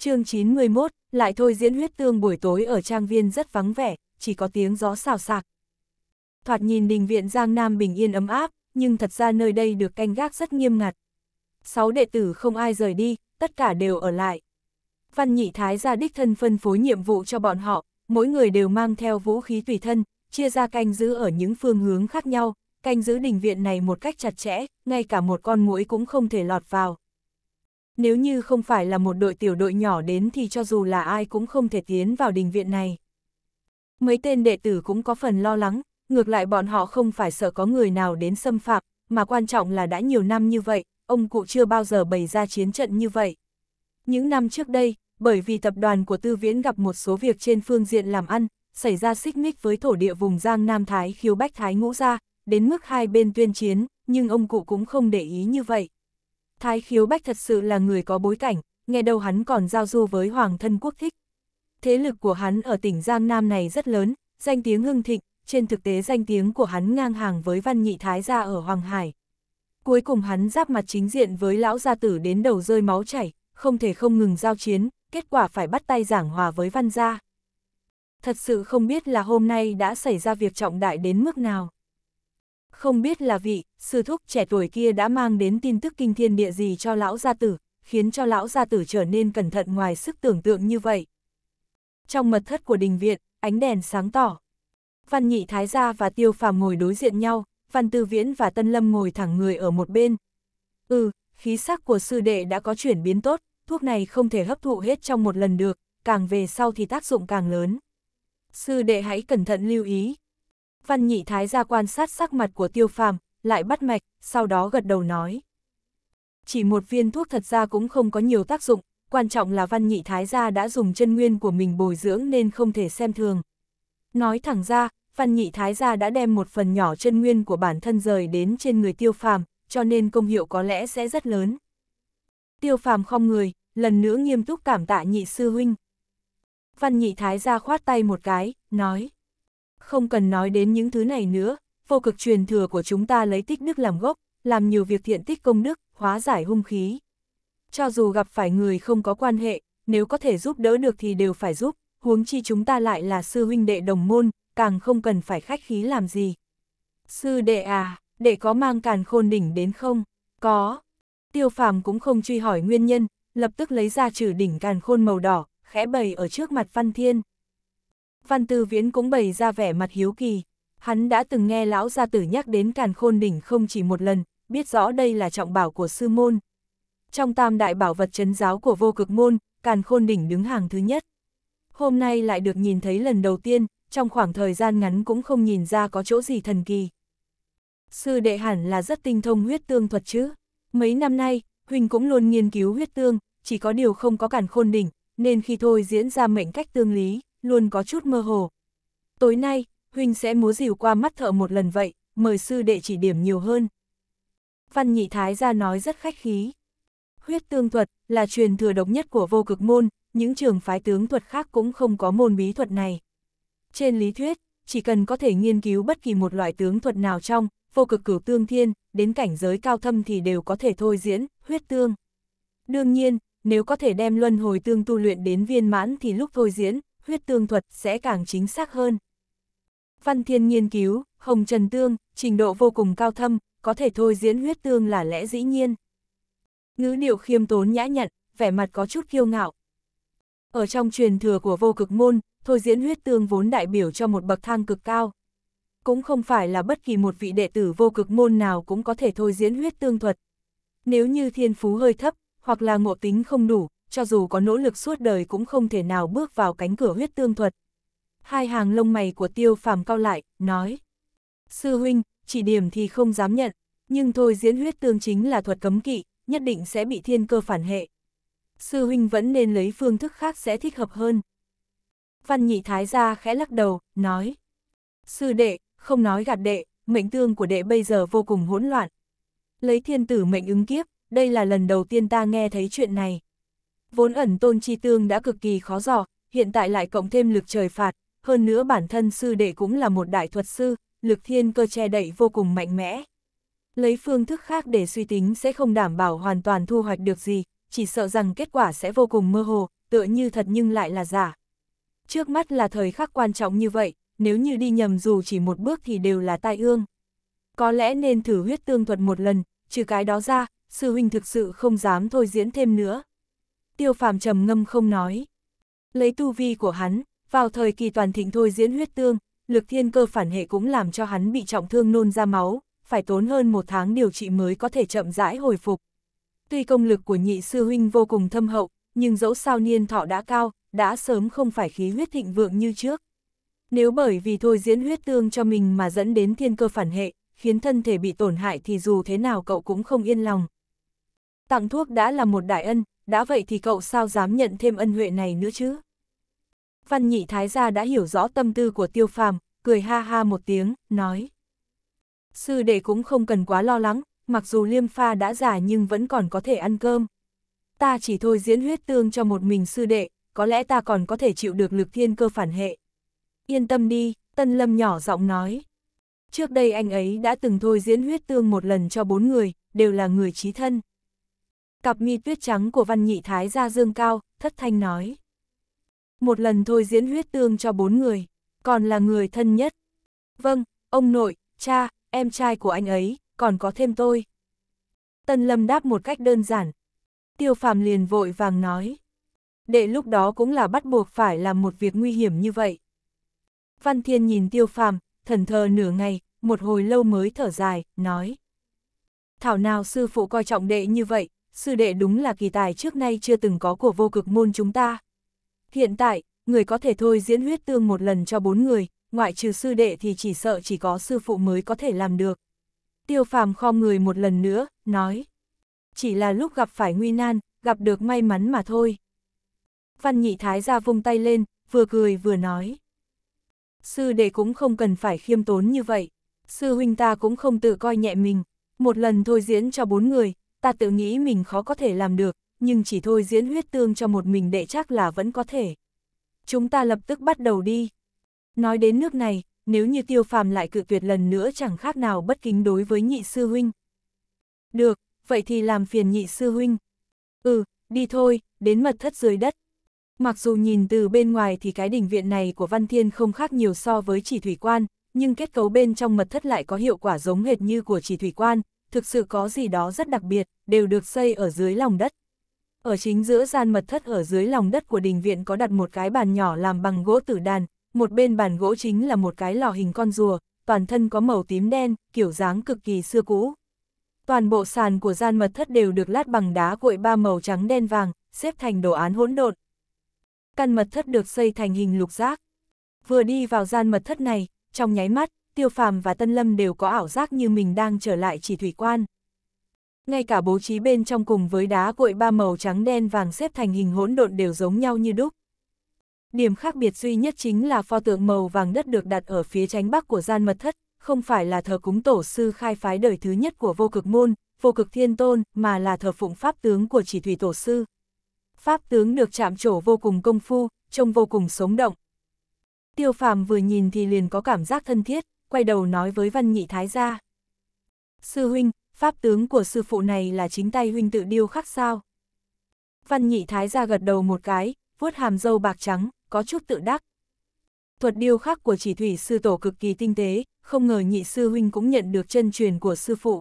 chương 91, lại thôi diễn huyết tương buổi tối ở trang viên rất vắng vẻ, chỉ có tiếng gió xào xạc. Thoạt nhìn đình viện Giang Nam bình yên ấm áp, nhưng thật ra nơi đây được canh gác rất nghiêm ngặt. Sáu đệ tử không ai rời đi, tất cả đều ở lại. Văn nhị thái gia đích thân phân phối nhiệm vụ cho bọn họ, mỗi người đều mang theo vũ khí tùy thân, chia ra canh giữ ở những phương hướng khác nhau, canh giữ đình viện này một cách chặt chẽ, ngay cả một con muỗi cũng không thể lọt vào nếu như không phải là một đội tiểu đội nhỏ đến thì cho dù là ai cũng không thể tiến vào đình viện này. Mấy tên đệ tử cũng có phần lo lắng, ngược lại bọn họ không phải sợ có người nào đến xâm phạm, mà quan trọng là đã nhiều năm như vậy, ông cụ chưa bao giờ bày ra chiến trận như vậy. Những năm trước đây, bởi vì tập đoàn của Tư Viễn gặp một số việc trên phương diện làm ăn, xảy ra xích mích với thổ địa vùng Giang Nam Thái khiêu Bách Thái Ngũ Gia, đến mức hai bên tuyên chiến, nhưng ông cụ cũng không để ý như vậy. Thái khiếu bách thật sự là người có bối cảnh, nghe đầu hắn còn giao du với hoàng thân quốc thích. Thế lực của hắn ở tỉnh Giang Nam này rất lớn, danh tiếng hưng thịnh, trên thực tế danh tiếng của hắn ngang hàng với văn nhị thái gia ở Hoàng Hải. Cuối cùng hắn giáp mặt chính diện với lão gia tử đến đầu rơi máu chảy, không thể không ngừng giao chiến, kết quả phải bắt tay giảng hòa với văn gia. Thật sự không biết là hôm nay đã xảy ra việc trọng đại đến mức nào. Không biết là vị, sư thúc trẻ tuổi kia đã mang đến tin tức kinh thiên địa gì cho lão gia tử, khiến cho lão gia tử trở nên cẩn thận ngoài sức tưởng tượng như vậy. Trong mật thất của đình viện, ánh đèn sáng tỏ. Văn nhị thái gia và tiêu phàm ngồi đối diện nhau, văn tư viễn và tân lâm ngồi thẳng người ở một bên. Ừ, khí sắc của sư đệ đã có chuyển biến tốt, thuốc này không thể hấp thụ hết trong một lần được, càng về sau thì tác dụng càng lớn. Sư đệ hãy cẩn thận lưu ý, Văn nhị thái gia quan sát sắc mặt của tiêu phàm, lại bắt mạch, sau đó gật đầu nói. Chỉ một viên thuốc thật ra cũng không có nhiều tác dụng, quan trọng là văn nhị thái gia đã dùng chân nguyên của mình bồi dưỡng nên không thể xem thường. Nói thẳng ra, văn nhị thái gia đã đem một phần nhỏ chân nguyên của bản thân rời đến trên người tiêu phàm, cho nên công hiệu có lẽ sẽ rất lớn. Tiêu phàm không người, lần nữa nghiêm túc cảm tạ nhị sư huynh. Văn nhị thái gia khoát tay một cái, nói. Không cần nói đến những thứ này nữa, vô cực truyền thừa của chúng ta lấy tích đức làm gốc, làm nhiều việc thiện tích công đức, hóa giải hung khí. Cho dù gặp phải người không có quan hệ, nếu có thể giúp đỡ được thì đều phải giúp, huống chi chúng ta lại là sư huynh đệ đồng môn, càng không cần phải khách khí làm gì. Sư đệ à, đệ có mang càn khôn đỉnh đến không? Có. Tiêu phàm cũng không truy hỏi nguyên nhân, lập tức lấy ra trừ đỉnh càn khôn màu đỏ, khẽ bày ở trước mặt Văn Thiên. Văn Tư Viễn cũng bày ra vẻ mặt hiếu kỳ. Hắn đã từng nghe lão gia tử nhắc đến càn khôn đỉnh không chỉ một lần, biết rõ đây là trọng bảo của sư môn. Trong tam đại bảo vật chấn giáo của vô cực môn, càn khôn đỉnh đứng hàng thứ nhất. Hôm nay lại được nhìn thấy lần đầu tiên, trong khoảng thời gian ngắn cũng không nhìn ra có chỗ gì thần kỳ. Sư đệ hẳn là rất tinh thông huyết tương thuật chứ. Mấy năm nay, Huỳnh cũng luôn nghiên cứu huyết tương, chỉ có điều không có càn khôn đỉnh, nên khi thôi diễn ra mệnh cách tương lý luôn có chút mơ hồ. Tối nay, Huynh sẽ múa rìu qua mắt thợ một lần vậy, mời sư đệ chỉ điểm nhiều hơn. Văn nhị thái gia nói rất khách khí. Huyết tương thuật là truyền thừa độc nhất của vô cực môn, những trường phái tướng thuật khác cũng không có môn bí thuật này. Trên lý thuyết, chỉ cần có thể nghiên cứu bất kỳ một loại tướng thuật nào trong, vô cực cửu tương thiên, đến cảnh giới cao thâm thì đều có thể thôi diễn, huyết tương. Đương nhiên, nếu có thể đem luân hồi tương tu luyện đến viên mãn thì lúc thôi diễn, huyết tương thuật sẽ càng chính xác hơn. Văn thiên nghiên cứu, hồng trần tương, trình độ vô cùng cao thâm, có thể thôi diễn huyết tương là lẽ dĩ nhiên. Ngữ điệu khiêm tốn nhã nhặn, vẻ mặt có chút kiêu ngạo. Ở trong truyền thừa của vô cực môn, thôi diễn huyết tương vốn đại biểu cho một bậc thang cực cao. Cũng không phải là bất kỳ một vị đệ tử vô cực môn nào cũng có thể thôi diễn huyết tương thuật. Nếu như thiên phú hơi thấp, hoặc là ngộ tính không đủ, cho dù có nỗ lực suốt đời cũng không thể nào bước vào cánh cửa huyết tương thuật. Hai hàng lông mày của tiêu phàm cao lại, nói. Sư huynh, chỉ điểm thì không dám nhận, nhưng thôi diễn huyết tương chính là thuật cấm kỵ, nhất định sẽ bị thiên cơ phản hệ. Sư huynh vẫn nên lấy phương thức khác sẽ thích hợp hơn. Văn nhị thái gia khẽ lắc đầu, nói. Sư đệ, không nói gạt đệ, mệnh tương của đệ bây giờ vô cùng hỗn loạn. Lấy thiên tử mệnh ứng kiếp, đây là lần đầu tiên ta nghe thấy chuyện này vốn ẩn tôn chi tương đã cực kỳ khó dò, hiện tại lại cộng thêm lực trời phạt, hơn nữa bản thân sư đệ cũng là một đại thuật sư, lực thiên cơ che đậy vô cùng mạnh mẽ. Lấy phương thức khác để suy tính sẽ không đảm bảo hoàn toàn thu hoạch được gì, chỉ sợ rằng kết quả sẽ vô cùng mơ hồ, tựa như thật nhưng lại là giả. Trước mắt là thời khắc quan trọng như vậy, nếu như đi nhầm dù chỉ một bước thì đều là tai ương. Có lẽ nên thử huyết tương thuật một lần, trừ cái đó ra, sư huynh thực sự không dám thôi diễn thêm nữa tiêu phàm trầm ngâm không nói. Lấy tu vi của hắn, vào thời kỳ toàn thịnh thôi diễn huyết tương, lực thiên cơ phản hệ cũng làm cho hắn bị trọng thương nôn ra máu, phải tốn hơn một tháng điều trị mới có thể chậm rãi hồi phục. Tuy công lực của nhị sư huynh vô cùng thâm hậu, nhưng dẫu sao niên thọ đã cao, đã sớm không phải khí huyết thịnh vượng như trước. Nếu bởi vì thôi diễn huyết tương cho mình mà dẫn đến thiên cơ phản hệ, khiến thân thể bị tổn hại thì dù thế nào cậu cũng không yên lòng. Tặng thuốc đã là một đại ân, đã vậy thì cậu sao dám nhận thêm ân huệ này nữa chứ? Văn nhị thái gia đã hiểu rõ tâm tư của tiêu phàm, cười ha ha một tiếng, nói. Sư đệ cũng không cần quá lo lắng, mặc dù liêm pha đã già nhưng vẫn còn có thể ăn cơm. Ta chỉ thôi diễn huyết tương cho một mình sư đệ, có lẽ ta còn có thể chịu được lực thiên cơ phản hệ. Yên tâm đi, Tân Lâm nhỏ giọng nói. Trước đây anh ấy đã từng thôi diễn huyết tương một lần cho bốn người, đều là người trí thân. Cặp mi tuyết trắng của văn nhị thái gia dương cao, thất thanh nói. Một lần thôi diễn huyết tương cho bốn người, còn là người thân nhất. Vâng, ông nội, cha, em trai của anh ấy, còn có thêm tôi. Tân Lâm đáp một cách đơn giản. Tiêu phàm liền vội vàng nói. Đệ lúc đó cũng là bắt buộc phải làm một việc nguy hiểm như vậy. Văn Thiên nhìn tiêu phàm, thần thờ nửa ngày, một hồi lâu mới thở dài, nói. Thảo nào sư phụ coi trọng đệ như vậy, sư đệ đúng là kỳ tài trước nay chưa từng có của vô cực môn chúng ta. Hiện tại, người có thể thôi diễn huyết tương một lần cho bốn người, ngoại trừ sư đệ thì chỉ sợ chỉ có sư phụ mới có thể làm được. Tiêu phàm kho người một lần nữa, nói. Chỉ là lúc gặp phải nguy nan, gặp được may mắn mà thôi. Văn nhị thái ra vung tay lên, vừa cười vừa nói. Sư đệ cũng không cần phải khiêm tốn như vậy. Sư huynh ta cũng không tự coi nhẹ mình. Một lần thôi diễn cho bốn người, ta tự nghĩ mình khó có thể làm được, nhưng chỉ thôi diễn huyết tương cho một mình đệ chắc là vẫn có thể. Chúng ta lập tức bắt đầu đi. Nói đến nước này, nếu như tiêu phàm lại cự tuyệt lần nữa chẳng khác nào bất kính đối với nhị sư huynh. Được, vậy thì làm phiền nhị sư huynh. Ừ, đi thôi, đến mật thất dưới đất. Mặc dù nhìn từ bên ngoài thì cái đỉnh viện này của Văn Thiên không khác nhiều so với chỉ thủy quan, nhưng kết cấu bên trong mật thất lại có hiệu quả giống hệt như của chỉ thủy quan, thực sự có gì đó rất đặc biệt, đều được xây ở dưới lòng đất. Ở chính giữa gian mật thất ở dưới lòng đất của đình viện có đặt một cái bàn nhỏ làm bằng gỗ tử đàn, một bên bàn gỗ chính là một cái lò hình con rùa, toàn thân có màu tím đen, kiểu dáng cực kỳ xưa cũ. Toàn bộ sàn của gian mật thất đều được lát bằng đá cội ba màu trắng đen vàng, xếp thành đồ án hỗn độn. Căn mật thất được xây thành hình lục giác. Vừa đi vào gian mật thất này, trong nháy mắt, Tiêu Phàm và Tân Lâm đều có ảo giác như mình đang trở lại chỉ thủy quan. Ngay cả bố trí bên trong cùng với đá cội ba màu trắng đen vàng xếp thành hình hỗn độn đều giống nhau như đúc. Điểm khác biệt duy nhất chính là pho tượng màu vàng đất được đặt ở phía tránh bắc của gian mật thất, không phải là thờ cúng tổ sư khai phái đời thứ nhất của vô cực môn, vô cực thiên tôn, mà là thờ phụng pháp tướng của chỉ thủy tổ sư. Pháp tướng được chạm trổ vô cùng công phu, trông vô cùng sống động. Tiêu phàm vừa nhìn thì liền có cảm giác thân thiết, quay đầu nói với Văn Nhị Thái gia. Sư huynh, pháp tướng của sư phụ này là chính tay huynh tự điêu khắc sao? Văn Nhị Thái gia gật đầu một cái, vuốt hàm dâu bạc trắng, có chút tự đắc. Thuật điêu khắc của chỉ thủy sư tổ cực kỳ tinh tế, không ngờ nhị sư huynh cũng nhận được chân truyền của sư phụ.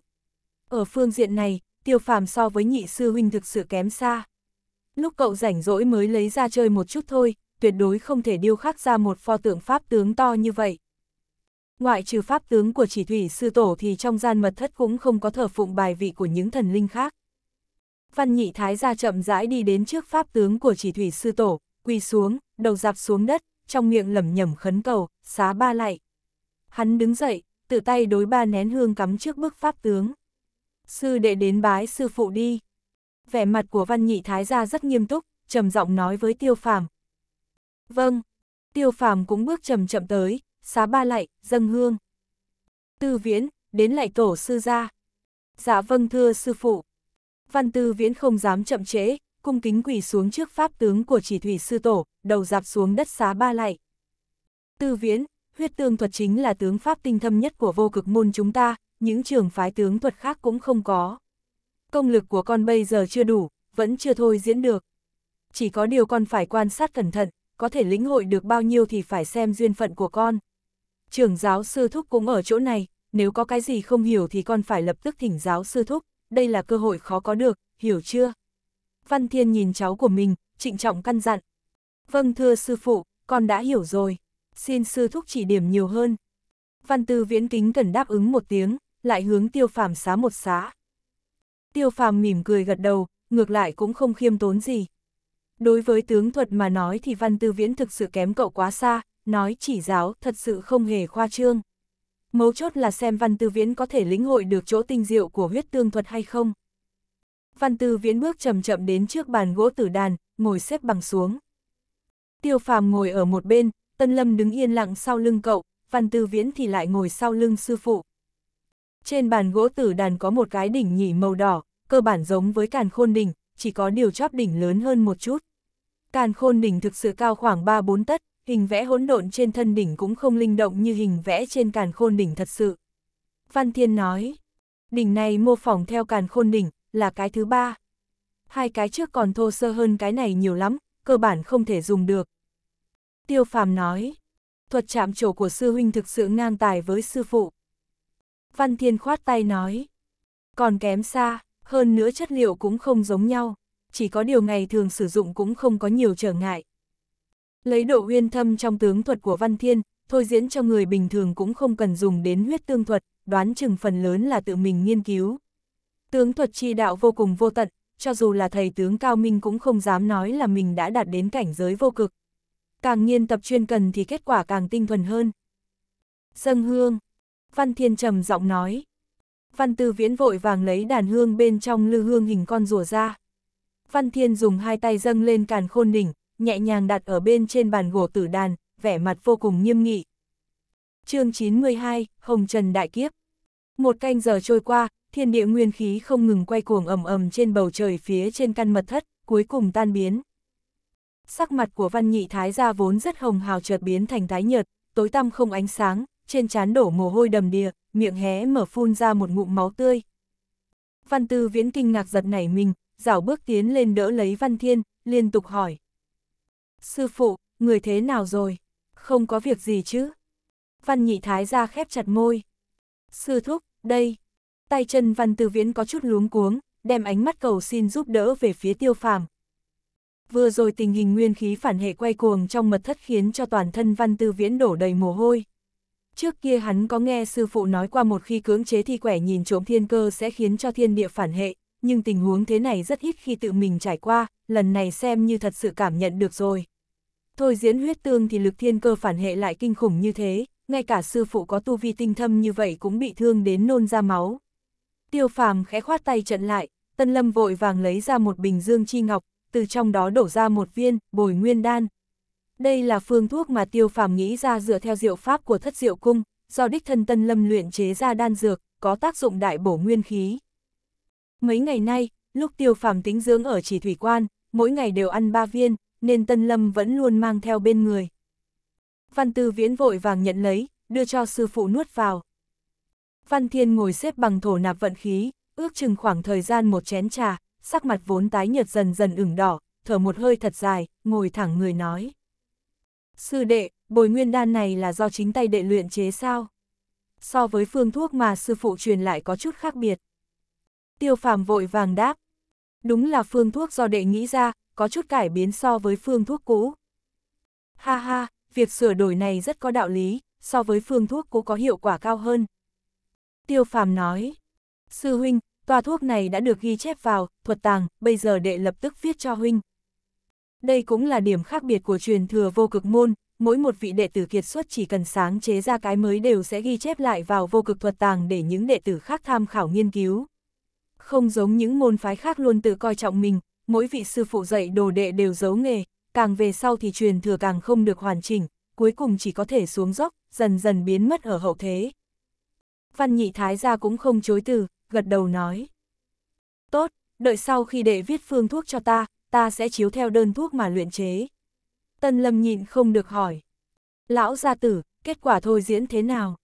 Ở phương diện này, tiêu phàm so với nhị sư huynh thực sự kém xa. Lúc cậu rảnh rỗi mới lấy ra chơi một chút thôi, tuyệt đối không thể điêu khắc ra một pho tượng pháp tướng to như vậy ngoại trừ pháp tướng của chỉ thủy sư tổ thì trong gian mật thất cũng không có thờ phụng bài vị của những thần linh khác. Văn nhị thái gia chậm rãi đi đến trước pháp tướng của chỉ thủy sư tổ, quỳ xuống, đầu dạp xuống đất, trong miệng lẩm nhẩm khấn cầu, xá ba lại. Hắn đứng dậy, tự tay đối ba nén hương cắm trước bức pháp tướng. Sư đệ đến bái sư phụ đi. Vẻ mặt của văn nhị thái gia rất nghiêm túc, trầm giọng nói với tiêu phàm. Vâng, tiêu phàm cũng bước chậm chậm tới, xá ba lạy, dâng hương. Tư viễn, đến lạy tổ sư gia. Dạ vâng thưa sư phụ. Văn tư viễn không dám chậm chế, cung kính quỳ xuống trước pháp tướng của chỉ thủy sư tổ, đầu dạp xuống đất xá ba lạy. Tư viễn, huyết tương thuật chính là tướng pháp tinh thâm nhất của vô cực môn chúng ta, những trường phái tướng thuật khác cũng không có. Công lực của con bây giờ chưa đủ, vẫn chưa thôi diễn được. Chỉ có điều con phải quan sát cẩn thận, có thể lĩnh hội được bao nhiêu thì phải xem duyên phận của con trưởng giáo sư thúc cũng ở chỗ này, nếu có cái gì không hiểu thì con phải lập tức thỉnh giáo sư thúc, đây là cơ hội khó có được, hiểu chưa? Văn Thiên nhìn cháu của mình, trịnh trọng căn dặn. Vâng thưa sư phụ, con đã hiểu rồi, xin sư thúc chỉ điểm nhiều hơn. Văn Tư viễn kính cần đáp ứng một tiếng, lại hướng tiêu phàm xá một xá. Tiêu phàm mỉm cười gật đầu, ngược lại cũng không khiêm tốn gì. Đối với tướng thuật mà nói thì Văn Tư Viễn thực sự kém cậu quá xa, nói chỉ giáo thật sự không hề khoa trương. Mấu chốt là xem Văn Tư Viễn có thể lĩnh hội được chỗ tinh diệu của huyết tương thuật hay không. Văn Tư Viễn bước chậm chậm đến trước bàn gỗ tử đàn, ngồi xếp bằng xuống. Tiêu Phàm ngồi ở một bên, Tân Lâm đứng yên lặng sau lưng cậu, Văn Tư Viễn thì lại ngồi sau lưng sư phụ. Trên bàn gỗ tử đàn có một cái đỉnh nhỉ màu đỏ, cơ bản giống với càn khôn đỉnh, chỉ có điều chóp đỉnh lớn hơn một chút. Càn khôn đỉnh thực sự cao khoảng 3-4 tấc, hình vẽ hỗn độn trên thân đỉnh cũng không linh động như hình vẽ trên càn khôn đỉnh thật sự. Văn Thiên nói, đỉnh này mô phỏng theo càn khôn đỉnh, là cái thứ ba. Hai cái trước còn thô sơ hơn cái này nhiều lắm, cơ bản không thể dùng được. Tiêu Phàm nói, thuật chạm trổ của sư huynh thực sự ngang tài với sư phụ. Văn Thiên khoát tay nói, còn kém xa, hơn nữa chất liệu cũng không giống nhau, chỉ có điều ngày thường sử dụng cũng không có nhiều trở ngại. Lấy độ uyên thâm trong tướng thuật của Văn Thiên, thôi diễn cho người bình thường cũng không cần dùng đến huyết tương thuật, đoán chừng phần lớn là tự mình nghiên cứu. Tướng thuật chi đạo vô cùng vô tận, cho dù là thầy tướng cao minh cũng không dám nói là mình đã đạt đến cảnh giới vô cực. Càng nghiên tập chuyên cần thì kết quả càng tinh thuần hơn. Dâng hương. Văn Thiên trầm giọng nói. Văn Tư Viễn vội vàng lấy đàn hương bên trong lư hương hình con rùa ra. Văn Thiên dùng hai tay dâng lên càn khôn đỉnh, nhẹ nhàng đặt ở bên trên bàn gỗ tử đàn, vẻ mặt vô cùng nghiêm nghị. chương 92, Hồng Trần Đại Kiếp Một canh giờ trôi qua, thiên địa nguyên khí không ngừng quay cuồng ầm ầm trên bầu trời phía trên căn mật thất, cuối cùng tan biến. Sắc mặt của văn nhị thái gia vốn rất hồng hào chợt biến thành thái nhợt, tối tăm không ánh sáng, trên trán đổ mồ hôi đầm đìa, miệng hé mở phun ra một ngụm máu tươi. Văn tư viễn kinh ngạc giật nảy mình, rảo bước tiến lên đỡ lấy văn thiên, liên tục hỏi. Sư phụ, người thế nào rồi? Không có việc gì chứ? Văn nhị thái ra khép chặt môi. Sư thúc, đây. Tay chân văn tư viễn có chút luống cuống, đem ánh mắt cầu xin giúp đỡ về phía tiêu phàm. Vừa rồi tình hình nguyên khí phản hệ quay cuồng trong mật thất khiến cho toàn thân văn tư viễn đổ đầy mồ hôi. Trước kia hắn có nghe sư phụ nói qua một khi cưỡng chế thi quẻ nhìn trộm thiên cơ sẽ khiến cho thiên địa phản hệ, nhưng tình huống thế này rất ít khi tự mình trải qua, lần này xem như thật sự cảm nhận được rồi. Thôi diễn huyết tương thì lực thiên cơ phản hệ lại kinh khủng như thế, ngay cả sư phụ có tu vi tinh thâm như vậy cũng bị thương đến nôn ra máu. Tiêu phàm khẽ khoát tay trận lại, Tân Lâm vội vàng lấy ra một bình dương chi ngọc, từ trong đó đổ ra một viên, bồi nguyên đan. Đây là phương thuốc mà tiêu phàm nghĩ ra dựa theo diệu pháp của thất diệu cung, do đích thân Tân Lâm luyện chế ra đan dược, có tác dụng đại bổ nguyên khí. Mấy ngày nay, lúc tiêu phàm tính dưỡng ở chỉ thủy quan, mỗi ngày đều ăn ba viên, nên Tân Lâm vẫn luôn mang theo bên người. Văn Tư Viễn vội vàng nhận lấy, đưa cho sư phụ nuốt vào. Văn Thiên ngồi xếp bằng thổ nạp vận khí, ước chừng khoảng thời gian một chén trà, sắc mặt vốn tái nhợt dần dần ửng đỏ, thở một hơi thật dài, ngồi thẳng người nói. Sư đệ, bồi nguyên đan này là do chính tay đệ luyện chế sao? So với phương thuốc mà sư phụ truyền lại có chút khác biệt. Tiêu phàm vội vàng đáp. Đúng là phương thuốc do đệ nghĩ ra, có chút cải biến so với phương thuốc cũ. Ha ha, việc sửa đổi này rất có đạo lý, so với phương thuốc cũ có hiệu quả cao hơn. Tiêu phàm nói. Sư huynh, tòa thuốc này đã được ghi chép vào, thuật tàng, bây giờ đệ lập tức viết cho huynh. Đây cũng là điểm khác biệt của truyền thừa vô cực môn, mỗi một vị đệ tử kiệt xuất chỉ cần sáng chế ra cái mới đều sẽ ghi chép lại vào vô cực thuật tàng để những đệ tử khác tham khảo nghiên cứu. Không giống những môn phái khác luôn tự coi trọng mình, mỗi vị sư phụ dạy đồ đệ đều giấu nghề, càng về sau thì truyền thừa càng không được hoàn chỉnh, cuối cùng chỉ có thể xuống dốc, dần dần biến mất ở hậu thế. Văn nhị thái gia cũng không chối từ, gật đầu nói. Tốt, đợi sau khi đệ viết phương thuốc cho ta, ta sẽ chiếu theo đơn thuốc mà luyện chế. Tân lâm nhịn không được hỏi. Lão gia tử, kết quả thôi diễn thế nào?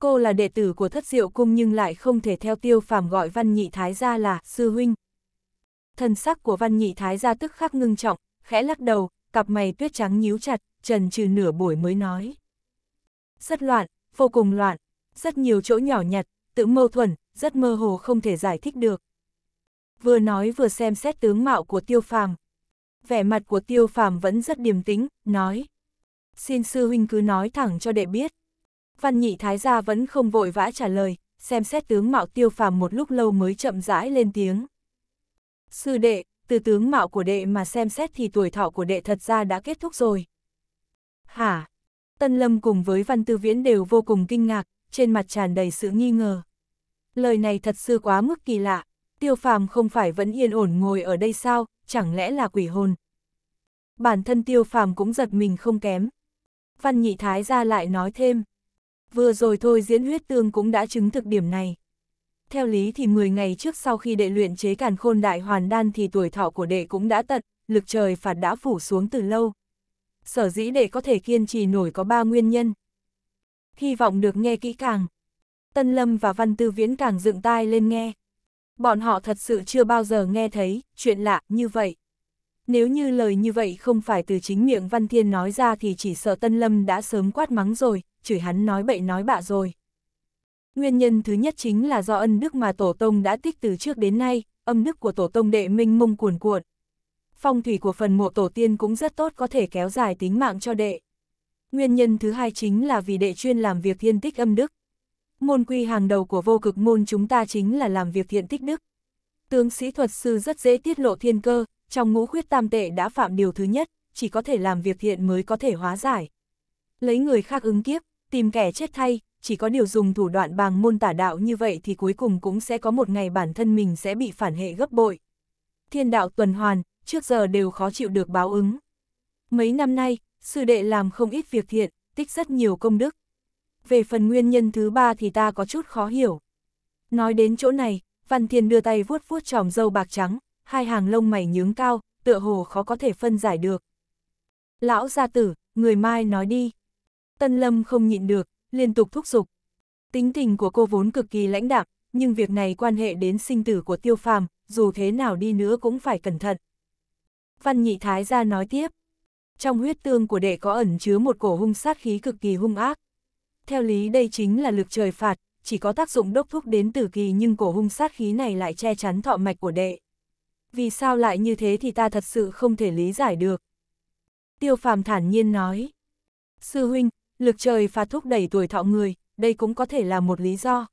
Cô là đệ tử của thất diệu cung nhưng lại không thể theo tiêu phàm gọi văn nhị thái gia là sư huynh. thân sắc của văn nhị thái gia tức khắc ngưng trọng, khẽ lắc đầu, cặp mày tuyết trắng nhíu chặt, trần trừ nửa buổi mới nói. Rất loạn, vô cùng loạn, rất nhiều chỗ nhỏ nhặt, tự mâu thuẫn, rất mơ hồ không thể giải thích được. Vừa nói vừa xem xét tướng mạo của tiêu phàm. Vẻ mặt của tiêu phàm vẫn rất điềm tĩnh, nói. Xin sư huynh cứ nói thẳng cho đệ biết, Văn nhị thái gia vẫn không vội vã trả lời, xem xét tướng mạo tiêu phàm một lúc lâu mới chậm rãi lên tiếng. Sư đệ, từ tướng mạo của đệ mà xem xét thì tuổi thọ của đệ thật ra đã kết thúc rồi. Hả? Tân Lâm cùng với Văn Tư Viễn đều vô cùng kinh ngạc, trên mặt tràn đầy sự nghi ngờ. Lời này thật sự quá mức kỳ lạ, tiêu phàm không phải vẫn yên ổn ngồi ở đây sao, chẳng lẽ là quỷ hồn. Bản thân tiêu phàm cũng giật mình không kém. Văn nhị thái ra lại nói thêm. Vừa rồi thôi diễn huyết tương cũng đã chứng thực điểm này. Theo lý thì 10 ngày trước sau khi đệ luyện chế càn khôn đại hoàn đan thì tuổi thọ của đệ cũng đã tận, lực trời phạt đã phủ xuống từ lâu. Sở dĩ đệ có thể kiên trì nổi có 3 nguyên nhân. Hy vọng được nghe kỹ càng. Tân Lâm và Văn Tư Viễn càng dựng tai lên nghe. Bọn họ thật sự chưa bao giờ nghe thấy chuyện lạ như vậy. Nếu như lời như vậy không phải từ chính miệng Văn Thiên nói ra thì chỉ sợ Tân Lâm đã sớm quát mắng rồi, chửi hắn nói bậy nói bạ rồi. Nguyên nhân thứ nhất chính là do ân đức mà Tổ Tông đã tích từ trước đến nay, âm đức của Tổ Tông đệ minh mông cuồn cuộn. Phong thủy của phần mộ Tổ tiên cũng rất tốt có thể kéo dài tính mạng cho đệ. Nguyên nhân thứ hai chính là vì đệ chuyên làm việc thiên tích âm đức. Môn quy hàng đầu của vô cực môn chúng ta chính là làm việc thiện tích đức. Tướng sĩ thuật sư rất dễ tiết lộ thiên cơ, trong ngũ khuyết tam tệ đã phạm điều thứ nhất, chỉ có thể làm việc thiện mới có thể hóa giải. Lấy người khác ứng kiếp, tìm kẻ chết thay, chỉ có điều dùng thủ đoạn bằng môn tả đạo như vậy thì cuối cùng cũng sẽ có một ngày bản thân mình sẽ bị phản hệ gấp bội. Thiên đạo tuần hoàn, trước giờ đều khó chịu được báo ứng. Mấy năm nay, sư đệ làm không ít việc thiện, tích rất nhiều công đức. Về phần nguyên nhân thứ ba thì ta có chút khó hiểu. Nói đến chỗ này, Văn Thiên đưa tay vuốt vuốt tròm dâu bạc trắng, hai hàng lông mày nhướng cao, tựa hồ khó có thể phân giải được. Lão gia tử, người mai nói đi. Tân Lâm không nhịn được, liên tục thúc giục. Tính tình của cô vốn cực kỳ lãnh đạm, nhưng việc này quan hệ đến sinh tử của tiêu phàm, dù thế nào đi nữa cũng phải cẩn thận. Văn nhị thái gia nói tiếp, trong huyết tương của đệ có ẩn chứa một cổ hung sát khí cực kỳ hung ác. Theo lý đây chính là lực trời phạt, chỉ có tác dụng đốc thúc đến tử kỳ nhưng cổ hung sát khí này lại che chắn thọ mạch của đệ. Vì sao lại như thế thì ta thật sự không thể lý giải được. Tiêu phàm thản nhiên nói, sư huynh, lực trời và thúc đẩy tuổi thọ người, đây cũng có thể là một lý do.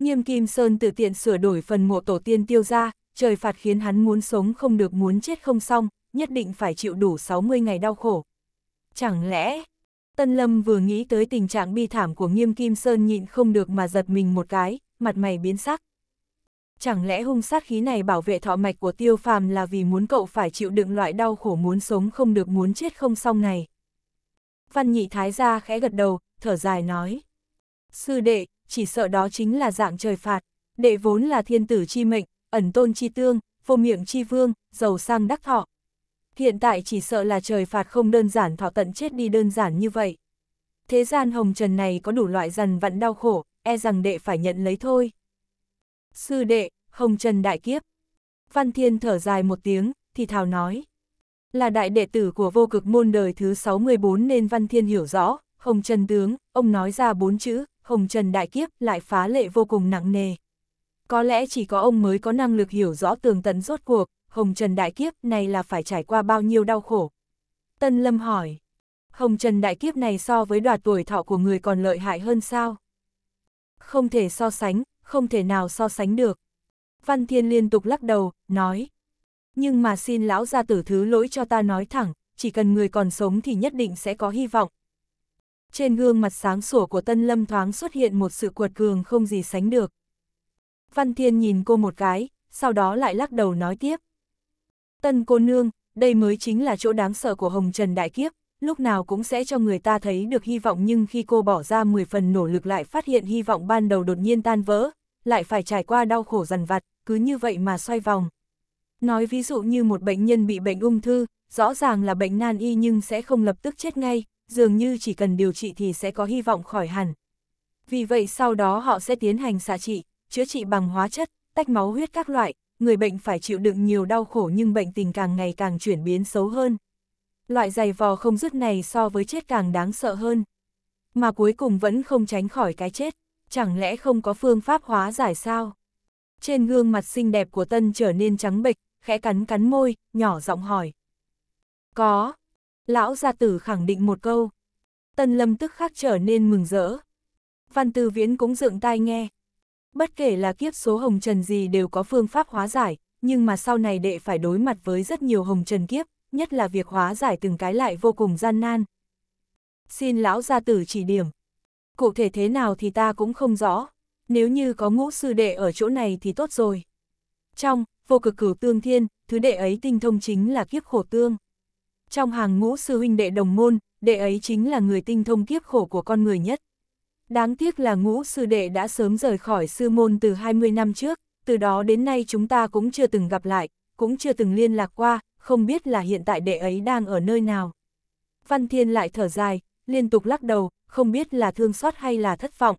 Nghiêm Kim Sơn tự tiện sửa đổi phần mộ tổ tiên tiêu ra, trời phạt khiến hắn muốn sống không được muốn chết không xong, nhất định phải chịu đủ 60 ngày đau khổ. Chẳng lẽ, Tân Lâm vừa nghĩ tới tình trạng bi thảm của Nghiêm Kim Sơn nhịn không được mà giật mình một cái, mặt mày biến sắc. Chẳng lẽ hung sát khí này bảo vệ thọ mạch của tiêu phàm là vì muốn cậu phải chịu đựng loại đau khổ muốn sống không được muốn chết không xong này? Văn nhị thái gia khẽ gật đầu, thở dài nói. Sư đệ, chỉ sợ đó chính là dạng trời phạt, đệ vốn là thiên tử chi mệnh, ẩn tôn chi tương, vô miệng chi vương, giàu sang đắc thọ. Hiện tại chỉ sợ là trời phạt không đơn giản thọ tận chết đi đơn giản như vậy. Thế gian hồng trần này có đủ loại dần vặn đau khổ, e rằng đệ phải nhận lấy thôi. Sư đệ, hồng trần đại kiếp. Văn thiên thở dài một tiếng, thì thào nói là đại đệ tử của vô cực môn đời thứ 64 nên Văn Thiên hiểu rõ, Hồng Trần tướng, ông nói ra bốn chữ, Hồng Trần đại kiếp lại phá lệ vô cùng nặng nề. Có lẽ chỉ có ông mới có năng lực hiểu rõ tường tận rốt cuộc, Hồng Trần đại kiếp này là phải trải qua bao nhiêu đau khổ. Tân Lâm hỏi, Hồng Trần đại kiếp này so với đoạt tuổi thọ của người còn lợi hại hơn sao? Không thể so sánh, không thể nào so sánh được. Văn Thiên liên tục lắc đầu, nói, nhưng mà xin lão gia tử thứ lỗi cho ta nói thẳng, chỉ cần người còn sống thì nhất định sẽ có hy vọng. Trên gương mặt sáng sủa của Tân Lâm thoáng xuất hiện một sự cuột cường không gì sánh được. Văn Thiên nhìn cô một cái, sau đó lại lắc đầu nói tiếp. Tân cô nương, đây mới chính là chỗ đáng sợ của Hồng Trần Đại Kiếp, lúc nào cũng sẽ cho người ta thấy được hy vọng nhưng khi cô bỏ ra 10 phần nỗ lực lại phát hiện hy vọng ban đầu đột nhiên tan vỡ, lại phải trải qua đau khổ dằn vặt, cứ như vậy mà xoay vòng. Nói ví dụ như một bệnh nhân bị bệnh ung thư, rõ ràng là bệnh nan y nhưng sẽ không lập tức chết ngay, dường như chỉ cần điều trị thì sẽ có hy vọng khỏi hẳn. Vì vậy sau đó họ sẽ tiến hành xạ trị, chữa trị bằng hóa chất, tách máu huyết các loại, người bệnh phải chịu đựng nhiều đau khổ nhưng bệnh tình càng ngày càng chuyển biến xấu hơn. Loại dày vò không dứt này so với chết càng đáng sợ hơn. Mà cuối cùng vẫn không tránh khỏi cái chết, chẳng lẽ không có phương pháp hóa giải sao? Trên gương mặt xinh đẹp của Tân trở nên trắng bệch, khẽ cắn cắn môi, nhỏ giọng hỏi. Có. Lão gia tử khẳng định một câu. Tân lâm tức khắc trở nên mừng rỡ. Văn tư viễn cũng dựng tai nghe. Bất kể là kiếp số hồng trần gì đều có phương pháp hóa giải, nhưng mà sau này đệ phải đối mặt với rất nhiều hồng trần kiếp, nhất là việc hóa giải từng cái lại vô cùng gian nan. Xin lão gia tử chỉ điểm. Cụ thể thế nào thì ta cũng không rõ, nếu như có ngũ sư đệ ở chỗ này thì tốt rồi. Trong, vô cực cửu tương thiên, thứ đệ ấy tinh thông chính là kiếp khổ tương. Trong hàng ngũ sư huynh đệ đồng môn, đệ ấy chính là người tinh thông kiếp khổ của con người nhất. Đáng tiếc là ngũ sư đệ đã sớm rời khỏi sư môn từ 20 năm trước, từ đó đến nay chúng ta cũng chưa từng gặp lại, cũng chưa từng liên lạc qua, không biết là hiện tại đệ ấy đang ở nơi nào. Văn Thiên lại thở dài, liên tục lắc đầu, không biết là thương xót hay là thất vọng.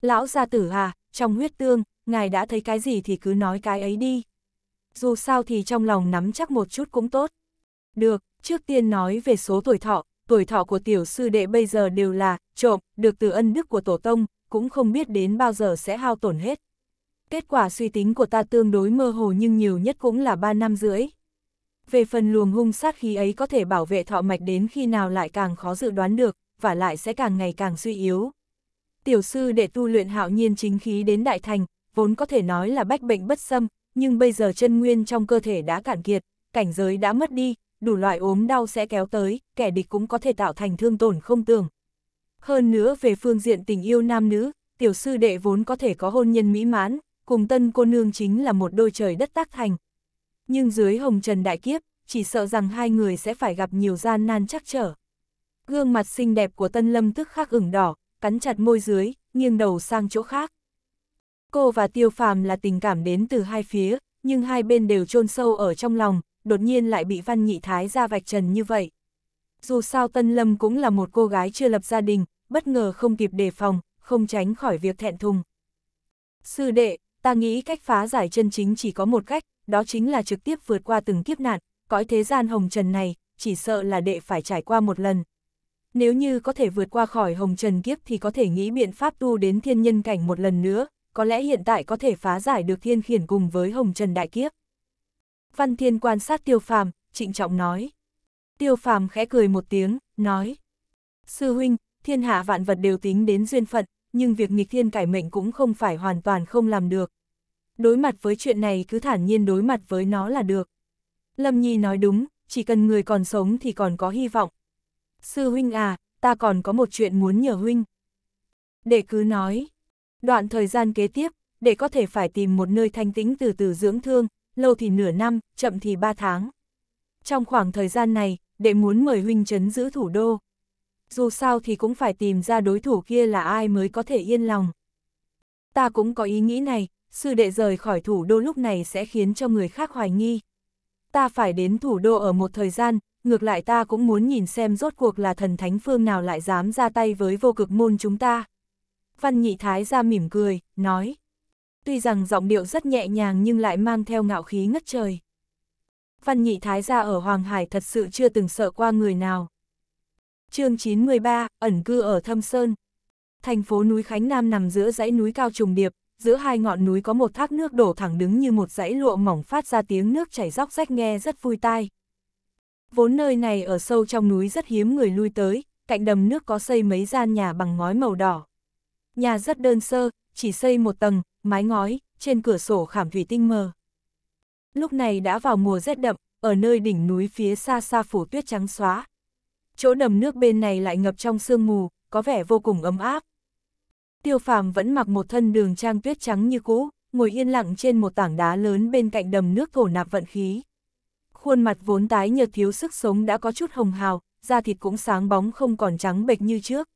Lão gia tử à, trong huyết tương, ngài đã thấy cái gì thì cứ nói cái ấy đi. Dù sao thì trong lòng nắm chắc một chút cũng tốt. Được, trước tiên nói về số tuổi thọ, tuổi thọ của tiểu sư đệ bây giờ đều là trộm, được từ ân đức của tổ tông, cũng không biết đến bao giờ sẽ hao tổn hết. Kết quả suy tính của ta tương đối mơ hồ nhưng nhiều nhất cũng là 3 năm rưỡi. Về phần luồng hung sát khí ấy có thể bảo vệ thọ mạch đến khi nào lại càng khó dự đoán được, và lại sẽ càng ngày càng suy yếu. Tiểu sư đệ tu luyện hạo nhiên chính khí đến đại thành, vốn có thể nói là bách bệnh bất xâm, nhưng bây giờ chân nguyên trong cơ thể đã cạn kiệt, cảnh giới đã mất đi, đủ loại ốm đau sẽ kéo tới, kẻ địch cũng có thể tạo thành thương tổn không tưởng. Hơn nữa về phương diện tình yêu nam nữ, tiểu sư đệ vốn có thể có hôn nhân mỹ mãn, cùng tân cô nương chính là một đôi trời đất tác thành. Nhưng dưới hồng trần đại kiếp, chỉ sợ rằng hai người sẽ phải gặp nhiều gian nan chắc trở. Gương mặt xinh đẹp của tân lâm tức khắc ửng đỏ, cắn chặt môi dưới, nghiêng đầu sang chỗ khác. Cô và Tiêu Phàm là tình cảm đến từ hai phía, nhưng hai bên đều chôn sâu ở trong lòng, đột nhiên lại bị Văn Nhị Thái ra vạch trần như vậy. Dù sao Tân Lâm cũng là một cô gái chưa lập gia đình, bất ngờ không kịp đề phòng, không tránh khỏi việc thẹn thùng. Sư đệ, ta nghĩ cách phá giải chân chính chỉ có một cách, đó chính là trực tiếp vượt qua từng kiếp nạn, cõi thế gian hồng trần này, chỉ sợ là đệ phải trải qua một lần. Nếu như có thể vượt qua khỏi hồng trần kiếp thì có thể nghĩ biện pháp tu đến thiên nhân cảnh một lần nữa, có lẽ hiện tại có thể phá giải được thiên khiển cùng với Hồng Trần Đại Kiếp. Văn Thiên quan sát Tiêu Phàm, trịnh trọng nói. Tiêu Phàm khẽ cười một tiếng, nói. Sư huynh, thiên hạ vạn vật đều tính đến duyên phận, nhưng việc nghịch thiên cải mệnh cũng không phải hoàn toàn không làm được. Đối mặt với chuyện này cứ thản nhiên đối mặt với nó là được. Lâm Nhi nói đúng, chỉ cần người còn sống thì còn có hy vọng. Sư huynh à, ta còn có một chuyện muốn nhờ huynh. để cứ nói, Đoạn thời gian kế tiếp, để có thể phải tìm một nơi thanh tĩnh từ từ dưỡng thương, lâu thì nửa năm, chậm thì ba tháng. Trong khoảng thời gian này, đệ muốn mời huynh chấn giữ thủ đô. Dù sao thì cũng phải tìm ra đối thủ kia là ai mới có thể yên lòng. Ta cũng có ý nghĩ này, sư đệ rời khỏi thủ đô lúc này sẽ khiến cho người khác hoài nghi. Ta phải đến thủ đô ở một thời gian, ngược lại ta cũng muốn nhìn xem rốt cuộc là thần thánh phương nào lại dám ra tay với vô cực môn chúng ta văn nhị thái ra mỉm cười, nói. Tuy rằng giọng điệu rất nhẹ nhàng nhưng lại mang theo ngạo khí ngất trời. Văn nhị thái ra ở Hoàng Hải thật sự chưa từng sợ qua người nào. chương 913, ẩn cư ở Thâm Sơn. Thành phố núi Khánh Nam nằm giữa dãy núi cao trùng điệp, giữa hai ngọn núi có một thác nước đổ thẳng đứng như một dãy lụa mỏng phát ra tiếng nước chảy róc rách nghe rất vui tai. Vốn nơi này ở sâu trong núi rất hiếm người lui tới, cạnh đầm nước có xây mấy gian nhà bằng ngói màu đỏ. Nhà rất đơn sơ, chỉ xây một tầng, mái ngói, trên cửa sổ khảm thủy tinh mờ. Lúc này đã vào mùa rét đậm, ở nơi đỉnh núi phía xa xa phủ tuyết trắng xóa. Chỗ đầm nước bên này lại ngập trong sương mù, có vẻ vô cùng ấm áp. Tiêu phàm vẫn mặc một thân đường trang tuyết trắng như cũ, ngồi yên lặng trên một tảng đá lớn bên cạnh đầm nước thổ nạp vận khí. Khuôn mặt vốn tái nhợt thiếu sức sống đã có chút hồng hào, da thịt cũng sáng bóng không còn trắng bệch như trước.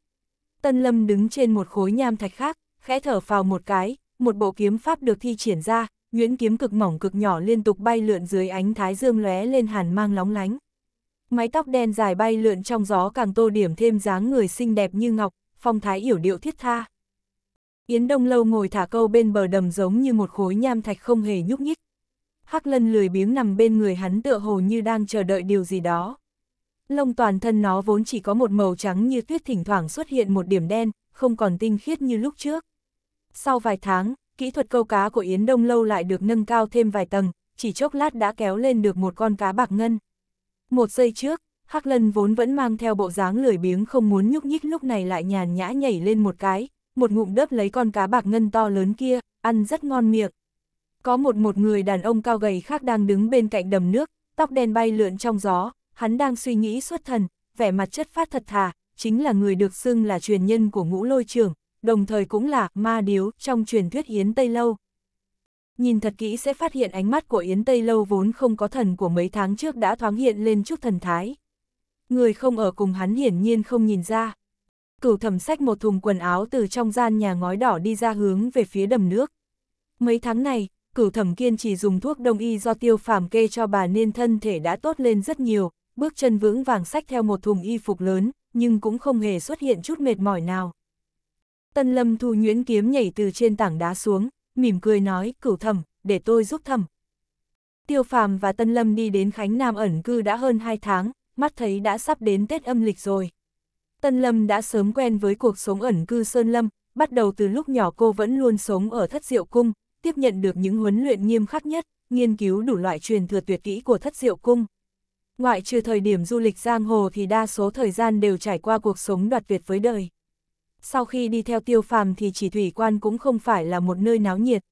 Tân Lâm đứng trên một khối nham thạch khác, khẽ thở phào một cái, một bộ kiếm pháp được thi triển ra, nguyễn kiếm cực mỏng cực nhỏ liên tục bay lượn dưới ánh thái dương lóe lên hàn mang lóng lánh. Mái tóc đen dài bay lượn trong gió càng tô điểm thêm dáng người xinh đẹp như ngọc, phong thái yểu điệu thiết tha. Yến Đông Lâu ngồi thả câu bên bờ đầm giống như một khối nham thạch không hề nhúc nhích. Hắc Lân lười biếng nằm bên người hắn tựa hồ như đang chờ đợi điều gì đó. Lông toàn thân nó vốn chỉ có một màu trắng như tuyết thỉnh thoảng xuất hiện một điểm đen, không còn tinh khiết như lúc trước. Sau vài tháng, kỹ thuật câu cá của Yến Đông Lâu lại được nâng cao thêm vài tầng, chỉ chốc lát đã kéo lên được một con cá bạc ngân. Một giây trước, Hắc Lân vốn vẫn mang theo bộ dáng lười biếng không muốn nhúc nhích lúc này lại nhàn nhã nhảy lên một cái, một ngụm đớp lấy con cá bạc ngân to lớn kia, ăn rất ngon miệng. Có một một người đàn ông cao gầy khác đang đứng bên cạnh đầm nước, tóc đen bay lượn trong gió, hắn đang suy nghĩ xuất thần, vẻ mặt chất phát thật thà, chính là người được xưng là truyền nhân của ngũ lôi trường, đồng thời cũng là ma điếu trong truyền thuyết Yến Tây Lâu. Nhìn thật kỹ sẽ phát hiện ánh mắt của Yến Tây Lâu vốn không có thần của mấy tháng trước đã thoáng hiện lên chút thần thái. Người không ở cùng hắn hiển nhiên không nhìn ra. Cửu thẩm sách một thùng quần áo từ trong gian nhà ngói đỏ đi ra hướng về phía đầm nước. Mấy tháng này, cửu thẩm kiên trì dùng thuốc đông y do tiêu phàm kê cho bà nên thân thể đã tốt lên rất nhiều, bước chân vững vàng sách theo một thùng y phục lớn, nhưng cũng không hề xuất hiện chút mệt mỏi nào. Tân Lâm Thu nhuyễn kiếm nhảy từ trên tảng đá xuống, mỉm cười nói, cửu thầm, để tôi giúp thầm. Tiêu Phàm và Tân Lâm đi đến Khánh Nam ẩn cư đã hơn 2 tháng, mắt thấy đã sắp đến Tết âm lịch rồi. Tân Lâm đã sớm quen với cuộc sống ẩn cư Sơn Lâm, bắt đầu từ lúc nhỏ cô vẫn luôn sống ở thất diệu cung, tiếp nhận được những huấn luyện nghiêm khắc nhất, nghiên cứu đủ loại truyền thừa tuyệt kỹ của thất diệu cung ngoại trừ thời điểm du lịch giang hồ thì đa số thời gian đều trải qua cuộc sống đoạt việt với đời. Sau khi đi theo tiêu phàm thì chỉ thủy quan cũng không phải là một nơi náo nhiệt.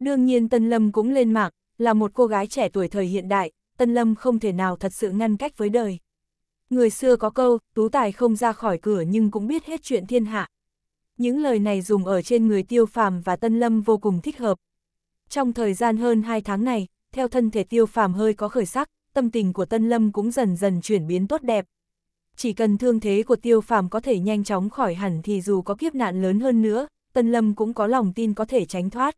Đương nhiên Tân Lâm cũng lên mạng, là một cô gái trẻ tuổi thời hiện đại, Tân Lâm không thể nào thật sự ngăn cách với đời. Người xưa có câu, tú tài không ra khỏi cửa nhưng cũng biết hết chuyện thiên hạ. Những lời này dùng ở trên người tiêu phàm và Tân Lâm vô cùng thích hợp. Trong thời gian hơn 2 tháng này, theo thân thể tiêu phàm hơi có khởi sắc, tâm tình của Tân Lâm cũng dần dần chuyển biến tốt đẹp. Chỉ cần thương thế của tiêu phàm có thể nhanh chóng khỏi hẳn thì dù có kiếp nạn lớn hơn nữa, Tân Lâm cũng có lòng tin có thể tránh thoát.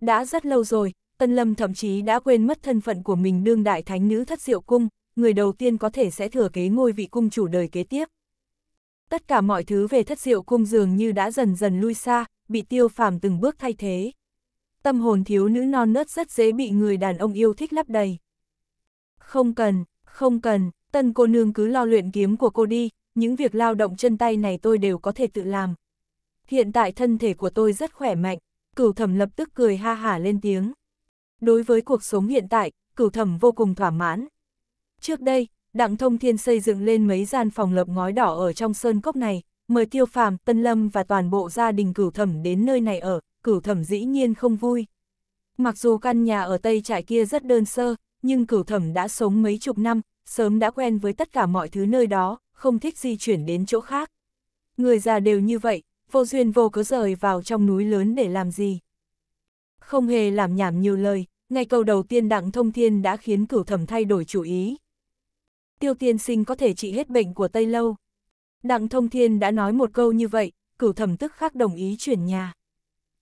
Đã rất lâu rồi, Tân Lâm thậm chí đã quên mất thân phận của mình đương đại thánh nữ thất diệu cung, người đầu tiên có thể sẽ thừa kế ngôi vị cung chủ đời kế tiếp. Tất cả mọi thứ về thất diệu cung dường như đã dần dần lui xa, bị tiêu phàm từng bước thay thế. Tâm hồn thiếu nữ non nớt rất dễ bị người đàn ông yêu thích lấp đầy. Không cần, không cần, tân cô nương cứ lo luyện kiếm của cô đi, những việc lao động chân tay này tôi đều có thể tự làm. Hiện tại thân thể của tôi rất khỏe mạnh, cửu thẩm lập tức cười ha hả lên tiếng. Đối với cuộc sống hiện tại, cửu thẩm vô cùng thỏa mãn. Trước đây, Đặng Thông Thiên xây dựng lên mấy gian phòng lợp ngói đỏ ở trong sơn cốc này, mời Tiêu Phàm, Tân Lâm và toàn bộ gia đình cửu thẩm đến nơi này ở, cửu thẩm dĩ nhiên không vui. Mặc dù căn nhà ở Tây Trại kia rất đơn sơ, nhưng cửu thẩm đã sống mấy chục năm, sớm đã quen với tất cả mọi thứ nơi đó, không thích di chuyển đến chỗ khác. Người già đều như vậy, vô duyên vô cớ rời vào trong núi lớn để làm gì. Không hề làm nhảm nhiều lời, ngay câu đầu tiên đặng thông thiên đã khiến cửu thẩm thay đổi chủ ý. Tiêu tiên sinh có thể trị hết bệnh của Tây Lâu. Đặng thông thiên đã nói một câu như vậy, cửu thẩm tức khắc đồng ý chuyển nhà.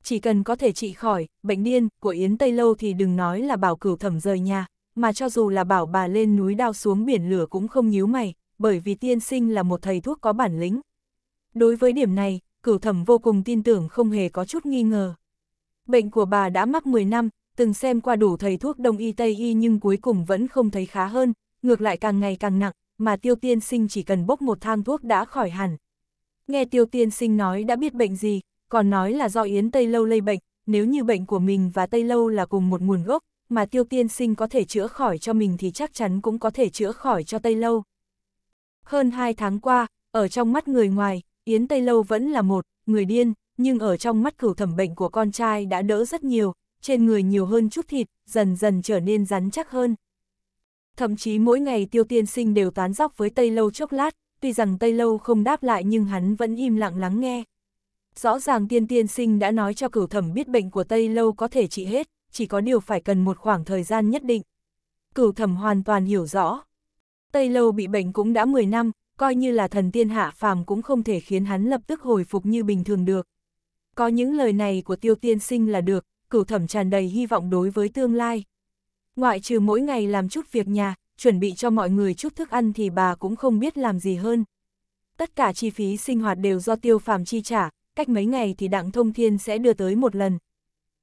Chỉ cần có thể trị khỏi, bệnh điên của Yến Tây Lâu thì đừng nói là bảo cửu thẩm rời nhà, mà cho dù là bảo bà lên núi đao xuống biển lửa cũng không nhíu mày, bởi vì tiên sinh là một thầy thuốc có bản lĩnh. Đối với điểm này, cửu thẩm vô cùng tin tưởng không hề có chút nghi ngờ. Bệnh của bà đã mắc 10 năm, từng xem qua đủ thầy thuốc đông y tây y nhưng cuối cùng vẫn không thấy khá hơn, ngược lại càng ngày càng nặng, mà tiêu tiên sinh chỉ cần bốc một thang thuốc đã khỏi hẳn. Nghe tiêu tiên sinh nói đã biết bệnh gì, còn nói là do yến tây lâu lây bệnh, nếu như bệnh của mình và tây lâu là cùng một nguồn gốc, mà tiêu tiên sinh có thể chữa khỏi cho mình thì chắc chắn cũng có thể chữa khỏi cho Tây Lâu. Hơn hai tháng qua, ở trong mắt người ngoài, Yến Tây Lâu vẫn là một, người điên, nhưng ở trong mắt cửu thẩm bệnh của con trai đã đỡ rất nhiều, trên người nhiều hơn chút thịt, dần dần trở nên rắn chắc hơn. Thậm chí mỗi ngày tiêu tiên sinh đều tán dóc với Tây Lâu chốc lát, tuy rằng Tây Lâu không đáp lại nhưng hắn vẫn im lặng lắng nghe. Rõ ràng tiên tiên sinh đã nói cho cửu thẩm biết bệnh của Tây Lâu có thể trị hết chỉ có điều phải cần một khoảng thời gian nhất định. Cửu thẩm hoàn toàn hiểu rõ. Tây Lâu bị bệnh cũng đã 10 năm, coi như là thần tiên hạ phàm cũng không thể khiến hắn lập tức hồi phục như bình thường được. Có những lời này của tiêu tiên sinh là được, cửu thẩm tràn đầy hy vọng đối với tương lai. Ngoại trừ mỗi ngày làm chút việc nhà, chuẩn bị cho mọi người chút thức ăn thì bà cũng không biết làm gì hơn. Tất cả chi phí sinh hoạt đều do tiêu phàm chi trả, cách mấy ngày thì đặng thông thiên sẽ đưa tới một lần.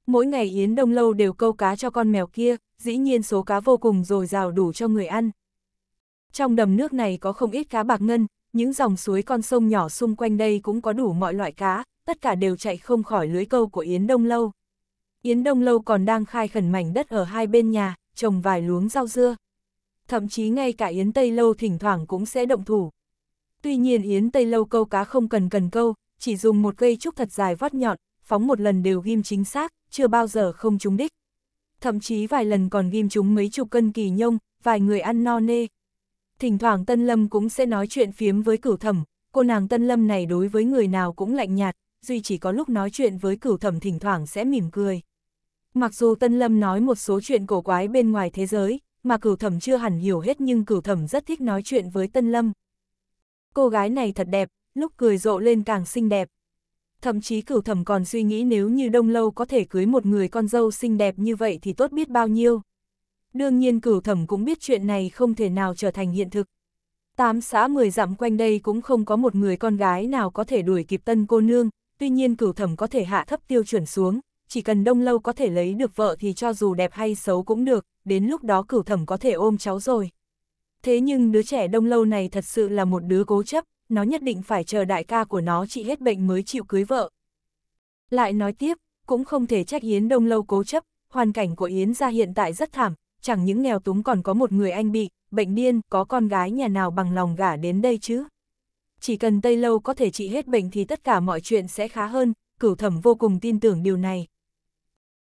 Mỗi ngày Yến Đông Lâu đều câu cá cho con mèo kia, dĩ nhiên số cá vô cùng dồi dào đủ cho người ăn. Trong đầm nước này có không ít cá bạc ngân, những dòng suối con sông nhỏ xung quanh đây cũng có đủ mọi loại cá, tất cả đều chạy không khỏi lưới câu của Yến Đông Lâu. Yến Đông Lâu còn đang khai khẩn mảnh đất ở hai bên nhà, trồng vài luống rau dưa. Thậm chí ngay cả Yến Tây Lâu thỉnh thoảng cũng sẽ động thủ. Tuy nhiên Yến Tây Lâu câu cá không cần cần câu, chỉ dùng một cây trúc thật dài vót nhọn, phóng một lần đều ghim chính xác, chưa bao giờ không trúng đích. Thậm chí vài lần còn ghim chúng mấy chục cân kỳ nhông, vài người ăn no nê. Thỉnh thoảng Tân Lâm cũng sẽ nói chuyện phiếm với cửu thẩm, cô nàng Tân Lâm này đối với người nào cũng lạnh nhạt, duy chỉ có lúc nói chuyện với cửu thẩm thỉnh thoảng sẽ mỉm cười. Mặc dù Tân Lâm nói một số chuyện cổ quái bên ngoài thế giới, mà cửu thẩm chưa hẳn hiểu hết nhưng cửu thẩm rất thích nói chuyện với Tân Lâm. Cô gái này thật đẹp, lúc cười rộ lên càng xinh đẹp, thậm chí cửu thẩm còn suy nghĩ nếu như đông lâu có thể cưới một người con dâu xinh đẹp như vậy thì tốt biết bao nhiêu. Đương nhiên cửu thẩm cũng biết chuyện này không thể nào trở thành hiện thực. Tám xã mười dặm quanh đây cũng không có một người con gái nào có thể đuổi kịp tân cô nương, tuy nhiên cửu thẩm có thể hạ thấp tiêu chuẩn xuống, chỉ cần đông lâu có thể lấy được vợ thì cho dù đẹp hay xấu cũng được, đến lúc đó cửu thẩm có thể ôm cháu rồi. Thế nhưng đứa trẻ đông lâu này thật sự là một đứa cố chấp, nó nhất định phải chờ đại ca của nó trị hết bệnh mới chịu cưới vợ. Lại nói tiếp, cũng không thể trách Yến Đông Lâu cố chấp, hoàn cảnh của Yến gia hiện tại rất thảm, chẳng những nghèo túng còn có một người anh bị, bệnh điên, có con gái nhà nào bằng lòng gả đến đây chứ. Chỉ cần Tây Lâu có thể trị hết bệnh thì tất cả mọi chuyện sẽ khá hơn, cửu thẩm vô cùng tin tưởng điều này.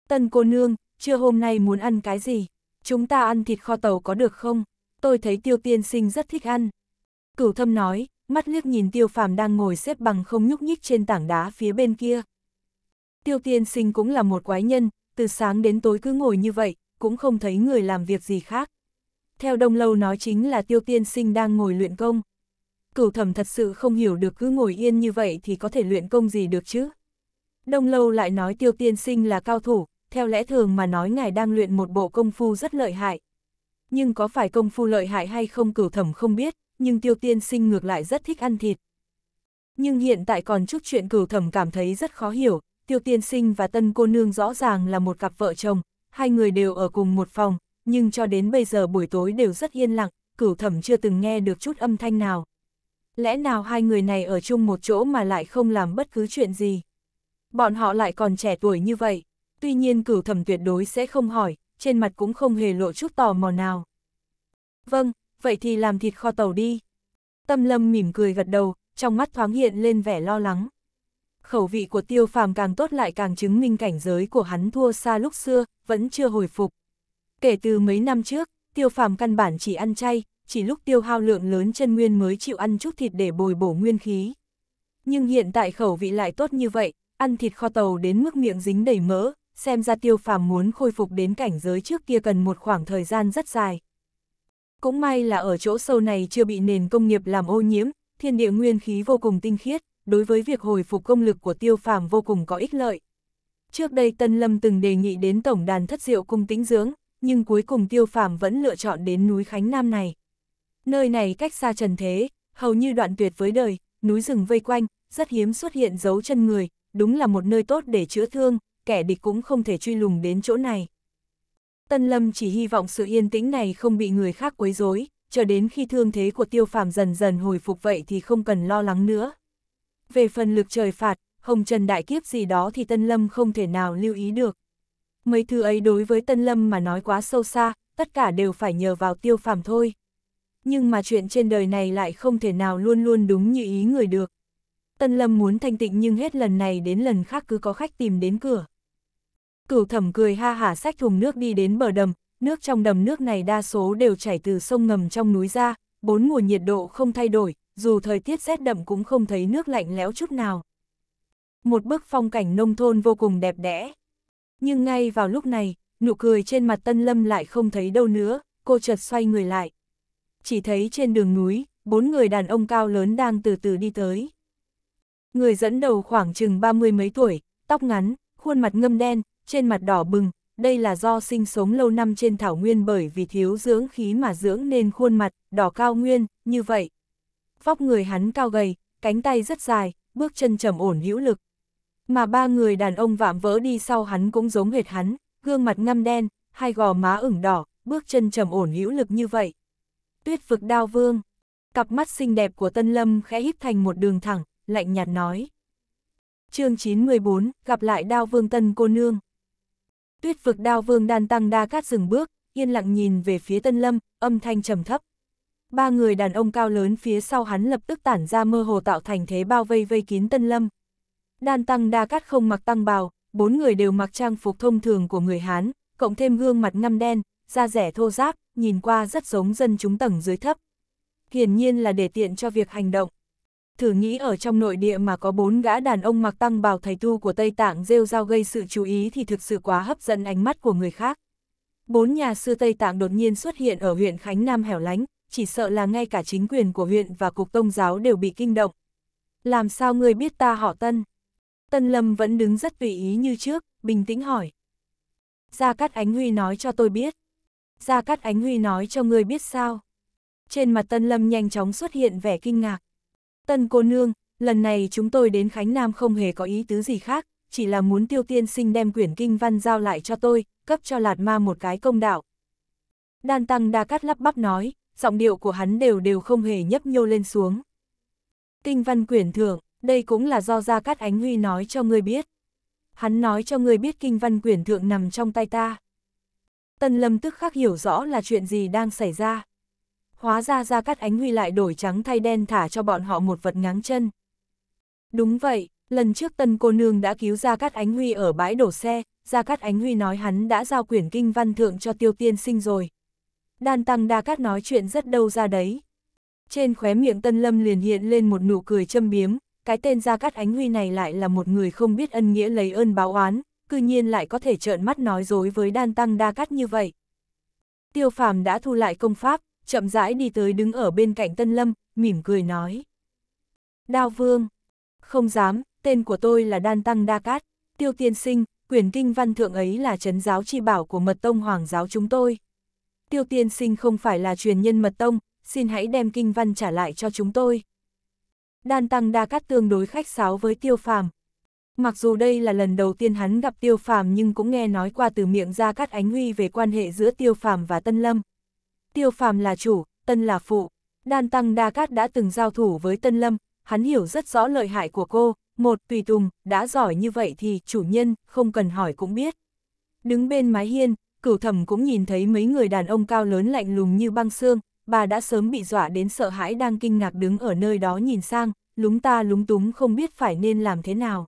Tân cô nương, chưa hôm nay muốn ăn cái gì? Chúng ta ăn thịt kho tàu có được không? Tôi thấy tiêu tiên sinh rất thích ăn. Cửu thâm nói, mắt liếc nhìn tiêu phàm đang ngồi xếp bằng không nhúc nhích trên tảng đá phía bên kia. Tiêu tiên sinh cũng là một quái nhân, từ sáng đến tối cứ ngồi như vậy, cũng không thấy người làm việc gì khác. Theo đông lâu nói chính là tiêu tiên sinh đang ngồi luyện công. Cửu thẩm thật sự không hiểu được cứ ngồi yên như vậy thì có thể luyện công gì được chứ. Đông lâu lại nói tiêu tiên sinh là cao thủ, theo lẽ thường mà nói ngài đang luyện một bộ công phu rất lợi hại. Nhưng có phải công phu lợi hại hay không cửu thẩm không biết, nhưng tiêu tiên sinh ngược lại rất thích ăn thịt. Nhưng hiện tại còn chút chuyện cửu thẩm cảm thấy rất khó hiểu, tiêu tiên sinh và tân cô nương rõ ràng là một cặp vợ chồng, hai người đều ở cùng một phòng, nhưng cho đến bây giờ buổi tối đều rất yên lặng, cửu thẩm chưa từng nghe được chút âm thanh nào. Lẽ nào hai người này ở chung một chỗ mà lại không làm bất cứ chuyện gì? Bọn họ lại còn trẻ tuổi như vậy, tuy nhiên cửu thẩm tuyệt đối sẽ không hỏi, trên mặt cũng không hề lộ chút tò mò nào. Vâng, vậy thì làm thịt kho tàu đi. Tâm lâm mỉm cười gật đầu, trong mắt thoáng hiện lên vẻ lo lắng. Khẩu vị của tiêu phàm càng tốt lại càng chứng minh cảnh giới của hắn thua xa lúc xưa, vẫn chưa hồi phục. Kể từ mấy năm trước, tiêu phàm căn bản chỉ ăn chay, chỉ lúc tiêu hao lượng lớn chân nguyên mới chịu ăn chút thịt để bồi bổ nguyên khí. Nhưng hiện tại khẩu vị lại tốt như vậy, ăn thịt kho tàu đến mức miệng dính đầy mỡ, xem ra tiêu phàm muốn khôi phục đến cảnh giới trước kia cần một khoảng thời gian rất dài. Cũng may là ở chỗ sâu này chưa bị nền công nghiệp làm ô nhiễm, thiên địa nguyên khí vô cùng tinh khiết, đối với việc hồi phục công lực của tiêu phàm vô cùng có ích lợi. Trước đây Tân Lâm từng đề nghị đến tổng đàn thất diệu cung tĩnh dưỡng, nhưng cuối cùng tiêu phàm vẫn lựa chọn đến núi Khánh Nam này. Nơi này cách xa trần thế, hầu như đoạn tuyệt với đời, núi rừng vây quanh, rất hiếm xuất hiện dấu chân người, đúng là một nơi tốt để chữa thương, kẻ địch cũng không thể truy lùng đến chỗ này. Tân Lâm chỉ hy vọng sự yên tĩnh này không bị người khác quấy rối, chờ đến khi thương thế của tiêu phàm dần dần hồi phục vậy thì không cần lo lắng nữa. Về phần lực trời phạt, hồng trần đại kiếp gì đó thì Tân Lâm không thể nào lưu ý được. Mấy thứ ấy đối với Tân Lâm mà nói quá sâu xa, tất cả đều phải nhờ vào tiêu phàm thôi. Nhưng mà chuyện trên đời này lại không thể nào luôn luôn đúng như ý người được. Tân Lâm muốn thanh tịnh nhưng hết lần này đến lần khác cứ có khách tìm đến cửa. Cửu thẩm cười ha hả sách thùng nước đi đến bờ đầm, nước trong đầm nước này đa số đều chảy từ sông ngầm trong núi ra, bốn mùa nhiệt độ không thay đổi, dù thời tiết rét đậm cũng không thấy nước lạnh lẽo chút nào. Một bức phong cảnh nông thôn vô cùng đẹp đẽ. Nhưng ngay vào lúc này, nụ cười trên mặt Tân Lâm lại không thấy đâu nữa, cô chợt xoay người lại. Chỉ thấy trên đường núi, bốn người đàn ông cao lớn đang từ từ đi tới. Người dẫn đầu khoảng chừng ba mươi mấy tuổi, tóc ngắn, khuôn mặt ngâm đen, trên mặt đỏ bừng, đây là do sinh sống lâu năm trên thảo nguyên bởi vì thiếu dưỡng khí mà dưỡng nên khuôn mặt, đỏ cao nguyên, như vậy. Vóc người hắn cao gầy, cánh tay rất dài, bước chân trầm ổn hữu lực. Mà ba người đàn ông vạm vỡ đi sau hắn cũng giống hệt hắn, gương mặt ngăm đen, hai gò má ửng đỏ, bước chân trầm ổn hữu lực như vậy. Tuyết vực đao vương, cặp mắt xinh đẹp của Tân Lâm khẽ híp thành một đường thẳng, lạnh nhạt nói. chương 914, gặp lại đao vương Tân cô nương. Tuyết vực đao vương đan tăng đa cát dừng bước, yên lặng nhìn về phía tân lâm, âm thanh trầm thấp. Ba người đàn ông cao lớn phía sau hắn lập tức tản ra mơ hồ tạo thành thế bao vây vây kín tân lâm. Đan tăng đa cát không mặc tăng bào, bốn người đều mặc trang phục thông thường của người Hán, cộng thêm gương mặt ngăm đen, da rẻ thô ráp, nhìn qua rất giống dân chúng tầng dưới thấp. Hiển nhiên là để tiện cho việc hành động thử nghĩ ở trong nội địa mà có bốn gã đàn ông mặc tăng bào thầy tu của Tây Tạng rêu rao gây sự chú ý thì thực sự quá hấp dẫn ánh mắt của người khác. Bốn nhà sư Tây Tạng đột nhiên xuất hiện ở huyện Khánh Nam hẻo lánh, chỉ sợ là ngay cả chính quyền của huyện và cục tôn giáo đều bị kinh động. Làm sao người biết ta họ Tân? Tân Lâm vẫn đứng rất tùy ý như trước, bình tĩnh hỏi. Gia Cát Ánh Huy nói cho tôi biết. Gia Cát Ánh Huy nói cho người biết sao? Trên mặt Tân Lâm nhanh chóng xuất hiện vẻ kinh ngạc. Tân cô nương, lần này chúng tôi đến Khánh Nam không hề có ý tứ gì khác, chỉ là muốn tiêu tiên sinh đem quyển kinh văn giao lại cho tôi, cấp cho lạt ma một cái công đạo. Đan Tăng Đa Cát lắp bắp nói, giọng điệu của hắn đều đều không hề nhấp nhô lên xuống. Kinh văn quyển thượng, đây cũng là do Gia Cát Ánh Huy nói cho ngươi biết. Hắn nói cho ngươi biết kinh văn quyển thượng nằm trong tay ta. Tân Lâm tức khắc hiểu rõ là chuyện gì đang xảy ra hóa ra ra cắt ánh huy lại đổi trắng thay đen thả cho bọn họ một vật ngáng chân. Đúng vậy, lần trước tân cô nương đã cứu ra cắt ánh huy ở bãi đổ xe, ra cắt ánh huy nói hắn đã giao quyển kinh văn thượng cho tiêu tiên sinh rồi. Đan tăng đa cắt nói chuyện rất đâu ra đấy. Trên khóe miệng tân lâm liền hiện lên một nụ cười châm biếm, cái tên Gia Cát Ánh Huy này lại là một người không biết ân nghĩa lấy ơn báo oán, cư nhiên lại có thể trợn mắt nói dối với đan tăng đa cát như vậy. Tiêu phàm đã thu lại công pháp, chậm rãi đi tới đứng ở bên cạnh Tân Lâm, mỉm cười nói. Đao Vương, không dám, tên của tôi là Đan Tăng Đa Cát, tiêu tiên sinh, quyền kinh văn thượng ấy là chấn giáo chi bảo của mật tông hoàng giáo chúng tôi. Tiêu tiên sinh không phải là truyền nhân mật tông, xin hãy đem kinh văn trả lại cho chúng tôi. Đan Tăng Đa Cát tương đối khách sáo với tiêu phàm. Mặc dù đây là lần đầu tiên hắn gặp tiêu phàm nhưng cũng nghe nói qua từ miệng ra cát ánh huy về quan hệ giữa tiêu phàm và tân lâm. Tiêu phàm là chủ, tân là phụ. Đan Tăng Đa Cát đã từng giao thủ với Tân Lâm, hắn hiểu rất rõ lợi hại của cô, một tùy tùng, đã giỏi như vậy thì chủ nhân, không cần hỏi cũng biết. Đứng bên mái hiên, cửu thẩm cũng nhìn thấy mấy người đàn ông cao lớn lạnh lùng như băng xương, bà đã sớm bị dọa đến sợ hãi đang kinh ngạc đứng ở nơi đó nhìn sang, lúng ta lúng túng không biết phải nên làm thế nào.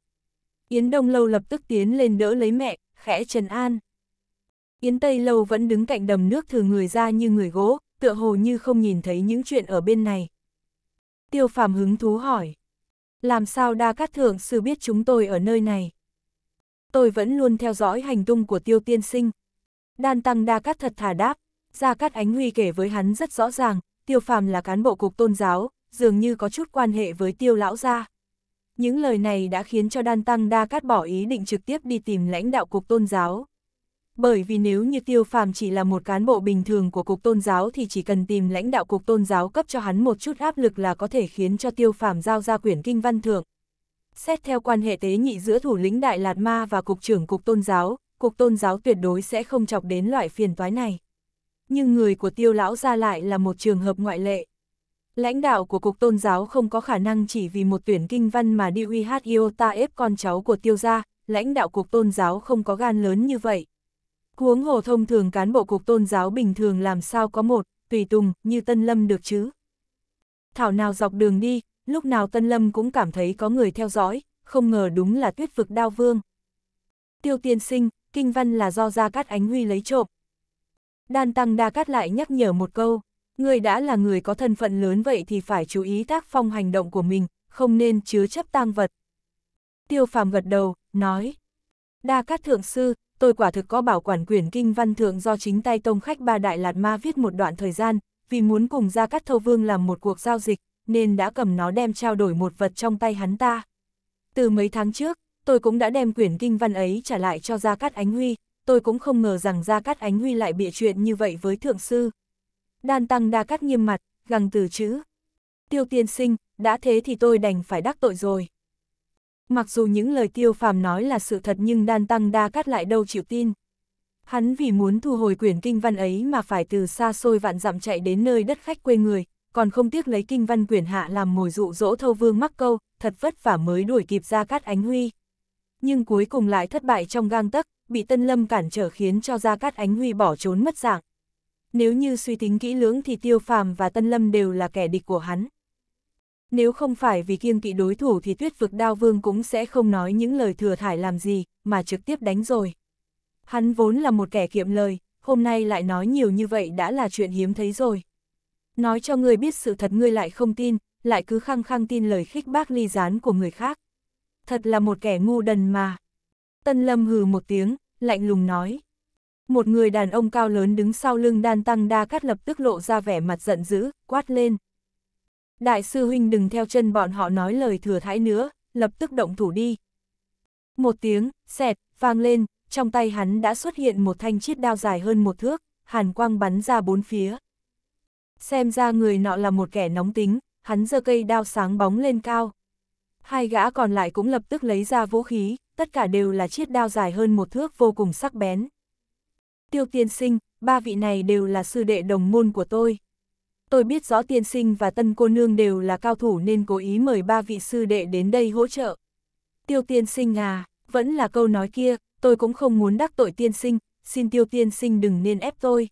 Yến Đông Lâu lập tức tiến lên đỡ lấy mẹ, khẽ trần an. Yến Tây Lâu vẫn đứng cạnh đầm nước thừa người ra như người gỗ, tựa hồ như không nhìn thấy những chuyện ở bên này. Tiêu phàm hứng thú hỏi. Làm sao đa cát thượng sư biết chúng tôi ở nơi này? Tôi vẫn luôn theo dõi hành tung của tiêu tiên sinh. Đan tăng đa cát thật thà đáp, Gia Cát Ánh Huy kể với hắn rất rõ ràng, Tiêu Phàm là cán bộ cục tôn giáo, dường như có chút quan hệ với Tiêu lão gia. Những lời này đã khiến cho Đan Tăng Đa Cát bỏ ý định trực tiếp đi tìm lãnh đạo cục tôn giáo. Bởi vì nếu như Tiêu Phàm chỉ là một cán bộ bình thường của Cục Tôn giáo thì chỉ cần tìm lãnh đạo Cục Tôn giáo cấp cho hắn một chút áp lực là có thể khiến cho Tiêu Phàm giao ra quyển kinh văn thượng. Xét theo quan hệ tế nhị giữa thủ lĩnh Đại Lạt Ma và Cục trưởng Cục Tôn giáo, Cục Tôn giáo tuyệt đối sẽ không chọc đến loại phiền toái này. Nhưng người của Tiêu Lão ra lại là một trường hợp ngoại lệ. Lãnh đạo của Cục Tôn giáo không có khả năng chỉ vì một tuyển kinh văn mà đi uy hát yêu ta ép con cháu của Tiêu gia, lãnh đạo Cục Tôn giáo không có gan lớn như vậy Huống hồ thông thường cán bộ cục tôn giáo bình thường làm sao có một, tùy tùng, như Tân Lâm được chứ. Thảo nào dọc đường đi, lúc nào Tân Lâm cũng cảm thấy có người theo dõi, không ngờ đúng là tuyết vực đao vương. Tiêu tiên sinh, kinh văn là do Gia Cát Ánh Huy lấy trộm. Đan Tăng Đa Cát lại nhắc nhở một câu, người đã là người có thân phận lớn vậy thì phải chú ý tác phong hành động của mình, không nên chứa chấp tang vật. Tiêu phàm gật đầu, nói, Đa Cát Thượng Sư, tôi quả thực có bảo quản quyển kinh văn thượng do chính tay tông khách ba đại lạt ma viết một đoạn thời gian, vì muốn cùng Gia Cát Thâu Vương làm một cuộc giao dịch, nên đã cầm nó đem trao đổi một vật trong tay hắn ta. Từ mấy tháng trước, tôi cũng đã đem quyển kinh văn ấy trả lại cho Gia Cát Ánh Huy, tôi cũng không ngờ rằng Gia Cát Ánh Huy lại bịa chuyện như vậy với thượng sư. Đan Tăng Đa Cát nghiêm mặt, gằng từ chữ. Tiêu tiên sinh, đã thế thì tôi đành phải đắc tội rồi. Mặc dù những lời tiêu phàm nói là sự thật nhưng đan tăng đa cát lại đâu chịu tin. Hắn vì muốn thu hồi quyển kinh văn ấy mà phải từ xa xôi vạn dặm chạy đến nơi đất khách quê người, còn không tiếc lấy kinh văn quyển hạ làm mồi dụ dỗ thâu vương mắc câu, thật vất vả mới đuổi kịp ra cát ánh huy. Nhưng cuối cùng lại thất bại trong gang tấc, bị Tân Lâm cản trở khiến cho Gia Cát Ánh Huy bỏ trốn mất dạng. Nếu như suy tính kỹ lưỡng thì Tiêu Phàm và Tân Lâm đều là kẻ địch của hắn. Nếu không phải vì kiêng kỵ đối thủ thì tuyết vực đao vương cũng sẽ không nói những lời thừa thải làm gì, mà trực tiếp đánh rồi. Hắn vốn là một kẻ kiệm lời, hôm nay lại nói nhiều như vậy đã là chuyện hiếm thấy rồi. Nói cho ngươi biết sự thật ngươi lại không tin, lại cứ khăng khăng tin lời khích bác ly gián của người khác. Thật là một kẻ ngu đần mà. Tân Lâm hừ một tiếng, lạnh lùng nói. Một người đàn ông cao lớn đứng sau lưng đan tăng đa cắt lập tức lộ ra vẻ mặt giận dữ, quát lên, Đại sư huynh đừng theo chân bọn họ nói lời thừa thãi nữa, lập tức động thủ đi. Một tiếng, xẹt, vang lên, trong tay hắn đã xuất hiện một thanh chiết đao dài hơn một thước, hàn quang bắn ra bốn phía. Xem ra người nọ là một kẻ nóng tính, hắn giơ cây đao sáng bóng lên cao. Hai gã còn lại cũng lập tức lấy ra vũ khí, tất cả đều là chiếc đao dài hơn một thước vô cùng sắc bén. Tiêu tiên sinh, ba vị này đều là sư đệ đồng môn của tôi tôi biết rõ tiên sinh và tân cô nương đều là cao thủ nên cố ý mời ba vị sư đệ đến đây hỗ trợ. Tiêu tiên sinh à, vẫn là câu nói kia, tôi cũng không muốn đắc tội tiên sinh, xin tiêu tiên sinh đừng nên ép tôi.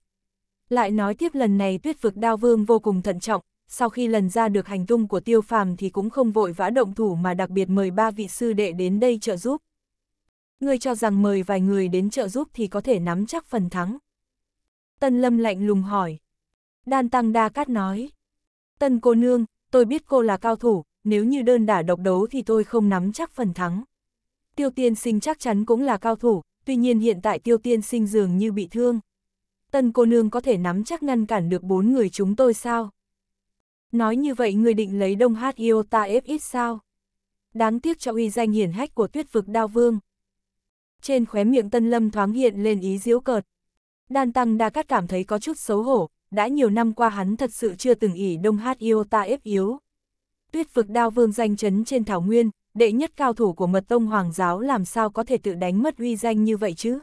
Lại nói tiếp lần này tuyết vực đao vương vô cùng thận trọng, sau khi lần ra được hành tung của tiêu phàm thì cũng không vội vã động thủ mà đặc biệt mời ba vị sư đệ đến đây trợ giúp. Ngươi cho rằng mời vài người đến trợ giúp thì có thể nắm chắc phần thắng. Tân Lâm lạnh lùng hỏi, Đan Tăng Đa Cát nói. Tân cô nương, tôi biết cô là cao thủ, nếu như đơn đả độc đấu thì tôi không nắm chắc phần thắng. Tiêu tiên sinh chắc chắn cũng là cao thủ, tuy nhiên hiện tại tiêu tiên sinh dường như bị thương. Tân cô nương có thể nắm chắc ngăn cản được bốn người chúng tôi sao? Nói như vậy người định lấy đông hát yêu ta ép ít sao? Đáng tiếc cho uy danh hiển hách của tuyết vực đao vương. Trên khóe miệng tân lâm thoáng hiện lên ý diễu cợt. Đan tăng đa cát cảm thấy có chút xấu hổ, đã nhiều năm qua hắn thật sự chưa từng ỉ đông hát yêu ta ép yếu. Tuyết vực đao vương danh chấn trên thảo nguyên, đệ nhất cao thủ của mật tông hoàng giáo làm sao có thể tự đánh mất uy danh như vậy chứ?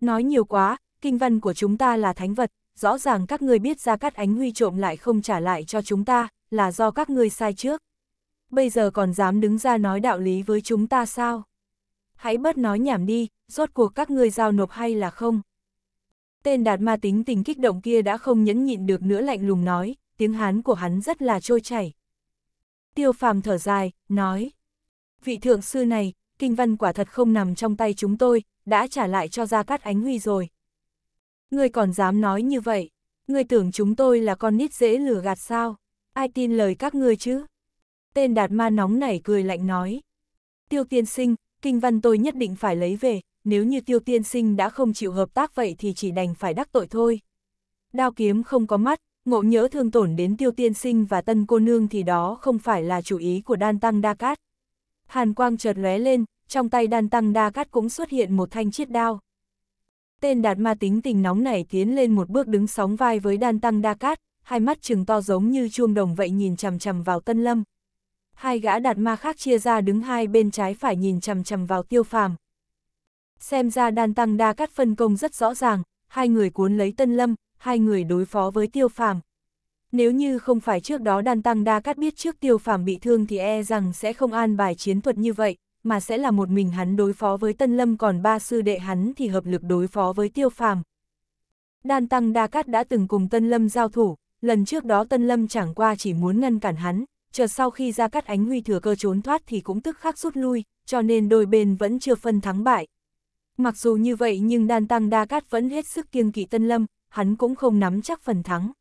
Nói nhiều quá, kinh văn của chúng ta là thánh vật, rõ ràng các người biết ra cắt ánh huy trộm lại không trả lại cho chúng ta, là do các người sai trước. Bây giờ còn dám đứng ra nói đạo lý với chúng ta sao? Hãy bớt nói nhảm đi, rốt cuộc các người giao nộp hay là không? Tên đạt ma tính tình kích động kia đã không nhẫn nhịn được nữa lạnh lùng nói, tiếng hán của hắn rất là trôi chảy. Tiêu phàm thở dài, nói. Vị thượng sư này, kinh văn quả thật không nằm trong tay chúng tôi, đã trả lại cho Gia Cát Ánh Huy rồi. Ngươi còn dám nói như vậy, ngươi tưởng chúng tôi là con nít dễ lừa gạt sao, ai tin lời các ngươi chứ? Tên đạt ma nóng nảy cười lạnh nói. Tiêu tiên sinh, kinh văn tôi nhất định phải lấy về, nếu như tiêu tiên sinh đã không chịu hợp tác vậy thì chỉ đành phải đắc tội thôi. Đao kiếm không có mắt, ngộ nhỡ thương tổn đến tiêu tiên sinh và tân cô nương thì đó không phải là chủ ý của đan tăng đa cát. Hàn quang chợt lóe lên, trong tay đan tăng đa cát cũng xuất hiện một thanh chiết đao. Tên đạt ma tính tình nóng này tiến lên một bước đứng sóng vai với đan tăng đa cát, hai mắt trừng to giống như chuông đồng vậy nhìn chằm chằm vào tân lâm. Hai gã đạt ma khác chia ra đứng hai bên trái phải nhìn chằm chằm vào tiêu phàm, Xem ra đan tăng đa cắt phân công rất rõ ràng, hai người cuốn lấy Tân Lâm, hai người đối phó với Tiêu Phàm. Nếu như không phải trước đó đan tăng đa cắt biết trước Tiêu Phàm bị thương thì e rằng sẽ không an bài chiến thuật như vậy, mà sẽ là một mình hắn đối phó với Tân Lâm còn ba sư đệ hắn thì hợp lực đối phó với Tiêu Phàm. Đan Tăng Đa cắt đã từng cùng Tân Lâm giao thủ, lần trước đó Tân Lâm chẳng qua chỉ muốn ngăn cản hắn, chờ sau khi ra cắt ánh huy thừa cơ trốn thoát thì cũng tức khắc rút lui, cho nên đôi bên vẫn chưa phân thắng bại. Mặc dù như vậy nhưng Đan Tăng Đa Cát vẫn hết sức kiêng kỵ Tân Lâm, hắn cũng không nắm chắc phần thắng.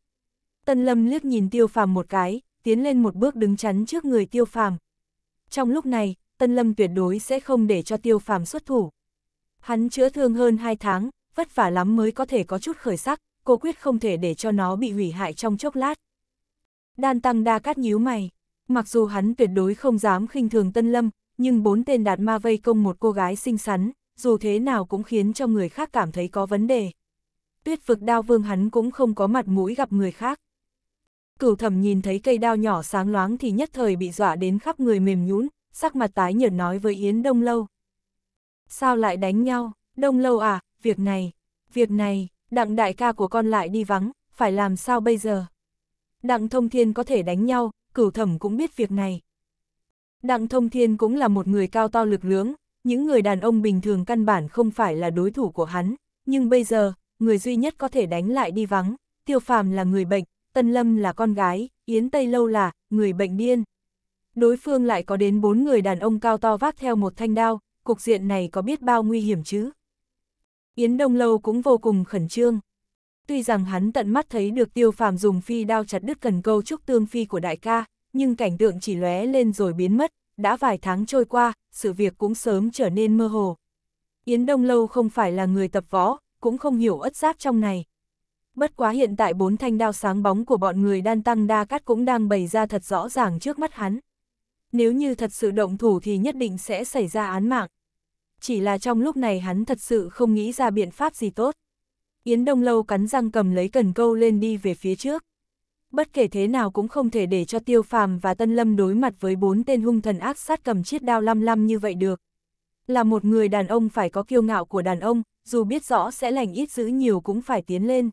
Tân Lâm liếc nhìn Tiêu Phàm một cái, tiến lên một bước đứng chắn trước người Tiêu Phàm. Trong lúc này, Tân Lâm tuyệt đối sẽ không để cho Tiêu Phàm xuất thủ. Hắn chữa thương hơn 2 tháng, vất vả lắm mới có thể có chút khởi sắc, cô quyết không thể để cho nó bị hủy hại trong chốc lát. Đan Tăng Đa Cát nhíu mày, mặc dù hắn tuyệt đối không dám khinh thường Tân Lâm, nhưng bốn tên đạt ma vây công một cô gái xinh xắn, dù thế nào cũng khiến cho người khác cảm thấy có vấn đề. Tuyết vực đao vương hắn cũng không có mặt mũi gặp người khác. Cửu thẩm nhìn thấy cây đao nhỏ sáng loáng thì nhất thời bị dọa đến khắp người mềm nhũn, sắc mặt tái nhợt nói với Yến Đông Lâu. Sao lại đánh nhau, Đông Lâu à, việc này, việc này, đặng đại ca của con lại đi vắng, phải làm sao bây giờ? Đặng thông thiên có thể đánh nhau, cửu thẩm cũng biết việc này. Đặng thông thiên cũng là một người cao to lực lưỡng, những người đàn ông bình thường căn bản không phải là đối thủ của hắn, nhưng bây giờ, người duy nhất có thể đánh lại đi vắng, tiêu phàm là người bệnh, Tân Lâm là con gái, Yến Tây Lâu là người bệnh điên. Đối phương lại có đến bốn người đàn ông cao to vác theo một thanh đao, cục diện này có biết bao nguy hiểm chứ? Yến Đông Lâu cũng vô cùng khẩn trương. Tuy rằng hắn tận mắt thấy được tiêu phàm dùng phi đao chặt đứt cần câu trúc tương phi của đại ca, nhưng cảnh tượng chỉ lóe lên rồi biến mất, đã vài tháng trôi qua, sự việc cũng sớm trở nên mơ hồ. Yến Đông Lâu không phải là người tập võ, cũng không hiểu ất giáp trong này. Bất quá hiện tại bốn thanh đao sáng bóng của bọn người đan tăng đa cắt cũng đang bày ra thật rõ ràng trước mắt hắn. Nếu như thật sự động thủ thì nhất định sẽ xảy ra án mạng. Chỉ là trong lúc này hắn thật sự không nghĩ ra biện pháp gì tốt. Yến Đông Lâu cắn răng cầm lấy cần câu lên đi về phía trước bất kể thế nào cũng không thể để cho Tiêu Phàm và Tân Lâm đối mặt với bốn tên hung thần ác sát cầm chiếc đao lăm lăm như vậy được. Là một người đàn ông phải có kiêu ngạo của đàn ông, dù biết rõ sẽ lành ít giữ nhiều cũng phải tiến lên.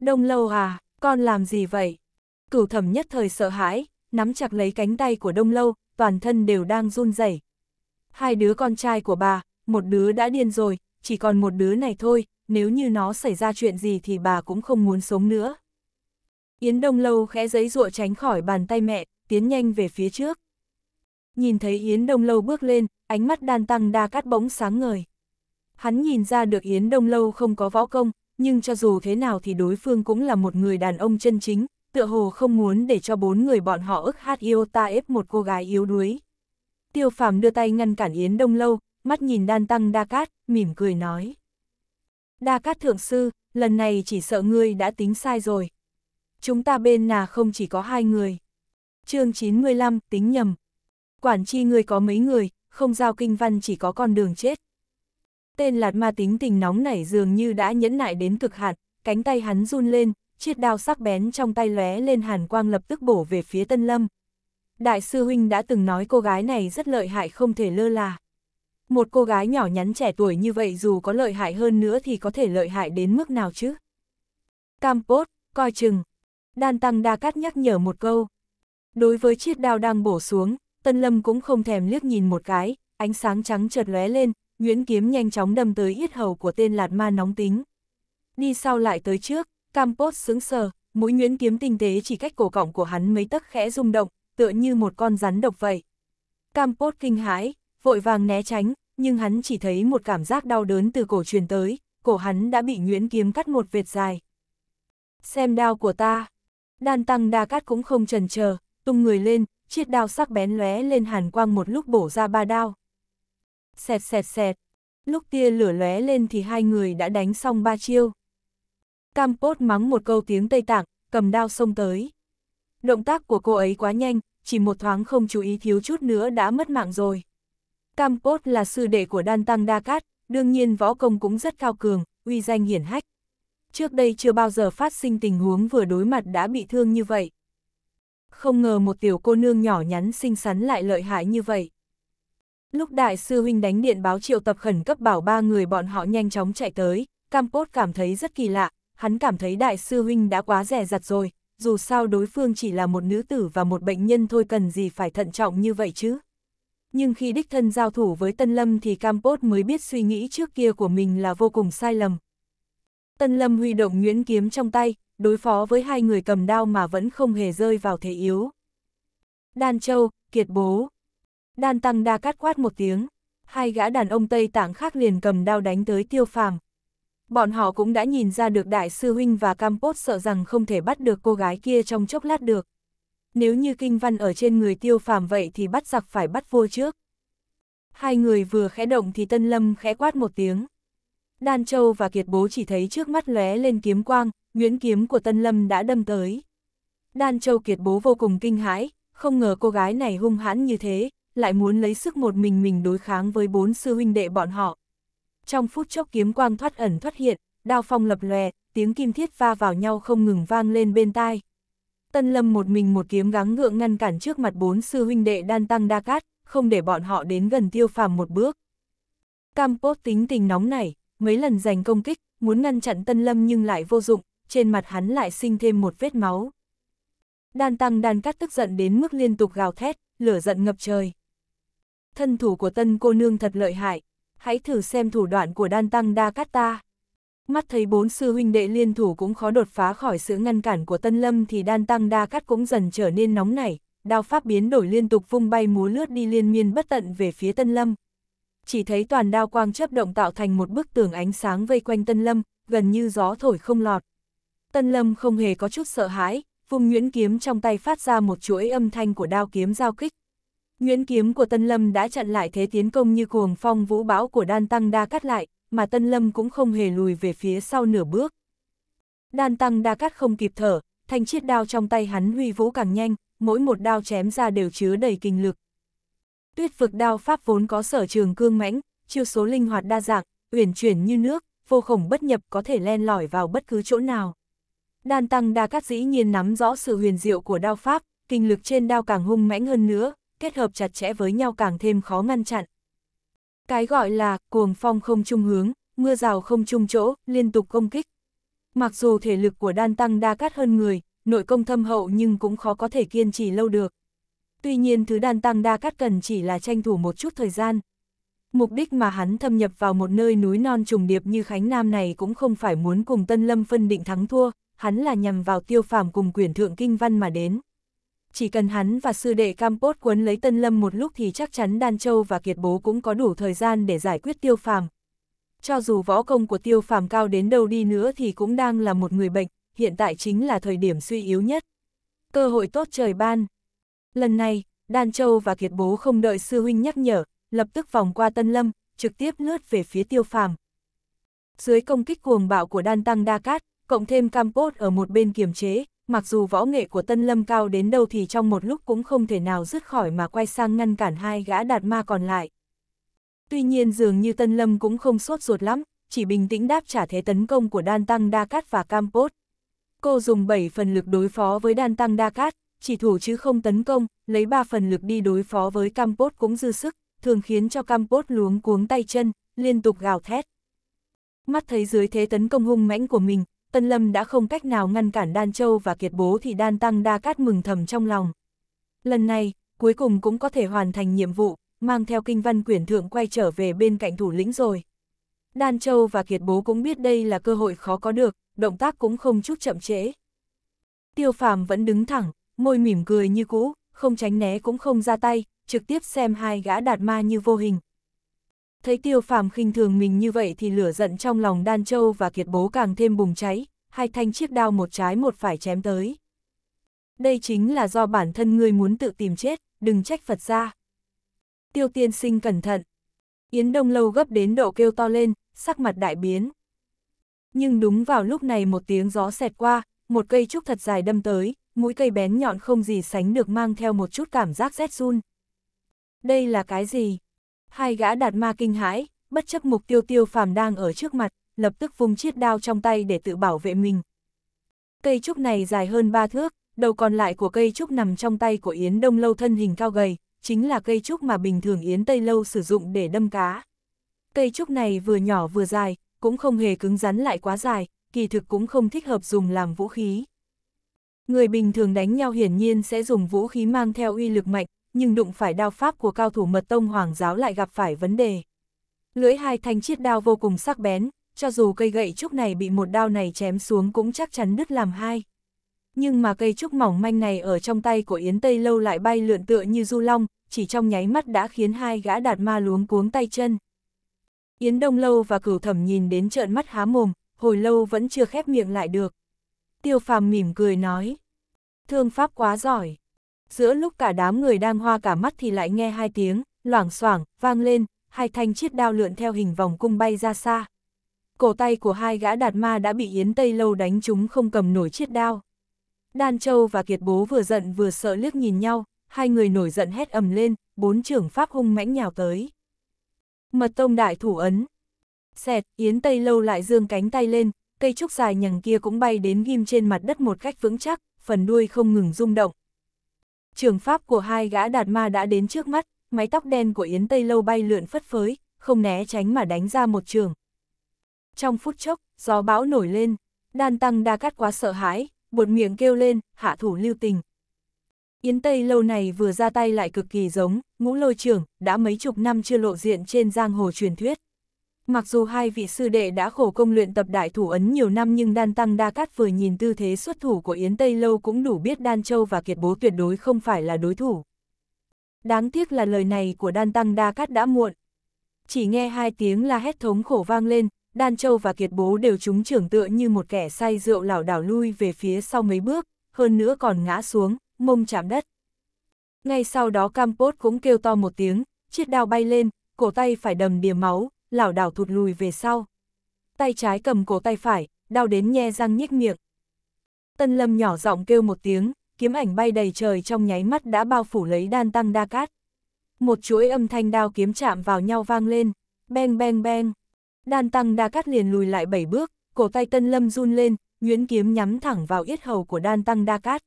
Đông Lâu à, con làm gì vậy? Cửu thẩm nhất thời sợ hãi, nắm chặt lấy cánh tay của Đông Lâu, toàn thân đều đang run rẩy. Hai đứa con trai của bà, một đứa đã điên rồi, chỉ còn một đứa này thôi, nếu như nó xảy ra chuyện gì thì bà cũng không muốn sống nữa. Yến Đông Lâu khẽ giấy rụa tránh khỏi bàn tay mẹ, tiến nhanh về phía trước. Nhìn thấy Yến Đông Lâu bước lên, ánh mắt đan tăng đa cát bỗng sáng ngời. Hắn nhìn ra được Yến Đông Lâu không có võ công, nhưng cho dù thế nào thì đối phương cũng là một người đàn ông chân chính, tựa hồ không muốn để cho bốn người bọn họ ức hát yêu ta ép một cô gái yếu đuối. Tiêu phàm đưa tay ngăn cản Yến Đông Lâu, mắt nhìn đan tăng đa cát, mỉm cười nói. Đa cát thượng sư, lần này chỉ sợ ngươi đã tính sai rồi chúng ta bên nà không chỉ có hai người. chương 95, tính nhầm. Quản chi người có mấy người, không giao kinh văn chỉ có con đường chết. Tên lạt ma tính tình nóng nảy dường như đã nhẫn nại đến cực hạn, cánh tay hắn run lên, chiếc đao sắc bén trong tay lóe lên hàn quang lập tức bổ về phía Tân Lâm. Đại sư huynh đã từng nói cô gái này rất lợi hại không thể lơ là. Một cô gái nhỏ nhắn trẻ tuổi như vậy dù có lợi hại hơn nữa thì có thể lợi hại đến mức nào chứ? Campos, coi chừng, đan tăng đa cát nhắc nhở một câu. Đối với chiếc đao đang bổ xuống, Tân Lâm cũng không thèm liếc nhìn một cái, ánh sáng trắng chợt lóe lên, Nguyễn Kiếm nhanh chóng đâm tới yết hầu của tên lạt ma nóng tính. Đi sau lại tới trước, Campos sững sờ, mũi Nguyễn Kiếm tinh tế chỉ cách cổ cọng của hắn mấy tấc khẽ rung động, tựa như một con rắn độc vậy. Campos kinh hãi, vội vàng né tránh, nhưng hắn chỉ thấy một cảm giác đau đớn từ cổ truyền tới, cổ hắn đã bị Nguyễn Kiếm cắt một vệt dài. Xem đao của ta, Đan tăng đa cát cũng không trần chờ tung người lên, chiếc đao sắc bén lóe lên hàn quang một lúc bổ ra ba đao. Xẹt xẹt xẹt, lúc tia lửa lóe lên thì hai người đã đánh xong ba chiêu. Campos mắng một câu tiếng Tây Tạng, cầm đao xông tới. Động tác của cô ấy quá nhanh, chỉ một thoáng không chú ý thiếu chút nữa đã mất mạng rồi. Campos là sư đệ của Đan Tăng Đa Cát, đương nhiên võ công cũng rất cao cường, uy danh hiển hách trước đây chưa bao giờ phát sinh tình huống vừa đối mặt đã bị thương như vậy. Không ngờ một tiểu cô nương nhỏ nhắn xinh xắn lại lợi hại như vậy. Lúc đại sư huynh đánh điện báo triệu tập khẩn cấp bảo ba người bọn họ nhanh chóng chạy tới, Campos cảm thấy rất kỳ lạ, hắn cảm thấy đại sư huynh đã quá rẻ rặt rồi, dù sao đối phương chỉ là một nữ tử và một bệnh nhân thôi cần gì phải thận trọng như vậy chứ. Nhưng khi đích thân giao thủ với Tân Lâm thì Campos mới biết suy nghĩ trước kia của mình là vô cùng sai lầm, Tân Lâm huy động nguyễn kiếm trong tay, đối phó với hai người cầm đao mà vẫn không hề rơi vào thế yếu. Đan Châu, Kiệt Bố. Đan Tăng Đa cát quát một tiếng, hai gã đàn ông Tây Tạng khác liền cầm đao đánh tới tiêu phàm. Bọn họ cũng đã nhìn ra được Đại sư Huynh và Campos sợ rằng không thể bắt được cô gái kia trong chốc lát được. Nếu như kinh văn ở trên người tiêu phàm vậy thì bắt giặc phải bắt vua trước. Hai người vừa khẽ động thì Tân Lâm khẽ quát một tiếng. Đan Châu và Kiệt Bố chỉ thấy trước mắt lóe lên kiếm quang, nguyễn kiếm của Tân Lâm đã đâm tới. Đan Châu Kiệt Bố vô cùng kinh hãi, không ngờ cô gái này hung hãn như thế, lại muốn lấy sức một mình mình đối kháng với bốn sư huynh đệ bọn họ. Trong phút chốc kiếm quang thoát ẩn thoát hiện, đao phong lập lòe, tiếng kim thiết va vào nhau không ngừng vang lên bên tai. Tân Lâm một mình một kiếm gắng ngượng ngăn cản trước mặt bốn sư huynh đệ đan tăng đa cát, không để bọn họ đến gần tiêu phàm một bước. Campos tính tình nóng này, mấy lần giành công kích, muốn ngăn chặn Tân Lâm nhưng lại vô dụng, trên mặt hắn lại sinh thêm một vết máu. Đan Tăng Đan Cát tức giận đến mức liên tục gào thét, lửa giận ngập trời. Thân thủ của Tân cô nương thật lợi hại, hãy thử xem thủ đoạn của Đan Tăng Đa Cát ta. Mắt thấy bốn sư huynh đệ liên thủ cũng khó đột phá khỏi sự ngăn cản của Tân Lâm thì Đan Tăng Đa Cát cũng dần trở nên nóng nảy, đao pháp biến đổi liên tục vung bay múa lướt đi liên miên bất tận về phía Tân Lâm, chỉ thấy toàn đao quang chấp động tạo thành một bức tường ánh sáng vây quanh Tân Lâm, gần như gió thổi không lọt. Tân Lâm không hề có chút sợ hãi, vùng Nguyễn Kiếm trong tay phát ra một chuỗi âm thanh của đao kiếm giao kích. Nguyễn Kiếm của Tân Lâm đã chặn lại thế tiến công như cuồng phong vũ bão của Đan Tăng Đa cắt lại, mà Tân Lâm cũng không hề lùi về phía sau nửa bước. Đan Tăng Đa cắt không kịp thở, thanh chiết đao trong tay hắn huy vũ càng nhanh, mỗi một đao chém ra đều chứa đầy kinh lực, Tuyết vực đao pháp vốn có sở trường cương mãnh, chiêu số linh hoạt đa dạng, uyển chuyển như nước, vô khổng bất nhập có thể len lỏi vào bất cứ chỗ nào. Đan Tăng Đa Cát dĩ nhiên nắm rõ sự huyền diệu của đao pháp, kinh lực trên đao càng hung mãnh hơn nữa, kết hợp chặt chẽ với nhau càng thêm khó ngăn chặn. Cái gọi là cuồng phong không trung hướng, mưa rào không trung chỗ, liên tục công kích. Mặc dù thể lực của Đan Tăng Đa Cát hơn người, nội công thâm hậu nhưng cũng khó có thể kiên trì lâu được. Tuy nhiên thứ đan tăng đa cát cần chỉ là tranh thủ một chút thời gian. Mục đích mà hắn thâm nhập vào một nơi núi non trùng điệp như Khánh Nam này cũng không phải muốn cùng Tân Lâm phân định thắng thua, hắn là nhằm vào tiêu phàm cùng quyển thượng kinh văn mà đến. Chỉ cần hắn và sư đệ Campos cuốn lấy Tân Lâm một lúc thì chắc chắn Đan Châu và Kiệt Bố cũng có đủ thời gian để giải quyết tiêu phàm. Cho dù võ công của tiêu phàm cao đến đâu đi nữa thì cũng đang là một người bệnh, hiện tại chính là thời điểm suy yếu nhất. Cơ hội tốt trời ban, Lần này, Đan Châu và Kiệt Bố không đợi sư huynh nhắc nhở, lập tức vòng qua Tân Lâm, trực tiếp lướt về phía tiêu phàm. Dưới công kích cuồng bạo của Đan Tăng Đa Cát, cộng thêm Campos ở một bên kiềm chế, mặc dù võ nghệ của Tân Lâm cao đến đâu thì trong một lúc cũng không thể nào dứt khỏi mà quay sang ngăn cản hai gã đạt ma còn lại. Tuy nhiên dường như Tân Lâm cũng không sốt ruột lắm, chỉ bình tĩnh đáp trả thế tấn công của Đan Tăng Đa Cát và Campos. Cô dùng 7 phần lực đối phó với Đan Tăng Đa Cát, chỉ thủ chứ không tấn công, lấy ba phần lực đi đối phó với Campos cũng dư sức, thường khiến cho Campos luống cuống tay chân, liên tục gào thét. Mắt thấy dưới thế tấn công hung mãnh của mình, Tân Lâm đã không cách nào ngăn cản Đan Châu và Kiệt Bố thì Đan Tăng Đa Cát mừng thầm trong lòng. Lần này, cuối cùng cũng có thể hoàn thành nhiệm vụ, mang theo kinh văn quyển thượng quay trở về bên cạnh thủ lĩnh rồi. Đan Châu và Kiệt Bố cũng biết đây là cơ hội khó có được, động tác cũng không chút chậm trễ. Tiêu Phàm vẫn đứng thẳng, môi mỉm cười như cũ, không tránh né cũng không ra tay, trực tiếp xem hai gã đạt ma như vô hình. Thấy tiêu phàm khinh thường mình như vậy thì lửa giận trong lòng đan châu và kiệt bố càng thêm bùng cháy, hai thanh chiếc đao một trái một phải chém tới. Đây chính là do bản thân ngươi muốn tự tìm chết, đừng trách Phật ra. Tiêu tiên sinh cẩn thận. Yến Đông Lâu gấp đến độ kêu to lên, sắc mặt đại biến. Nhưng đúng vào lúc này một tiếng gió xẹt qua, một cây trúc thật dài đâm tới, mũi cây bén nhọn không gì sánh được mang theo một chút cảm giác rét run. Đây là cái gì? Hai gã đạt ma kinh hãi, bất chấp mục tiêu tiêu phàm đang ở trước mặt, lập tức vung chiếc đao trong tay để tự bảo vệ mình. Cây trúc này dài hơn ba thước, đầu còn lại của cây trúc nằm trong tay của Yến Đông Lâu thân hình cao gầy, chính là cây trúc mà bình thường Yến Tây Lâu sử dụng để đâm cá. Cây trúc này vừa nhỏ vừa dài, cũng không hề cứng rắn lại quá dài, kỳ thực cũng không thích hợp dùng làm vũ khí. Người bình thường đánh nhau hiển nhiên sẽ dùng vũ khí mang theo uy lực mạnh, nhưng đụng phải đao pháp của cao thủ mật tông hoàng giáo lại gặp phải vấn đề. Lưỡi hai thanh chiết đao vô cùng sắc bén, cho dù cây gậy trúc này bị một đao này chém xuống cũng chắc chắn đứt làm hai. Nhưng mà cây trúc mỏng manh này ở trong tay của Yến Tây Lâu lại bay lượn tựa như du long, chỉ trong nháy mắt đã khiến hai gã đạt ma luống cuống tay chân. Yến Đông Lâu và Cửu Thẩm nhìn đến trợn mắt há mồm, hồi lâu vẫn chưa khép miệng lại được tiêu phàm mỉm cười nói. Thương pháp quá giỏi. Giữa lúc cả đám người đang hoa cả mắt thì lại nghe hai tiếng, loảng xoảng vang lên, hai thanh chiếc đao lượn theo hình vòng cung bay ra xa. Cổ tay của hai gã đạt ma đã bị Yến Tây Lâu đánh chúng không cầm nổi chiếc đao. Đan Châu và Kiệt Bố vừa giận vừa sợ liếc nhìn nhau, hai người nổi giận hét ầm lên, bốn trưởng pháp hung mãnh nhào tới. Mật tông đại thủ ấn. Xẹt, Yến Tây Lâu lại dương cánh tay lên, cây trúc dài nhằng kia cũng bay đến ghim trên mặt đất một cách vững chắc, phần đuôi không ngừng rung động. Trường pháp của hai gã đạt ma đã đến trước mắt, mái tóc đen của Yến Tây Lâu bay lượn phất phới, không né tránh mà đánh ra một trường. Trong phút chốc, gió bão nổi lên, đan tăng đa cắt quá sợ hãi, buột miệng kêu lên, hạ thủ lưu tình. Yến Tây Lâu này vừa ra tay lại cực kỳ giống, ngũ lôi trường, đã mấy chục năm chưa lộ diện trên giang hồ truyền thuyết. Mặc dù hai vị sư đệ đã khổ công luyện tập đại thủ ấn nhiều năm nhưng đan tăng đa cát vừa nhìn tư thế xuất thủ của Yến Tây Lâu cũng đủ biết đan châu và kiệt bố tuyệt đối không phải là đối thủ. Đáng tiếc là lời này của đan tăng đa cát đã muộn. Chỉ nghe hai tiếng la hét thống khổ vang lên, đan châu và kiệt bố đều trúng trưởng tựa như một kẻ say rượu lảo đảo lui về phía sau mấy bước, hơn nữa còn ngã xuống, mông chạm đất. Ngay sau đó Campos cũng kêu to một tiếng, chiếc đao bay lên, cổ tay phải đầm đìa máu, lảo đảo thụt lùi về sau. Tay trái cầm cổ tay phải, đau đến nhe răng nhếch miệng. Tân Lâm nhỏ giọng kêu một tiếng, kiếm ảnh bay đầy trời trong nháy mắt đã bao phủ lấy đan tăng đa cát. Một chuỗi âm thanh đao kiếm chạm vào nhau vang lên, beng beng beng. Đan tăng đa cát liền lùi lại bảy bước, cổ tay Tân Lâm run lên, nhuyễn kiếm nhắm thẳng vào yết hầu của đan tăng đa cát.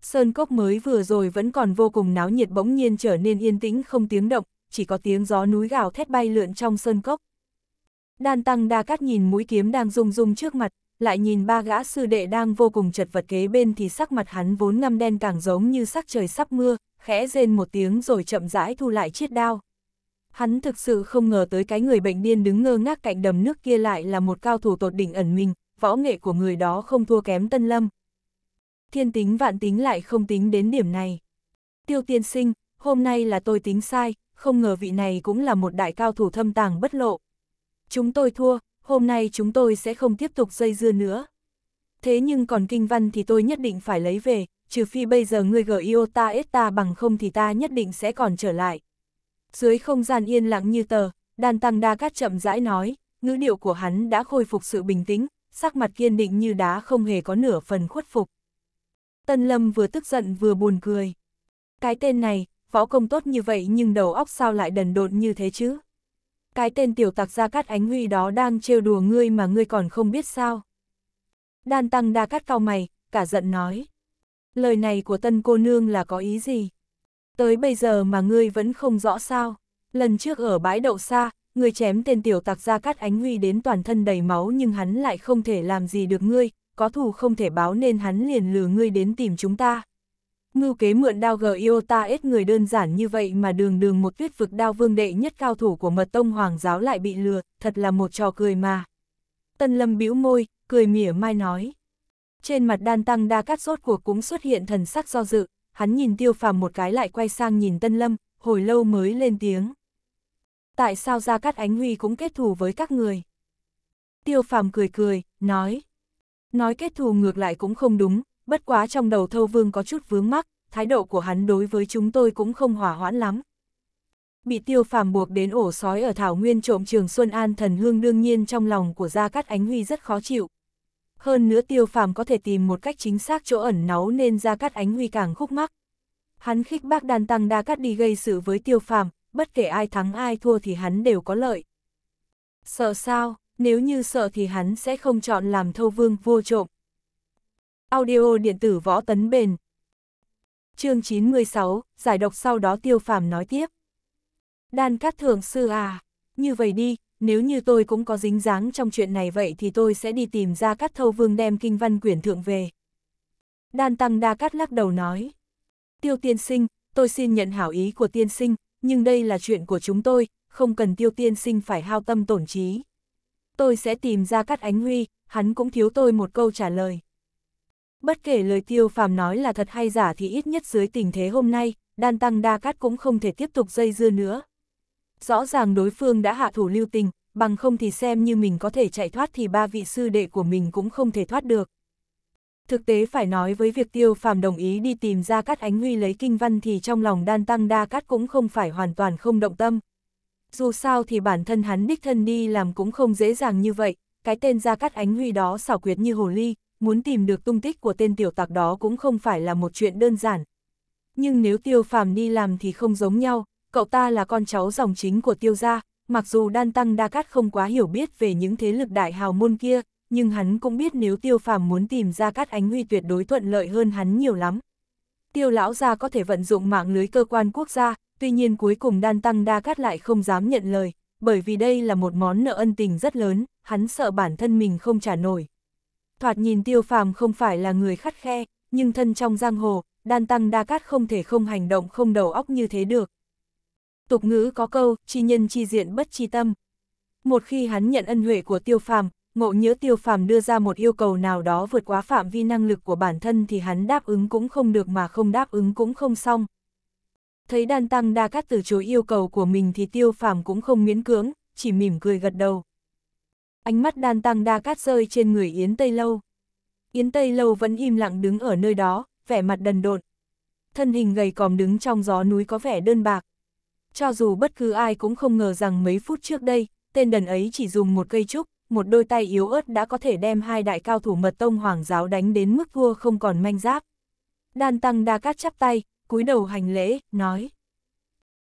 Sơn cốc mới vừa rồi vẫn còn vô cùng náo nhiệt bỗng nhiên trở nên yên tĩnh không tiếng động, chỉ có tiếng gió núi gào thét bay lượn trong sơn cốc. Đan tăng đa cát nhìn mũi kiếm đang rung rung trước mặt, lại nhìn ba gã sư đệ đang vô cùng chật vật kế bên thì sắc mặt hắn vốn ngăm đen càng giống như sắc trời sắp mưa, khẽ rên một tiếng rồi chậm rãi thu lại chiếc đao. Hắn thực sự không ngờ tới cái người bệnh điên đứng ngơ ngác cạnh đầm nước kia lại là một cao thủ tột đỉnh ẩn mình, võ nghệ của người đó không thua kém tân lâm. Thiên tính vạn tính lại không tính đến điểm này. Tiêu tiên sinh, hôm nay là tôi tính sai, không ngờ vị này cũng là một đại cao thủ thâm tàng bất lộ. Chúng tôi thua, hôm nay chúng tôi sẽ không tiếp tục dây dưa nữa. Thế nhưng còn kinh văn thì tôi nhất định phải lấy về, trừ phi bây giờ ngươi gở yêu ta ết ta bằng không thì ta nhất định sẽ còn trở lại. Dưới không gian yên lặng như tờ, đan tăng đa cát chậm rãi nói, ngữ điệu của hắn đã khôi phục sự bình tĩnh, sắc mặt kiên định như đá không hề có nửa phần khuất phục. Tân Lâm vừa tức giận vừa buồn cười. Cái tên này, võ công tốt như vậy nhưng đầu óc sao lại đần độn như thế chứ? Cái tên tiểu tặc Gia Cát Ánh Huy đó đang trêu đùa ngươi mà ngươi còn không biết sao? Đan Tăng Đa Cát cao mày, cả giận nói. Lời này của tân cô nương là có ý gì? Tới bây giờ mà ngươi vẫn không rõ sao? Lần trước ở bãi đậu xa, ngươi chém tên tiểu tặc Gia Cát Ánh Huy đến toàn thân đầy máu nhưng hắn lại không thể làm gì được ngươi, có thù không thể báo nên hắn liền lừa ngươi đến tìm chúng ta. Ngưu kế mượn đao gờ Iota ít người đơn giản như vậy mà đường đường một tuyết vực đao vương đệ nhất cao thủ của mật tông hoàng giáo lại bị lừa, thật là một trò cười mà. Tân lâm bĩu môi, cười mỉa mai nói. Trên mặt đan tăng đa cát rốt của cũng xuất hiện thần sắc do dự, hắn nhìn tiêu phàm một cái lại quay sang nhìn tân lâm, hồi lâu mới lên tiếng. Tại sao Gia Cát Ánh Huy cũng kết thù với các người? Tiêu phàm cười cười, nói. Nói kết thù ngược lại cũng không đúng, bất quá trong đầu thâu vương có chút vướng mắc, thái độ của hắn đối với chúng tôi cũng không hỏa hoãn lắm. Bị tiêu phàm buộc đến ổ sói ở Thảo Nguyên trộm trường Xuân An thần hương đương nhiên trong lòng của Gia Cát Ánh Huy rất khó chịu. Hơn nữa tiêu phàm có thể tìm một cách chính xác chỗ ẩn náu nên Gia Cát Ánh Huy càng khúc mắc. Hắn khích bác đàn tăng đa cắt đi gây sự với tiêu phàm, bất kể ai thắng ai thua thì hắn đều có lợi. Sợ sao, nếu như sợ thì hắn sẽ không chọn làm thâu vương vua trộm, Audio điện tử võ tấn bền. Chương 96, giải độc sau đó tiêu phàm nói tiếp. Đan cát thường sư à, như vậy đi, nếu như tôi cũng có dính dáng trong chuyện này vậy thì tôi sẽ đi tìm ra cát thâu vương đem kinh văn quyển thượng về. Đan tăng đa cát lắc đầu nói. Tiêu tiên sinh, tôi xin nhận hảo ý của tiên sinh, nhưng đây là chuyện của chúng tôi, không cần tiêu tiên sinh phải hao tâm tổn trí. Tôi sẽ tìm ra cát ánh huy, hắn cũng thiếu tôi một câu trả lời. Bất kể lời tiêu phàm nói là thật hay giả thì ít nhất dưới tình thế hôm nay, đan tăng đa cát cũng không thể tiếp tục dây dưa nữa. Rõ ràng đối phương đã hạ thủ lưu tình, bằng không thì xem như mình có thể chạy thoát thì ba vị sư đệ của mình cũng không thể thoát được. Thực tế phải nói với việc tiêu phàm đồng ý đi tìm ra cát ánh huy lấy kinh văn thì trong lòng đan tăng đa cát cũng không phải hoàn toàn không động tâm. Dù sao thì bản thân hắn đích thân đi làm cũng không dễ dàng như vậy, cái tên ra cát ánh huy đó xảo quyệt như hồ ly, muốn tìm được tung tích của tên tiểu tặc đó cũng không phải là một chuyện đơn giản. Nhưng nếu tiêu phàm đi làm thì không giống nhau, cậu ta là con cháu dòng chính của tiêu gia, mặc dù đan tăng đa cát không quá hiểu biết về những thế lực đại hào môn kia, nhưng hắn cũng biết nếu tiêu phàm muốn tìm ra cát ánh huy tuyệt đối thuận lợi hơn hắn nhiều lắm. Tiêu lão gia có thể vận dụng mạng lưới cơ quan quốc gia, tuy nhiên cuối cùng đan tăng đa cát lại không dám nhận lời, bởi vì đây là một món nợ ân tình rất lớn, hắn sợ bản thân mình không trả nổi. Thoạt nhìn tiêu phàm không phải là người khắt khe, nhưng thân trong giang hồ, đan tăng đa cát không thể không hành động không đầu óc như thế được. Tục ngữ có câu, chi nhân chi diện bất chi tâm. Một khi hắn nhận ân huệ của tiêu phàm, ngộ nhớ tiêu phàm đưa ra một yêu cầu nào đó vượt quá phạm vi năng lực của bản thân thì hắn đáp ứng cũng không được mà không đáp ứng cũng không xong. Thấy đan tăng đa cát từ chối yêu cầu của mình thì tiêu phàm cũng không miễn cưỡng, chỉ mỉm cười gật đầu ánh mắt đan tăng đa cát rơi trên người Yến Tây Lâu. Yến Tây Lâu vẫn im lặng đứng ở nơi đó, vẻ mặt đần độn. Thân hình gầy còm đứng trong gió núi có vẻ đơn bạc. Cho dù bất cứ ai cũng không ngờ rằng mấy phút trước đây, tên đần ấy chỉ dùng một cây trúc, một đôi tay yếu ớt đã có thể đem hai đại cao thủ mật tông hoàng giáo đánh đến mức vua không còn manh giáp. Đan tăng đa cát chắp tay, cúi đầu hành lễ, nói.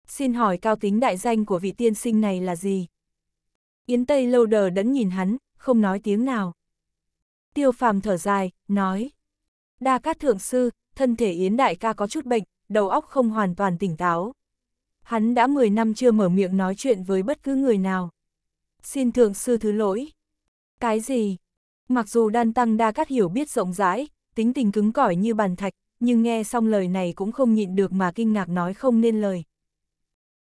Xin hỏi cao tính đại danh của vị tiên sinh này là gì? Yến Tây lâu đờ đẫn nhìn hắn, không nói tiếng nào. Tiêu phàm thở dài, nói. Đa cát thượng sư, thân thể Yến đại ca có chút bệnh, đầu óc không hoàn toàn tỉnh táo. Hắn đã 10 năm chưa mở miệng nói chuyện với bất cứ người nào. Xin thượng sư thứ lỗi. Cái gì? Mặc dù đan tăng đa cát hiểu biết rộng rãi, tính tình cứng cỏi như bàn thạch, nhưng nghe xong lời này cũng không nhịn được mà kinh ngạc nói không nên lời.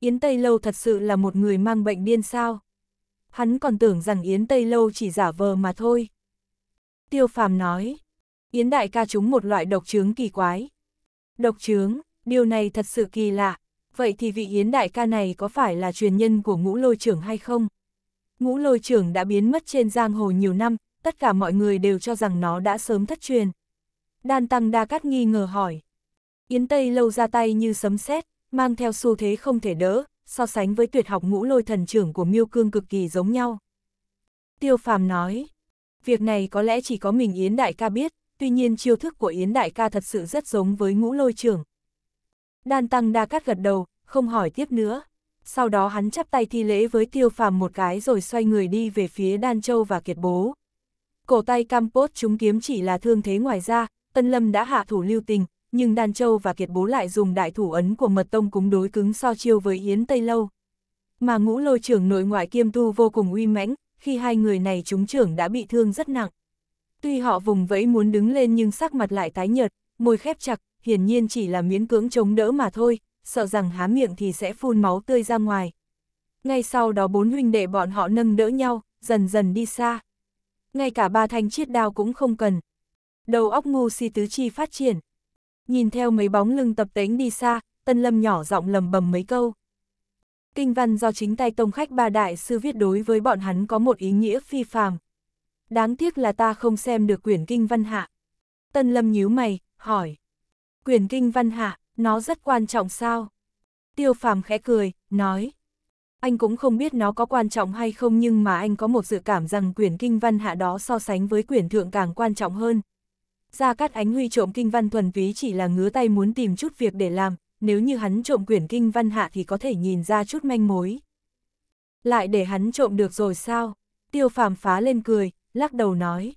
Yến Tây Lâu thật sự là một người mang bệnh điên sao? hắn còn tưởng rằng Yến Tây Lâu chỉ giả vờ mà thôi. Tiêu phàm nói, Yến đại ca chúng một loại độc trướng kỳ quái. Độc trướng, điều này thật sự kỳ lạ, vậy thì vị Yến đại ca này có phải là truyền nhân của ngũ lôi trưởng hay không? Ngũ lôi trưởng đã biến mất trên giang hồ nhiều năm, tất cả mọi người đều cho rằng nó đã sớm thất truyền. Đan Tăng Đa Cát nghi ngờ hỏi. Yến Tây lâu ra tay như sấm sét, mang theo xu thế không thể đỡ, so sánh với tuyệt học ngũ lôi thần trưởng của miêu cương cực kỳ giống nhau. Tiêu phàm nói, việc này có lẽ chỉ có mình Yến Đại ca biết, tuy nhiên chiêu thức của Yến Đại ca thật sự rất giống với ngũ lôi trưởng. Đan tăng đa cát gật đầu, không hỏi tiếp nữa. Sau đó hắn chắp tay thi lễ với tiêu phàm một cái rồi xoay người đi về phía Đan Châu và Kiệt Bố. Cổ tay Campos chúng kiếm chỉ là thương thế ngoài ra, Tân Lâm đã hạ thủ lưu tình, nhưng Đan Châu và Kiệt Bố lại dùng đại thủ ấn của mật tông cúng đối cứng so chiêu với Yến Tây Lâu. Mà ngũ lôi trưởng nội ngoại kiêm tu vô cùng uy mãnh, khi hai người này chúng trưởng đã bị thương rất nặng. Tuy họ vùng vẫy muốn đứng lên nhưng sắc mặt lại tái nhợt, môi khép chặt, hiển nhiên chỉ là miễn cưỡng chống đỡ mà thôi, sợ rằng há miệng thì sẽ phun máu tươi ra ngoài. Ngay sau đó bốn huynh đệ bọn họ nâng đỡ nhau, dần dần đi xa. Ngay cả ba thanh chiết đao cũng không cần. Đầu óc ngu si tứ chi phát triển, Nhìn theo mấy bóng lưng tập tính đi xa, Tân Lâm nhỏ giọng lầm bầm mấy câu. Kinh văn do chính tay tông khách ba đại sư viết đối với bọn hắn có một ý nghĩa phi phàm. Đáng tiếc là ta không xem được quyển kinh văn hạ. Tân Lâm nhíu mày, hỏi. Quyển kinh văn hạ, nó rất quan trọng sao? Tiêu phàm khẽ cười, nói. Anh cũng không biết nó có quan trọng hay không nhưng mà anh có một dự cảm rằng quyển kinh văn hạ đó so sánh với quyển thượng càng quan trọng hơn, Gia Cát Ánh Huy trộm kinh văn thuần túy chỉ là ngứa tay muốn tìm chút việc để làm, nếu như hắn trộm quyển kinh văn hạ thì có thể nhìn ra chút manh mối. Lại để hắn trộm được rồi sao? Tiêu phàm phá lên cười, lắc đầu nói.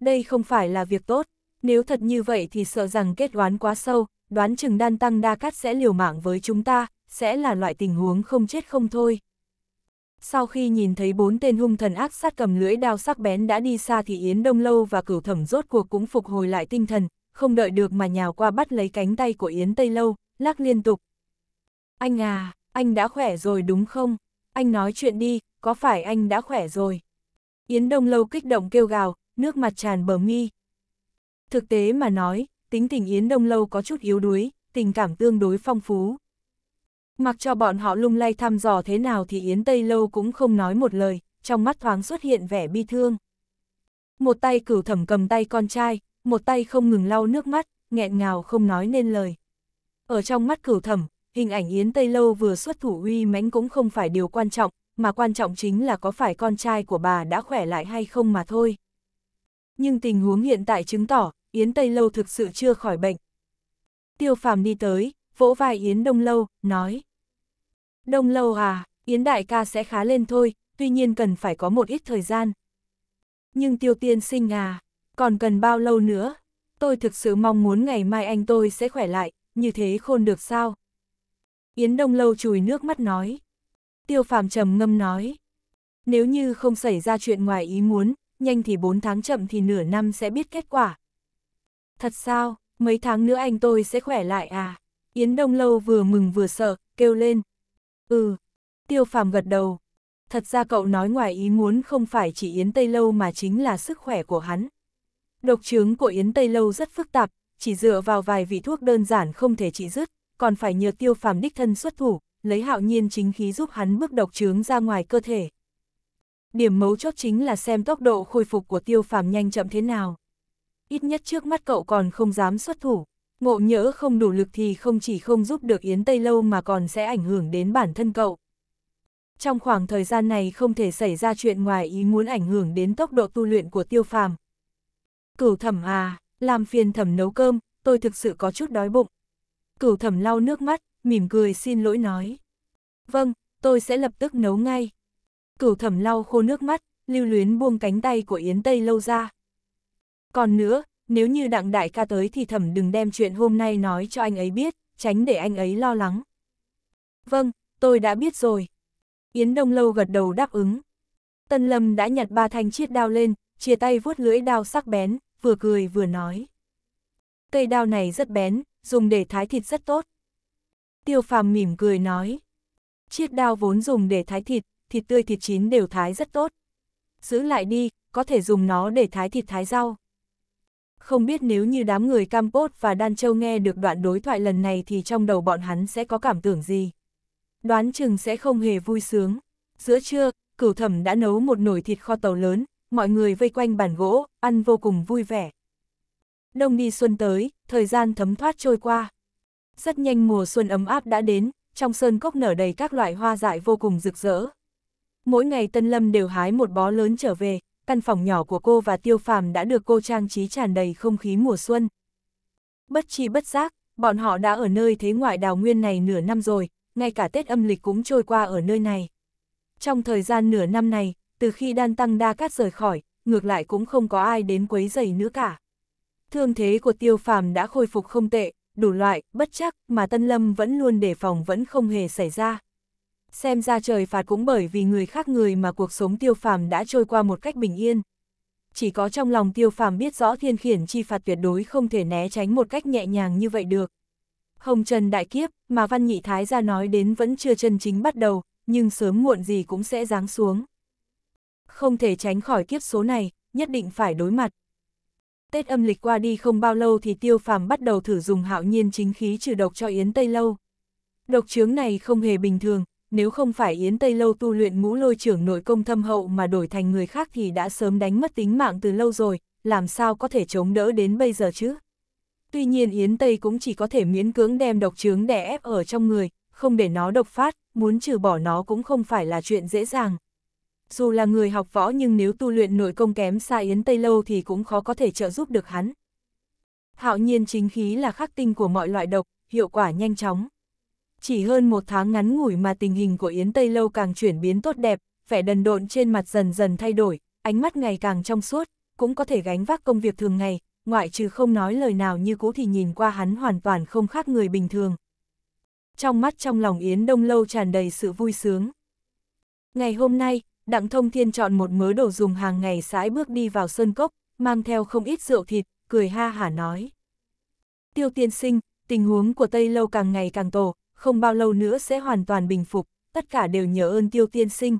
Đây không phải là việc tốt, nếu thật như vậy thì sợ rằng kết đoán quá sâu, đoán chừng đan tăng đa cát sẽ liều mạng với chúng ta, sẽ là loại tình huống không chết không thôi. Sau khi nhìn thấy bốn tên hung thần ác sát cầm lưỡi đao sắc bén đã đi xa thì Yến Đông Lâu và cửu thẩm rốt cuộc cũng phục hồi lại tinh thần, không đợi được mà nhào qua bắt lấy cánh tay của Yến Tây Lâu, lắc liên tục. Anh à, anh đã khỏe rồi đúng không? Anh nói chuyện đi, có phải anh đã khỏe rồi? Yến Đông Lâu kích động kêu gào, nước mặt tràn bờ mi. Thực tế mà nói, tính tình Yến Đông Lâu có chút yếu đuối, tình cảm tương đối phong phú. Mặc cho bọn họ lung lay thăm dò thế nào thì Yến Tây Lâu cũng không nói một lời, trong mắt thoáng xuất hiện vẻ bi thương. Một tay cửu thẩm cầm tay con trai, một tay không ngừng lau nước mắt, nghẹn ngào không nói nên lời. Ở trong mắt cửu thẩm, hình ảnh Yến Tây Lâu vừa xuất thủ uy mãnh cũng không phải điều quan trọng, mà quan trọng chính là có phải con trai của bà đã khỏe lại hay không mà thôi. Nhưng tình huống hiện tại chứng tỏ, Yến Tây Lâu thực sự chưa khỏi bệnh. Tiêu phàm đi tới, vỗ vai Yến Đông Lâu, nói. Đông Lâu à, Yến đại ca sẽ khá lên thôi, tuy nhiên cần phải có một ít thời gian. Nhưng tiêu tiên sinh à, còn cần bao lâu nữa? Tôi thực sự mong muốn ngày mai anh tôi sẽ khỏe lại, như thế khôn được sao? Yến Đông Lâu chùi nước mắt nói. Tiêu phàm trầm ngâm nói. Nếu như không xảy ra chuyện ngoài ý muốn, nhanh thì 4 tháng chậm thì nửa năm sẽ biết kết quả. Thật sao, mấy tháng nữa anh tôi sẽ khỏe lại à? Yến Đông Lâu vừa mừng vừa sợ, kêu lên. Ừ, tiêu phàm gật đầu. Thật ra cậu nói ngoài ý muốn không phải chỉ Yến Tây Lâu mà chính là sức khỏe của hắn. Độc chứng của Yến Tây Lâu rất phức tạp, chỉ dựa vào vài vị thuốc đơn giản không thể trị dứt, còn phải nhờ tiêu phàm đích thân xuất thủ, lấy hạo nhiên chính khí giúp hắn bước độc chứng ra ngoài cơ thể. Điểm mấu chốt chính là xem tốc độ khôi phục của tiêu phàm nhanh chậm thế nào. Ít nhất trước mắt cậu còn không dám xuất thủ ngộ nhỡ không đủ lực thì không chỉ không giúp được Yến Tây Lâu mà còn sẽ ảnh hưởng đến bản thân cậu. Trong khoảng thời gian này không thể xảy ra chuyện ngoài ý muốn ảnh hưởng đến tốc độ tu luyện của tiêu phàm. Cửu thẩm à, làm phiền thẩm nấu cơm, tôi thực sự có chút đói bụng. Cửu thẩm lau nước mắt, mỉm cười xin lỗi nói. Vâng, tôi sẽ lập tức nấu ngay. Cửu thẩm lau khô nước mắt, lưu luyến buông cánh tay của Yến Tây Lâu ra. Còn nữa, nếu như đặng đại ca tới thì thẩm đừng đem chuyện hôm nay nói cho anh ấy biết, tránh để anh ấy lo lắng. Vâng, tôi đã biết rồi. Yến Đông Lâu gật đầu đáp ứng. Tân Lâm đã nhặt ba thanh chiết đao lên, chia tay vuốt lưỡi đao sắc bén, vừa cười vừa nói. Cây đao này rất bén, dùng để thái thịt rất tốt. Tiêu phàm mỉm cười nói. Chiết đao vốn dùng để thái thịt, thịt tươi thịt chín đều thái rất tốt. Giữ lại đi, có thể dùng nó để thái thịt thái rau không biết nếu như đám người Campos và Đan Châu nghe được đoạn đối thoại lần này thì trong đầu bọn hắn sẽ có cảm tưởng gì. Đoán chừng sẽ không hề vui sướng. Giữa trưa, cửu thẩm đã nấu một nồi thịt kho tàu lớn, mọi người vây quanh bàn gỗ, ăn vô cùng vui vẻ. Đông đi xuân tới, thời gian thấm thoát trôi qua. Rất nhanh mùa xuân ấm áp đã đến, trong sơn cốc nở đầy các loại hoa dại vô cùng rực rỡ. Mỗi ngày Tân Lâm đều hái một bó lớn trở về, căn phòng nhỏ của cô và tiêu phàm đã được cô trang trí tràn đầy không khí mùa xuân. Bất chi bất giác, bọn họ đã ở nơi thế ngoại đào nguyên này nửa năm rồi, ngay cả Tết âm lịch cũng trôi qua ở nơi này. Trong thời gian nửa năm này, từ khi đan tăng đa cát rời khỏi, ngược lại cũng không có ai đến quấy rầy nữa cả. Thương thế của tiêu phàm đã khôi phục không tệ, đủ loại, bất chắc mà Tân Lâm vẫn luôn đề phòng vẫn không hề xảy ra xem ra trời phạt cũng bởi vì người khác người mà cuộc sống tiêu phàm đã trôi qua một cách bình yên. Chỉ có trong lòng tiêu phàm biết rõ thiên khiển chi phạt tuyệt đối không thể né tránh một cách nhẹ nhàng như vậy được. Hồng Trần Đại Kiếp mà Văn Nhị Thái ra nói đến vẫn chưa chân chính bắt đầu, nhưng sớm muộn gì cũng sẽ giáng xuống. Không thể tránh khỏi kiếp số này, nhất định phải đối mặt. Tết âm lịch qua đi không bao lâu thì tiêu phàm bắt đầu thử dùng hạo nhiên chính khí trừ độc cho Yến Tây Lâu. Độc chướng này không hề bình thường, nếu không phải Yến Tây Lâu tu luyện ngũ lôi trưởng nội công thâm hậu mà đổi thành người khác thì đã sớm đánh mất tính mạng từ lâu rồi, làm sao có thể chống đỡ đến bây giờ chứ? Tuy nhiên Yến Tây cũng chỉ có thể miễn cưỡng đem độc trướng đè ép ở trong người, không để nó độc phát, muốn trừ bỏ nó cũng không phải là chuyện dễ dàng. Dù là người học võ nhưng nếu tu luyện nội công kém xa Yến Tây Lâu thì cũng khó có thể trợ giúp được hắn. Hạo nhiên chính khí là khắc tinh của mọi loại độc, hiệu quả nhanh chóng. Chỉ hơn một tháng ngắn ngủi mà tình hình của Yến Tây Lâu càng chuyển biến tốt đẹp, vẻ đần độn trên mặt dần dần thay đổi, ánh mắt ngày càng trong suốt, cũng có thể gánh vác công việc thường ngày, ngoại trừ không nói lời nào như cũ thì nhìn qua hắn hoàn toàn không khác người bình thường. Trong mắt trong lòng Yến Đông Lâu tràn đầy sự vui sướng. Ngày hôm nay, Đặng Thông Thiên chọn một mớ đồ dùng hàng ngày sải bước đi vào sơn cốc, mang theo không ít rượu thịt, cười ha hả nói. Tiêu tiên sinh, tình huống của Tây Lâu càng ngày càng tổ, không bao lâu nữa sẽ hoàn toàn bình phục, tất cả đều nhớ ơn tiêu tiên sinh.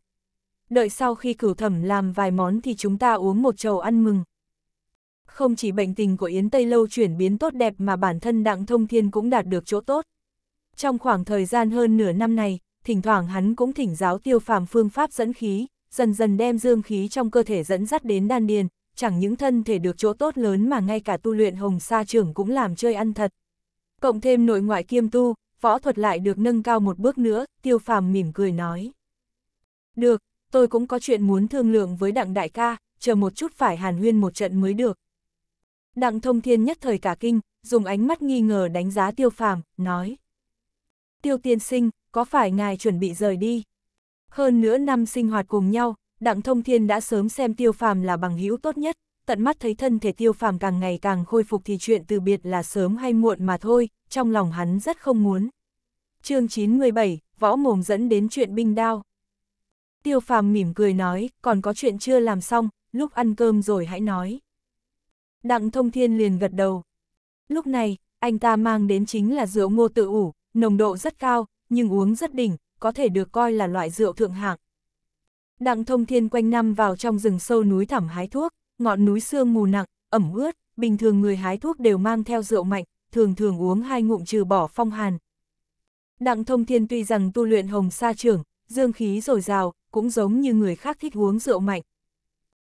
Đợi sau khi cửu thẩm làm vài món thì chúng ta uống một chầu ăn mừng. Không chỉ bệnh tình của Yến Tây Lâu chuyển biến tốt đẹp mà bản thân Đặng Thông Thiên cũng đạt được chỗ tốt. Trong khoảng thời gian hơn nửa năm này, thỉnh thoảng hắn cũng thỉnh giáo tiêu phàm phương pháp dẫn khí, dần dần đem dương khí trong cơ thể dẫn dắt đến đan điền, chẳng những thân thể được chỗ tốt lớn mà ngay cả tu luyện hồng sa trưởng cũng làm chơi ăn thật. Cộng thêm nội ngoại kiêm tu, võ thuật lại được nâng cao một bước nữa, tiêu phàm mỉm cười nói. Được, tôi cũng có chuyện muốn thương lượng với đặng đại ca, chờ một chút phải hàn huyên một trận mới được. Đặng thông thiên nhất thời cả kinh, dùng ánh mắt nghi ngờ đánh giá tiêu phàm, nói. Tiêu tiên sinh, có phải ngài chuẩn bị rời đi? Hơn nữa năm sinh hoạt cùng nhau, đặng thông thiên đã sớm xem tiêu phàm là bằng hữu tốt nhất, tận mắt thấy thân thể tiêu phàm càng ngày càng khôi phục thì chuyện từ biệt là sớm hay muộn mà thôi, trong lòng hắn rất không muốn. chương 97, võ mồm dẫn đến chuyện binh đao. Tiêu phàm mỉm cười nói, còn có chuyện chưa làm xong, lúc ăn cơm rồi hãy nói. Đặng thông thiên liền gật đầu. Lúc này, anh ta mang đến chính là rượu ngô tự ủ, nồng độ rất cao, nhưng uống rất đỉnh, có thể được coi là loại rượu thượng hạng. Đặng thông thiên quanh năm vào trong rừng sâu núi thẳm hái thuốc, ngọn núi sương mù nặng, ẩm ướt, bình thường người hái thuốc đều mang theo rượu mạnh, thường thường uống hai ngụm trừ bỏ phong hàn. Đặng thông thiên tuy rằng tu luyện hồng sa trưởng, dương khí dồi dào, cũng giống như người khác thích uống rượu mạnh.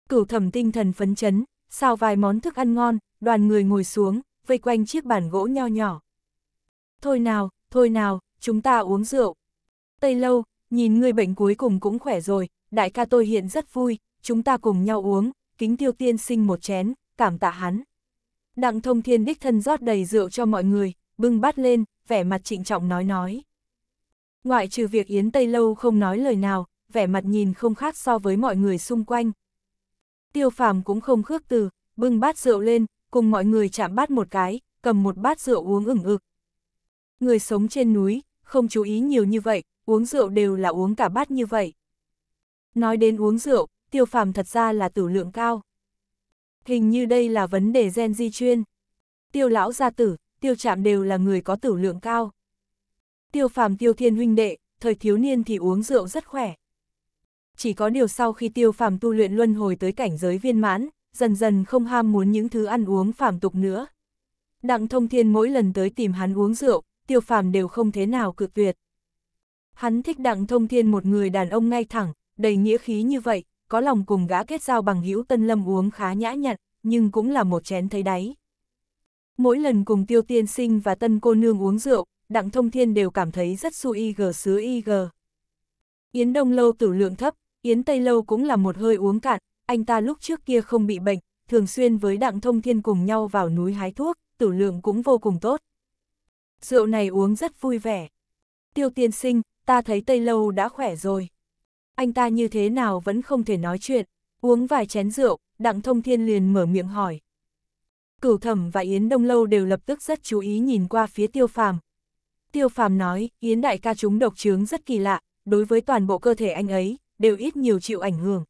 Cửu thẩm tinh thần phấn chấn, xào vài món thức ăn ngon, đoàn người ngồi xuống, vây quanh chiếc bàn gỗ nho nhỏ. Thôi nào, thôi nào, chúng ta uống rượu. Tây lâu, nhìn người bệnh cuối cùng cũng khỏe rồi, đại ca tôi hiện rất vui, chúng ta cùng nhau uống, kính tiêu tiên sinh một chén, cảm tạ hắn. Đặng thông thiên đích thân rót đầy rượu cho mọi người, bưng bát lên, vẻ mặt trịnh trọng nói nói. Ngoại trừ việc Yến Tây Lâu không nói lời nào, vẻ mặt nhìn không khác so với mọi người xung quanh. Tiêu phàm cũng không khước từ, bưng bát rượu lên, cùng mọi người chạm bát một cái, cầm một bát rượu uống ửng ực. Người sống trên núi, không chú ý nhiều như vậy, uống rượu đều là uống cả bát như vậy. Nói đến uống rượu, tiêu phàm thật ra là tử lượng cao. Hình như đây là vấn đề gen di chuyên. Tiêu lão gia tử, tiêu chạm đều là người có tử lượng cao. Tiêu phàm tiêu thiên huynh đệ, thời thiếu niên thì uống rượu rất khỏe. Chỉ có điều sau khi tiêu phàm tu luyện luân hồi tới cảnh giới viên mãn, dần dần không ham muốn những thứ ăn uống phàm tục nữa. Đặng thông thiên mỗi lần tới tìm hắn uống rượu, tiêu phàm đều không thế nào cực tuyệt. Hắn thích đặng thông thiên một người đàn ông ngay thẳng, đầy nghĩa khí như vậy, có lòng cùng gã kết giao bằng hữu Tân Lâm uống khá nhã nhặn, nhưng cũng là một chén thấy đáy. Mỗi lần cùng Tiêu Tiên Sinh và Tân Cô Nương uống rượu, Đặng Thông Thiên đều cảm thấy rất su y gờ sứ y gờ. Yến Đông Lâu tử lượng thấp, Yến Tây Lâu cũng là một hơi uống cạn, anh ta lúc trước kia không bị bệnh, thường xuyên với Đặng Thông Thiên cùng nhau vào núi hái thuốc, tử lượng cũng vô cùng tốt. Rượu này uống rất vui vẻ. Tiêu Tiên Sinh, ta thấy Tây Lâu đã khỏe rồi anh ta như thế nào vẫn không thể nói chuyện, uống vài chén rượu, đặng thông thiên liền mở miệng hỏi. Cửu thẩm và Yến Đông Lâu đều lập tức rất chú ý nhìn qua phía tiêu phàm. Tiêu phàm nói, Yến đại ca chúng độc trướng rất kỳ lạ, đối với toàn bộ cơ thể anh ấy, đều ít nhiều chịu ảnh hưởng.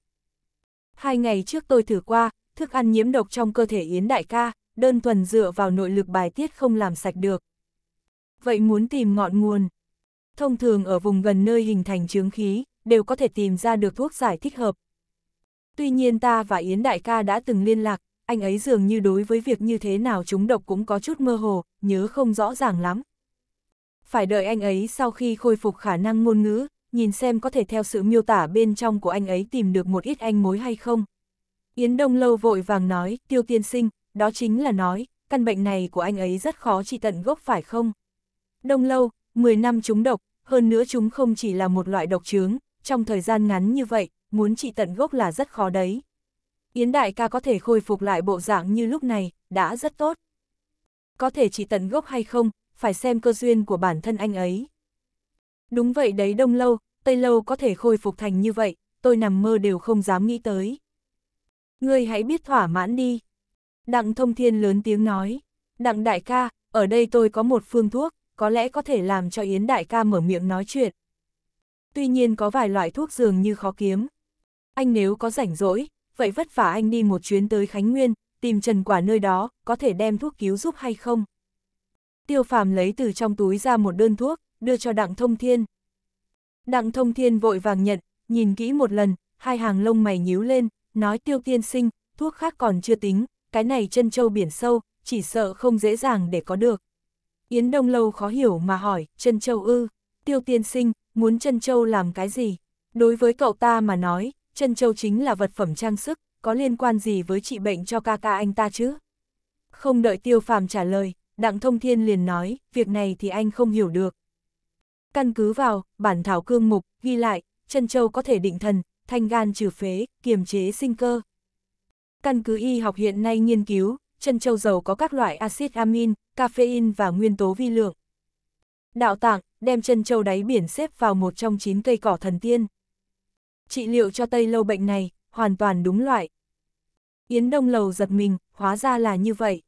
Hai ngày trước tôi thử qua, thức ăn nhiễm độc trong cơ thể Yến đại ca, đơn thuần dựa vào nội lực bài tiết không làm sạch được. Vậy muốn tìm ngọn nguồn. Thông thường ở vùng gần nơi hình thành trướng khí, đều có thể tìm ra được thuốc giải thích hợp. Tuy nhiên ta và Yến Đại ca đã từng liên lạc, anh ấy dường như đối với việc như thế nào chúng độc cũng có chút mơ hồ, nhớ không rõ ràng lắm. Phải đợi anh ấy sau khi khôi phục khả năng ngôn ngữ, nhìn xem có thể theo sự miêu tả bên trong của anh ấy tìm được một ít anh mối hay không. Yến Đông Lâu vội vàng nói, tiêu tiên sinh, đó chính là nói, căn bệnh này của anh ấy rất khó trị tận gốc phải không? Đông Lâu, 10 năm chúng độc, hơn nữa chúng không chỉ là một loại độc trướng, trong thời gian ngắn như vậy, muốn trị tận gốc là rất khó đấy. Yến đại ca có thể khôi phục lại bộ dạng như lúc này, đã rất tốt. Có thể trị tận gốc hay không, phải xem cơ duyên của bản thân anh ấy. Đúng vậy đấy đông lâu, tây lâu có thể khôi phục thành như vậy, tôi nằm mơ đều không dám nghĩ tới. Ngươi hãy biết thỏa mãn đi. Đặng thông thiên lớn tiếng nói. Đặng đại ca, ở đây tôi có một phương thuốc, có lẽ có thể làm cho Yến đại ca mở miệng nói chuyện tuy nhiên có vài loại thuốc dường như khó kiếm. Anh nếu có rảnh rỗi, vậy vất vả anh đi một chuyến tới Khánh Nguyên, tìm Trần Quả nơi đó, có thể đem thuốc cứu giúp hay không? Tiêu phàm lấy từ trong túi ra một đơn thuốc, đưa cho Đặng Thông Thiên. Đặng Thông Thiên vội vàng nhận, nhìn kỹ một lần, hai hàng lông mày nhíu lên, nói tiêu tiên sinh, thuốc khác còn chưa tính, cái này chân châu biển sâu, chỉ sợ không dễ dàng để có được. Yến Đông Lâu khó hiểu mà hỏi, chân châu ư, tiêu tiên sinh, muốn chân châu làm cái gì? Đối với cậu ta mà nói, chân châu chính là vật phẩm trang sức, có liên quan gì với trị bệnh cho ca ca anh ta chứ? Không đợi tiêu phàm trả lời, đặng thông thiên liền nói, việc này thì anh không hiểu được. Căn cứ vào, bản thảo cương mục, ghi lại, chân châu có thể định thần, thanh gan trừ phế, kiềm chế sinh cơ. Căn cứ y học hiện nay nghiên cứu, chân châu giàu có các loại axit amin, caffeine và nguyên tố vi lượng. Đạo tạng, đem chân châu đáy biển xếp vào một trong chín cây cỏ thần tiên. Trị liệu cho tây lâu bệnh này, hoàn toàn đúng loại. Yến Đông Lầu giật mình, hóa ra là như vậy.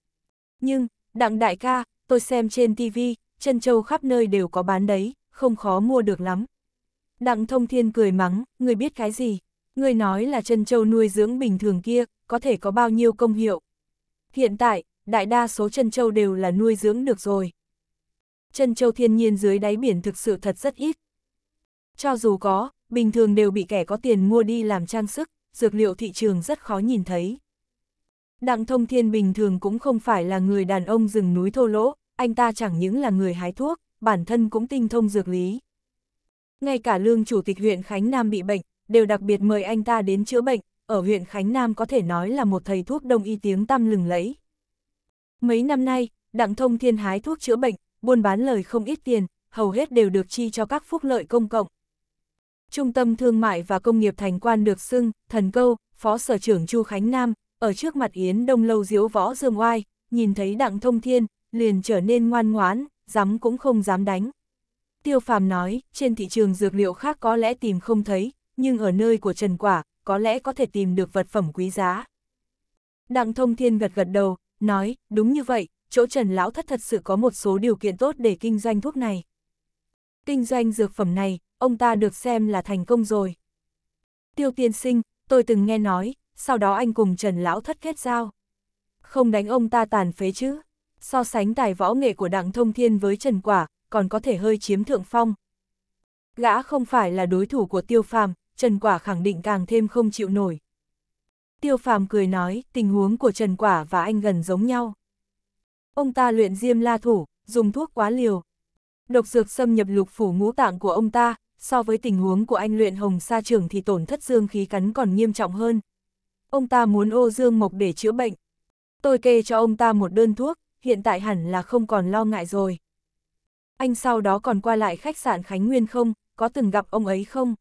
Nhưng, đặng đại ca, tôi xem trên TV, chân châu khắp nơi đều có bán đấy, không khó mua được lắm. Đặng thông thiên cười mắng, người biết cái gì? Người nói là chân châu nuôi dưỡng bình thường kia, có thể có bao nhiêu công hiệu. Hiện tại, đại đa số chân châu đều là nuôi dưỡng được rồi chân châu thiên nhiên dưới đáy biển thực sự thật rất ít. Cho dù có, bình thường đều bị kẻ có tiền mua đi làm trang sức, dược liệu thị trường rất khó nhìn thấy. Đặng thông thiên bình thường cũng không phải là người đàn ông rừng núi thô lỗ, anh ta chẳng những là người hái thuốc, bản thân cũng tinh thông dược lý. Ngay cả lương chủ tịch huyện Khánh Nam bị bệnh, đều đặc biệt mời anh ta đến chữa bệnh, ở huyện Khánh Nam có thể nói là một thầy thuốc đông y tiếng tăm lừng lẫy. Mấy năm nay, Đặng Thông Thiên hái thuốc chữa bệnh, buôn bán lời không ít tiền, hầu hết đều được chi cho các phúc lợi công cộng. Trung tâm Thương mại và Công nghiệp Thành Quan được xưng, thần câu, Phó Sở trưởng Chu Khánh Nam, ở trước mặt Yến Đông Lâu diếu võ dương oai, nhìn thấy Đặng Thông Thiên, liền trở nên ngoan ngoãn, dám cũng không dám đánh. Tiêu Phàm nói, trên thị trường dược liệu khác có lẽ tìm không thấy, nhưng ở nơi của Trần Quả, có lẽ có thể tìm được vật phẩm quý giá. Đặng Thông Thiên gật gật đầu, nói, đúng như vậy, chỗ Trần Lão Thất thật sự có một số điều kiện tốt để kinh doanh thuốc này. Kinh doanh dược phẩm này, ông ta được xem là thành công rồi. Tiêu tiên sinh, tôi từng nghe nói, sau đó anh cùng Trần Lão Thất kết giao. Không đánh ông ta tàn phế chứ. So sánh tài võ nghệ của Đặng Thông Thiên với Trần Quả, còn có thể hơi chiếm thượng phong. Gã không phải là đối thủ của Tiêu Phàm, Trần Quả khẳng định càng thêm không chịu nổi. Tiêu Phàm cười nói, tình huống của Trần Quả và anh gần giống nhau. Ông ta luyện diêm la thủ, dùng thuốc quá liều. Độc dược xâm nhập lục phủ ngũ tạng của ông ta, so với tình huống của anh luyện hồng sa trường thì tổn thất dương khí cắn còn nghiêm trọng hơn. Ông ta muốn ô dương mộc để chữa bệnh. Tôi kê cho ông ta một đơn thuốc, hiện tại hẳn là không còn lo ngại rồi. Anh sau đó còn qua lại khách sạn Khánh Nguyên không, có từng gặp ông ấy không?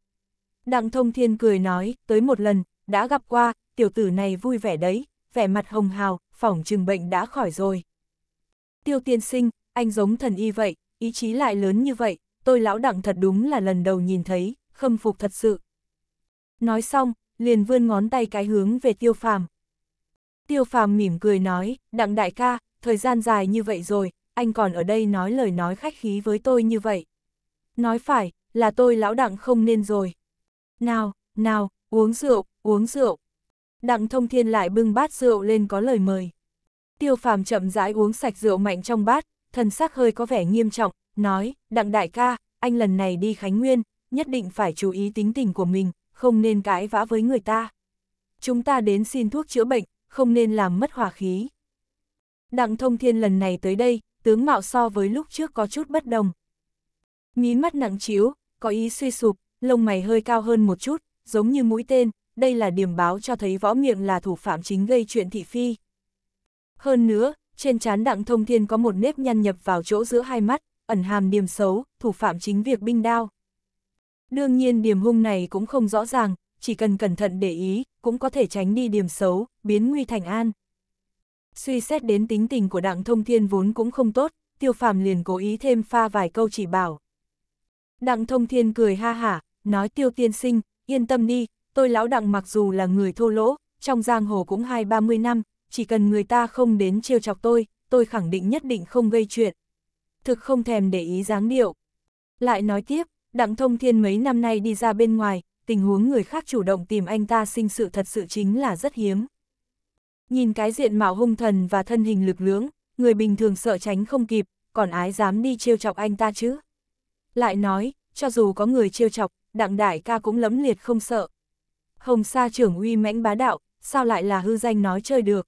Đặng Thông Thiên cười nói, tới một lần, đã gặp qua, tiểu tử này vui vẻ đấy, vẻ mặt hồng hào, phỏng trừng bệnh đã khỏi rồi tiêu tiên sinh, anh giống thần y vậy, ý chí lại lớn như vậy, tôi lão đặng thật đúng là lần đầu nhìn thấy, khâm phục thật sự. Nói xong, liền vươn ngón tay cái hướng về tiêu phàm. Tiêu phàm mỉm cười nói, đặng đại ca, thời gian dài như vậy rồi, anh còn ở đây nói lời nói khách khí với tôi như vậy. Nói phải, là tôi lão đặng không nên rồi. Nào, nào, uống rượu, uống rượu. Đặng thông thiên lại bưng bát rượu lên có lời mời. Tiêu phàm chậm rãi uống sạch rượu mạnh trong bát, thần sắc hơi có vẻ nghiêm trọng, nói, đặng đại ca, anh lần này đi Khánh Nguyên, nhất định phải chú ý tính tình của mình, không nên cãi vã với người ta. Chúng ta đến xin thuốc chữa bệnh, không nên làm mất hòa khí. Đặng thông thiên lần này tới đây, tướng mạo so với lúc trước có chút bất đồng. Mí mắt nặng chiếu, có ý suy sụp, lông mày hơi cao hơn một chút, giống như mũi tên, đây là điểm báo cho thấy võ miệng là thủ phạm chính gây chuyện thị phi. Hơn nữa, trên trán đặng thông thiên có một nếp nhăn nhập vào chỗ giữa hai mắt, ẩn hàm niềm xấu, thủ phạm chính việc binh đao. Đương nhiên điểm hung này cũng không rõ ràng, chỉ cần cẩn thận để ý, cũng có thể tránh đi điểm xấu, biến nguy thành an. Suy xét đến tính tình của đặng thông thiên vốn cũng không tốt, tiêu phàm liền cố ý thêm pha vài câu chỉ bảo. Đặng thông thiên cười ha hả, nói tiêu tiên sinh, yên tâm đi, tôi lão đặng mặc dù là người thô lỗ, trong giang hồ cũng hai ba mươi năm, chỉ cần người ta không đến trêu chọc tôi, tôi khẳng định nhất định không gây chuyện. Thực không thèm để ý dáng điệu. Lại nói tiếp, Đặng Thông Thiên mấy năm nay đi ra bên ngoài, tình huống người khác chủ động tìm anh ta sinh sự thật sự chính là rất hiếm. Nhìn cái diện mạo hung thần và thân hình lực lưỡng, người bình thường sợ tránh không kịp, còn ái dám đi trêu chọc anh ta chứ. Lại nói, cho dù có người trêu chọc, đặng đại ca cũng lấm liệt không sợ. Hồng Sa trưởng uy mãnh bá đạo, sao lại là hư danh nói chơi được.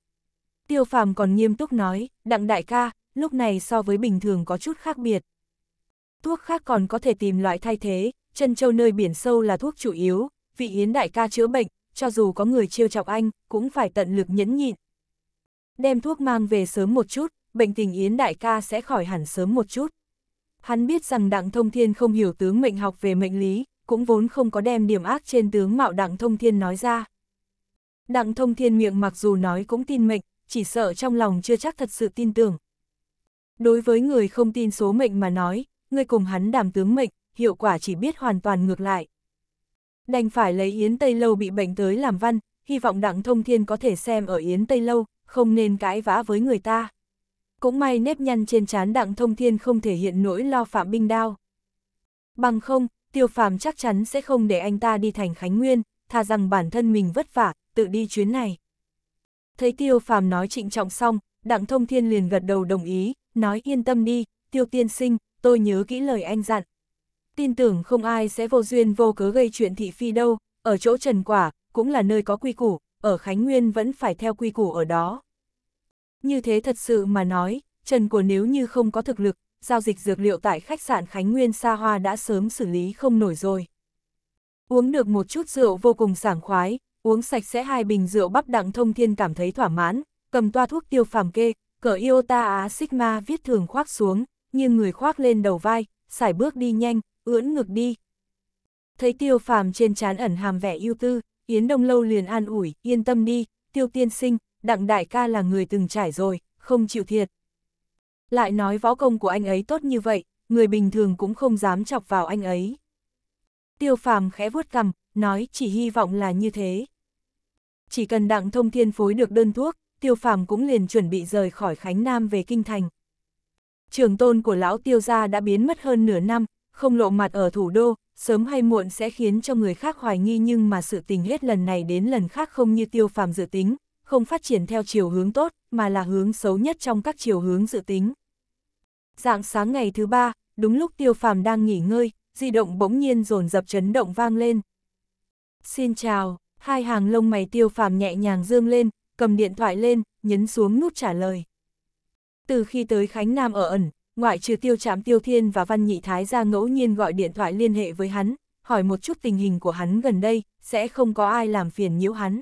Tiêu phàm còn nghiêm túc nói, đặng đại ca, lúc này so với bình thường có chút khác biệt. Thuốc khác còn có thể tìm loại thay thế, chân châu nơi biển sâu là thuốc chủ yếu, vị yến đại ca chữa bệnh, cho dù có người trêu chọc anh, cũng phải tận lực nhẫn nhịn. Đem thuốc mang về sớm một chút, bệnh tình yến đại ca sẽ khỏi hẳn sớm một chút. Hắn biết rằng đặng thông thiên không hiểu tướng mệnh học về mệnh lý, cũng vốn không có đem điểm ác trên tướng mạo đặng thông thiên nói ra. Đặng thông thiên miệng mặc dù nói cũng tin mệnh, chỉ sợ trong lòng chưa chắc thật sự tin tưởng. Đối với người không tin số mệnh mà nói, người cùng hắn đảm tướng mệnh, hiệu quả chỉ biết hoàn toàn ngược lại. Đành phải lấy Yến Tây Lâu bị bệnh tới làm văn, hy vọng Đặng Thông Thiên có thể xem ở Yến Tây Lâu, không nên cãi vã với người ta. Cũng may nếp nhăn trên trán Đặng Thông Thiên không thể hiện nỗi lo phạm binh đao. Bằng không, Tiêu Phàm chắc chắn sẽ không để anh ta đi thành Khánh Nguyên, thà rằng bản thân mình vất vả, tự đi chuyến này. Thấy tiêu phàm nói trịnh trọng xong, đặng thông thiên liền gật đầu đồng ý, nói yên tâm đi, tiêu tiên sinh, tôi nhớ kỹ lời anh dặn. Tin tưởng không ai sẽ vô duyên vô cớ gây chuyện thị phi đâu, ở chỗ trần quả, cũng là nơi có quy củ, ở Khánh Nguyên vẫn phải theo quy củ ở đó. Như thế thật sự mà nói, Trần của nếu như không có thực lực, giao dịch dược liệu tại khách sạn Khánh Nguyên Sa Hoa đã sớm xử lý không nổi rồi. Uống được một chút rượu vô cùng sảng khoái, uống sạch sẽ hai bình rượu bắp đặng thông thiên cảm thấy thỏa mãn, cầm toa thuốc tiêu phàm kê, cỡ Iota Á Sigma viết thường khoác xuống, nghiêng người khoác lên đầu vai, xài bước đi nhanh, ưỡn ngực đi. Thấy tiêu phàm trên trán ẩn hàm vẻ ưu tư, Yến Đông Lâu liền an ủi, yên tâm đi, tiêu tiên sinh, đặng đại ca là người từng trải rồi, không chịu thiệt. Lại nói võ công của anh ấy tốt như vậy, người bình thường cũng không dám chọc vào anh ấy. Tiêu phàm khẽ vuốt cằm, nói chỉ hy vọng là như thế. Chỉ cần đặng thông thiên phối được đơn thuốc, tiêu phàm cũng liền chuẩn bị rời khỏi Khánh Nam về Kinh Thành. Trường tôn của lão tiêu gia đã biến mất hơn nửa năm, không lộ mặt ở thủ đô, sớm hay muộn sẽ khiến cho người khác hoài nghi nhưng mà sự tình hết lần này đến lần khác không như tiêu phàm dự tính, không phát triển theo chiều hướng tốt, mà là hướng xấu nhất trong các chiều hướng dự tính. Dạng sáng ngày thứ ba, đúng lúc tiêu phàm đang nghỉ ngơi, di động bỗng nhiên rồn dập chấn động vang lên. Xin chào, hai hàng lông mày tiêu phàm nhẹ nhàng dương lên, cầm điện thoại lên, nhấn xuống nút trả lời. Từ khi tới Khánh Nam ở ẩn, ngoại trừ tiêu trạm tiêu thiên và văn nhị thái ra ngẫu nhiên gọi điện thoại liên hệ với hắn, hỏi một chút tình hình của hắn gần đây, sẽ không có ai làm phiền nhiễu hắn.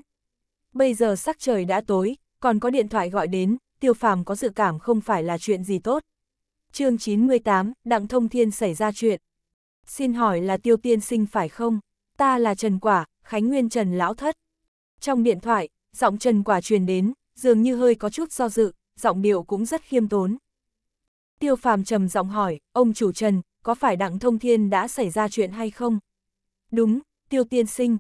Bây giờ sắc trời đã tối, còn có điện thoại gọi đến, tiêu phàm có dự cảm không phải là chuyện gì tốt. chương 98, Đặng Thông Thiên xảy ra chuyện. Xin hỏi là tiêu tiên sinh phải không? Ta là Trần Quả, Khánh Nguyên Trần lão thất. Trong điện thoại, giọng Trần Quả truyền đến, dường như hơi có chút do dự, giọng điệu cũng rất khiêm tốn. Tiêu Phàm trầm giọng hỏi, ông chủ Trần, có phải Đặng Thông Thiên đã xảy ra chuyện hay không? Đúng, Tiêu Tiên Sinh.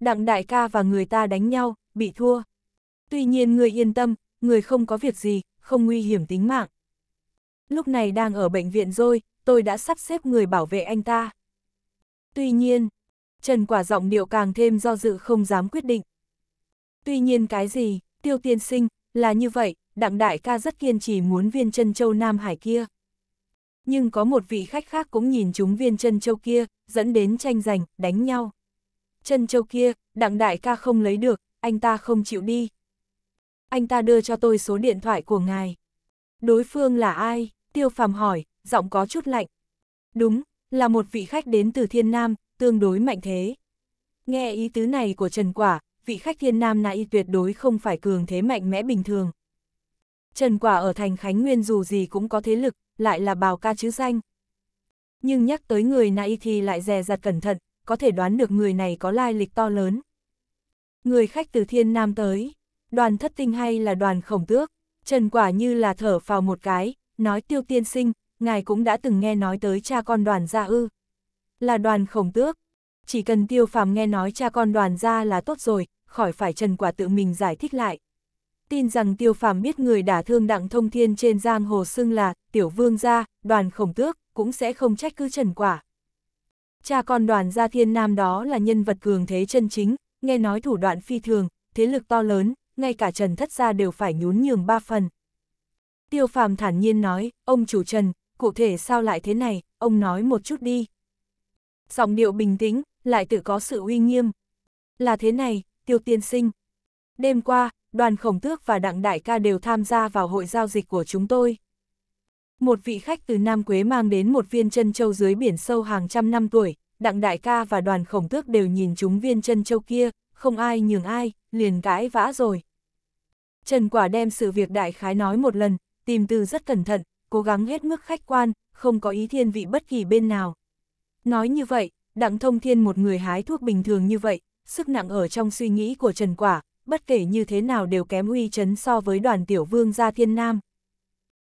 Đặng đại ca và người ta đánh nhau, bị thua. Tuy nhiên người yên tâm, người không có việc gì, không nguy hiểm tính mạng. Lúc này đang ở bệnh viện rồi, tôi đã sắp xếp người bảo vệ anh ta. Tuy nhiên, Trần Quả giọng điệu càng thêm do dự không dám quyết định. Tuy nhiên cái gì, tiêu tiên sinh, là như vậy, đặng đại ca rất kiên trì muốn viên chân châu Nam Hải kia. Nhưng có một vị khách khác cũng nhìn chúng viên chân châu kia, dẫn đến tranh giành, đánh nhau. Chân châu kia, đặng đại ca không lấy được, anh ta không chịu đi. Anh ta đưa cho tôi số điện thoại của ngài. Đối phương là ai? Tiêu phàm hỏi, giọng có chút lạnh. Đúng, là một vị khách đến từ thiên nam, tương đối mạnh thế. Nghe ý tứ này của Trần Quả, vị khách thiên nam này tuyệt đối không phải cường thế mạnh mẽ bình thường. Trần Quả ở thành Khánh Nguyên dù gì cũng có thế lực, lại là bào ca chứ danh. Nhưng nhắc tới người này thì lại dè dặt cẩn thận, có thể đoán được người này có lai lịch to lớn. Người khách từ thiên nam tới, đoàn thất tinh hay là đoàn khổng tước, Trần Quả như là thở vào một cái, nói tiêu tiên sinh, ngài cũng đã từng nghe nói tới cha con đoàn gia ư là đoàn khổng tước. Chỉ cần tiêu phàm nghe nói cha con đoàn ra là tốt rồi, khỏi phải trần quả tự mình giải thích lại. Tin rằng tiêu phàm biết người đã thương đặng thông thiên trên giang hồ xưng là tiểu vương gia, đoàn khổng tước, cũng sẽ không trách cứ trần quả. Cha con đoàn gia thiên nam đó là nhân vật cường thế chân chính, nghe nói thủ đoạn phi thường, thế lực to lớn, ngay cả trần thất gia đều phải nhún nhường ba phần. Tiêu phàm thản nhiên nói, ông chủ trần, cụ thể sao lại thế này, ông nói một chút đi dòng điệu bình tĩnh, lại tự có sự uy nghiêm. Là thế này, tiêu tiên sinh. Đêm qua, đoàn khổng tước và đặng đại ca đều tham gia vào hội giao dịch của chúng tôi. Một vị khách từ Nam Quế mang đến một viên chân châu dưới biển sâu hàng trăm năm tuổi, đặng đại ca và đoàn khổng tước đều nhìn chúng viên chân châu kia, không ai nhường ai, liền cãi vã rồi. Trần Quả đem sự việc đại khái nói một lần, tìm từ rất cẩn thận, cố gắng hết mức khách quan, không có ý thiên vị bất kỳ bên nào. Nói như vậy, Đặng Thông Thiên một người hái thuốc bình thường như vậy, sức nặng ở trong suy nghĩ của Trần Quả, bất kể như thế nào đều kém uy chấn so với đoàn tiểu vương gia thiên nam.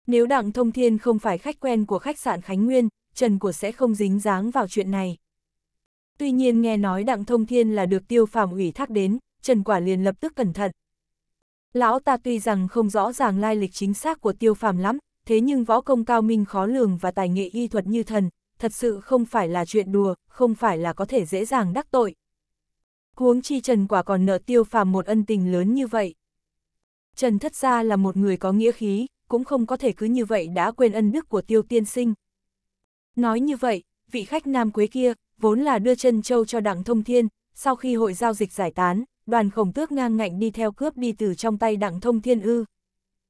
Nếu Đặng Thông Thiên không phải khách quen của khách sạn Khánh Nguyên, Trần Của sẽ không dính dáng vào chuyện này. Tuy nhiên nghe nói Đặng Thông Thiên là được tiêu phàm ủy thác đến, Trần Quả liền lập tức cẩn thận. Lão ta tuy rằng không rõ ràng lai lịch chính xác của tiêu phàm lắm, thế nhưng võ công cao minh khó lường và tài nghệ y thuật như thần, thật sự không phải là chuyện đùa, không phải là có thể dễ dàng đắc tội. Huống chi Trần Quả còn nợ tiêu phàm một ân tình lớn như vậy. Trần Thất Gia là một người có nghĩa khí, cũng không có thể cứ như vậy đã quên ân đức của tiêu tiên sinh. Nói như vậy, vị khách Nam Quế kia, vốn là đưa chân châu cho đặng thông thiên, sau khi hội giao dịch giải tán, đoàn khổng tước ngang ngạnh đi theo cướp đi từ trong tay đặng thông thiên ư.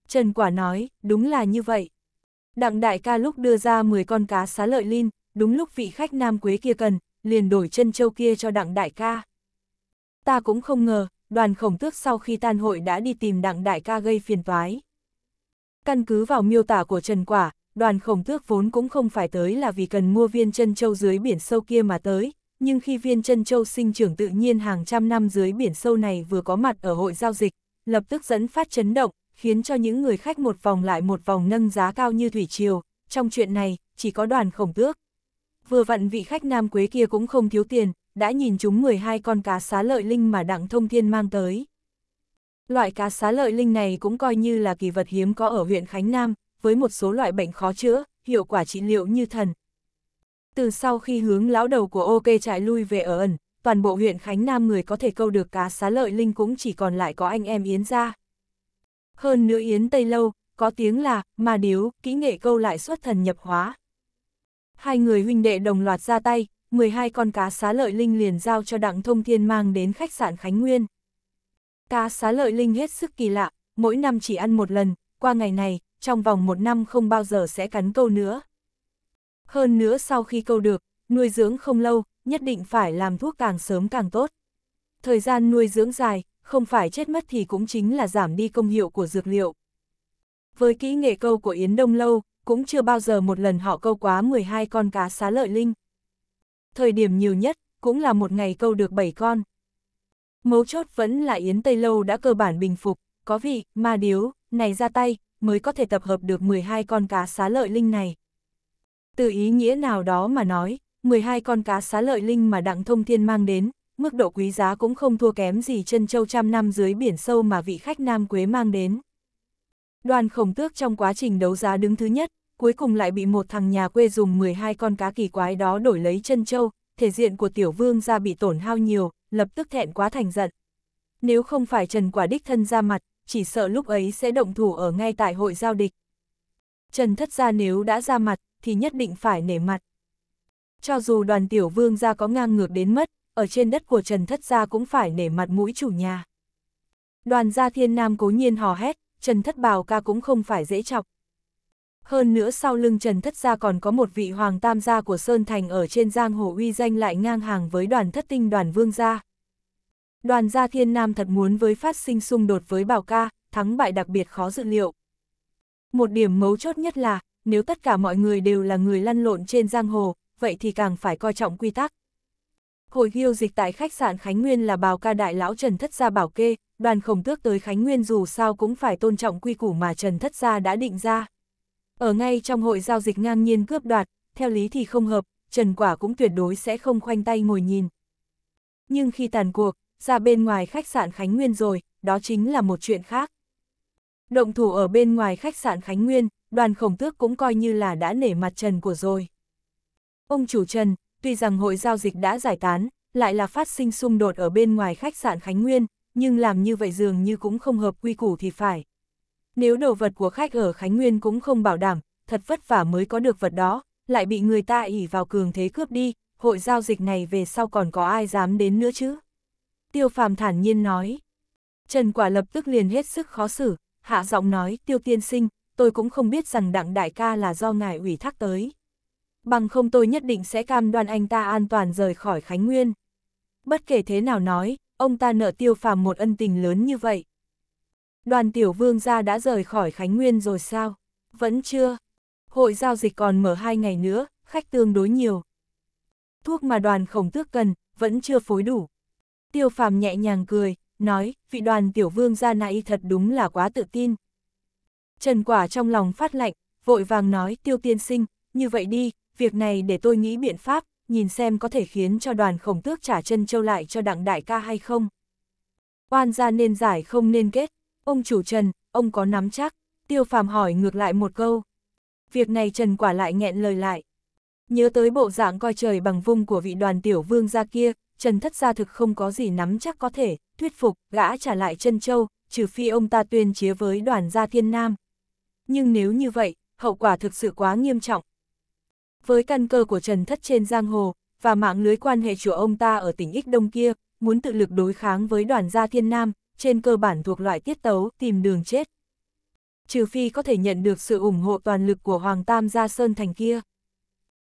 Trần Quả nói, đúng là như vậy. Đặng đại ca lúc đưa ra 10 con cá xá lợi linh đúng lúc vị khách Nam Quế kia cần, liền đổi chân châu kia cho đặng đại ca. Ta cũng không ngờ, đoàn khổng tước sau khi tan hội đã đi tìm đặng đại ca gây phiền toái. Căn cứ vào miêu tả của Trần Quả, đoàn khổng tước vốn cũng không phải tới là vì cần mua viên chân châu dưới biển sâu kia mà tới, nhưng khi viên chân châu sinh trưởng tự nhiên hàng trăm năm dưới biển sâu này vừa có mặt ở hội giao dịch, lập tức dẫn phát chấn động, khiến cho những người khách một vòng lại một vòng nâng giá cao như thủy triều. Trong chuyện này, chỉ có đoàn khổng tước, vừa vặn vị khách nam quế kia cũng không thiếu tiền, đã nhìn chúng 12 con cá xá lợi linh mà Đặng Thông Thiên mang tới. Loại cá xá lợi linh này cũng coi như là kỳ vật hiếm có ở huyện Khánh Nam, với một số loại bệnh khó chữa, hiệu quả trị liệu như thần. Từ sau khi hướng lão đầu của OK trại lui về ở ẩn, toàn bộ huyện Khánh Nam người có thể câu được cá xá lợi linh cũng chỉ còn lại có anh em Yến ra. Hơn nữa Yến Tây Lâu, có tiếng là, mà điếu, kỹ nghệ câu lại xuất thần nhập hóa, hai người huynh đệ đồng loạt ra tay, 12 con cá xá lợi linh liền giao cho Đặng Thông Thiên mang đến khách sạn Khánh Nguyên. Cá xá lợi linh hết sức kỳ lạ, mỗi năm chỉ ăn một lần, qua ngày này, trong vòng một năm không bao giờ sẽ cắn câu nữa. Hơn nữa sau khi câu được, nuôi dưỡng không lâu, nhất định phải làm thuốc càng sớm càng tốt. Thời gian nuôi dưỡng dài, không phải chết mất thì cũng chính là giảm đi công hiệu của dược liệu. Với kỹ nghệ câu của Yến Đông Lâu, cũng chưa bao giờ một lần họ câu quá 12 con cá xá lợi linh. Thời điểm nhiều nhất, cũng là một ngày câu được 7 con. Mấu chốt vẫn là Yến Tây Lâu đã cơ bản bình phục, có vị, ma điếu, này ra tay, mới có thể tập hợp được 12 con cá xá lợi linh này. Từ ý nghĩa nào đó mà nói, 12 con cá xá lợi linh mà Đặng Thông Thiên mang đến, mức độ quý giá cũng không thua kém gì chân châu trăm năm dưới biển sâu mà vị khách Nam Quế mang đến. Đoàn khổng tước trong quá trình đấu giá đứng thứ nhất, cuối cùng lại bị một thằng nhà quê dùng 12 con cá kỳ quái đó đổi lấy chân châu, thể diện của tiểu vương ra bị tổn hao nhiều, lập tức thẹn quá thành giận. Nếu không phải Trần Quả Đích thân ra mặt, chỉ sợ lúc ấy sẽ động thủ ở ngay tại hội giao địch. Trần Thất Gia nếu đã ra mặt, thì nhất định phải nể mặt. Cho dù đoàn tiểu vương gia có ngang ngược đến mất, ở trên đất của Trần Thất Gia cũng phải nể mặt mũi chủ nhà. Đoàn gia thiên nam cố nhiên hò hét, Trần Thất Bảo ca cũng không phải dễ chọc. Hơn nữa sau lưng Trần Thất gia còn có một vị hoàng tam gia của Sơn Thành ở trên giang hồ uy danh lại ngang hàng với đoàn thất tinh đoàn vương gia. Đoàn gia thiên nam thật muốn với phát sinh xung đột với bảo ca, thắng bại đặc biệt khó dự liệu. Một điểm mấu chốt nhất là, nếu tất cả mọi người đều là người lăn lộn trên giang hồ, vậy thì càng phải coi trọng quy tắc, Hồi ghiêu dịch tại khách sạn Khánh Nguyên là bào ca đại lão Trần Thất Gia bảo kê, đoàn khổng tước tới Khánh Nguyên dù sao cũng phải tôn trọng quy củ mà Trần Thất Gia đã định ra. Ở ngay trong hội giao dịch ngang nhiên cướp đoạt, theo lý thì không hợp, Trần Quả cũng tuyệt đối sẽ không khoanh tay ngồi nhìn. Nhưng khi tàn cuộc, ra bên ngoài khách sạn Khánh Nguyên rồi, đó chính là một chuyện khác. Động thủ ở bên ngoài khách sạn Khánh Nguyên, đoàn khổng tước cũng coi như là đã nể mặt Trần của rồi. Ông chủ Trần, tuy rằng hội giao dịch đã giải tán, lại là phát sinh xung đột ở bên ngoài khách sạn Khánh Nguyên, nhưng làm như vậy dường như cũng không hợp quy củ thì phải. Nếu đồ vật của khách ở Khánh Nguyên cũng không bảo đảm, thật vất vả mới có được vật đó, lại bị người ta ỉ vào cường thế cướp đi, hội giao dịch này về sau còn có ai dám đến nữa chứ? Tiêu phàm thản nhiên nói. Trần quả lập tức liền hết sức khó xử, hạ giọng nói tiêu tiên sinh, tôi cũng không biết rằng đặng đại ca là do ngài ủy thác tới bằng không tôi nhất định sẽ cam đoan anh ta an toàn rời khỏi Khánh Nguyên. Bất kể thế nào nói, ông ta nợ tiêu phàm một ân tình lớn như vậy. Đoàn tiểu vương gia đã rời khỏi Khánh Nguyên rồi sao? Vẫn chưa. Hội giao dịch còn mở hai ngày nữa, khách tương đối nhiều. Thuốc mà đoàn khổng tước cần, vẫn chưa phối đủ. Tiêu phàm nhẹ nhàng cười, nói, vị đoàn tiểu vương gia này thật đúng là quá tự tin. Trần quả trong lòng phát lạnh, vội vàng nói tiêu tiên sinh, như vậy đi, việc này để tôi nghĩ biện pháp, nhìn xem có thể khiến cho đoàn khổng tước trả chân châu lại cho đặng đại ca hay không. Quan gia nên giải không nên kết, ông chủ Trần, ông có nắm chắc, tiêu phàm hỏi ngược lại một câu. Việc này Trần quả lại nghẹn lời lại. Nhớ tới bộ dạng coi trời bằng vung của vị đoàn tiểu vương gia kia, Trần thất gia thực không có gì nắm chắc có thể, thuyết phục, gã trả lại chân châu, trừ phi ông ta tuyên chế với đoàn gia thiên nam. Nhưng nếu như vậy, hậu quả thực sự quá nghiêm trọng, với căn cơ của Trần Thất trên giang hồ, và mạng lưới quan hệ chùa ông ta ở tỉnh Ích Đông kia, muốn tự lực đối kháng với đoàn gia thiên nam, trên cơ bản thuộc loại tiết tấu, tìm đường chết. Trừ phi có thể nhận được sự ủng hộ toàn lực của Hoàng Tam gia Sơn Thành kia.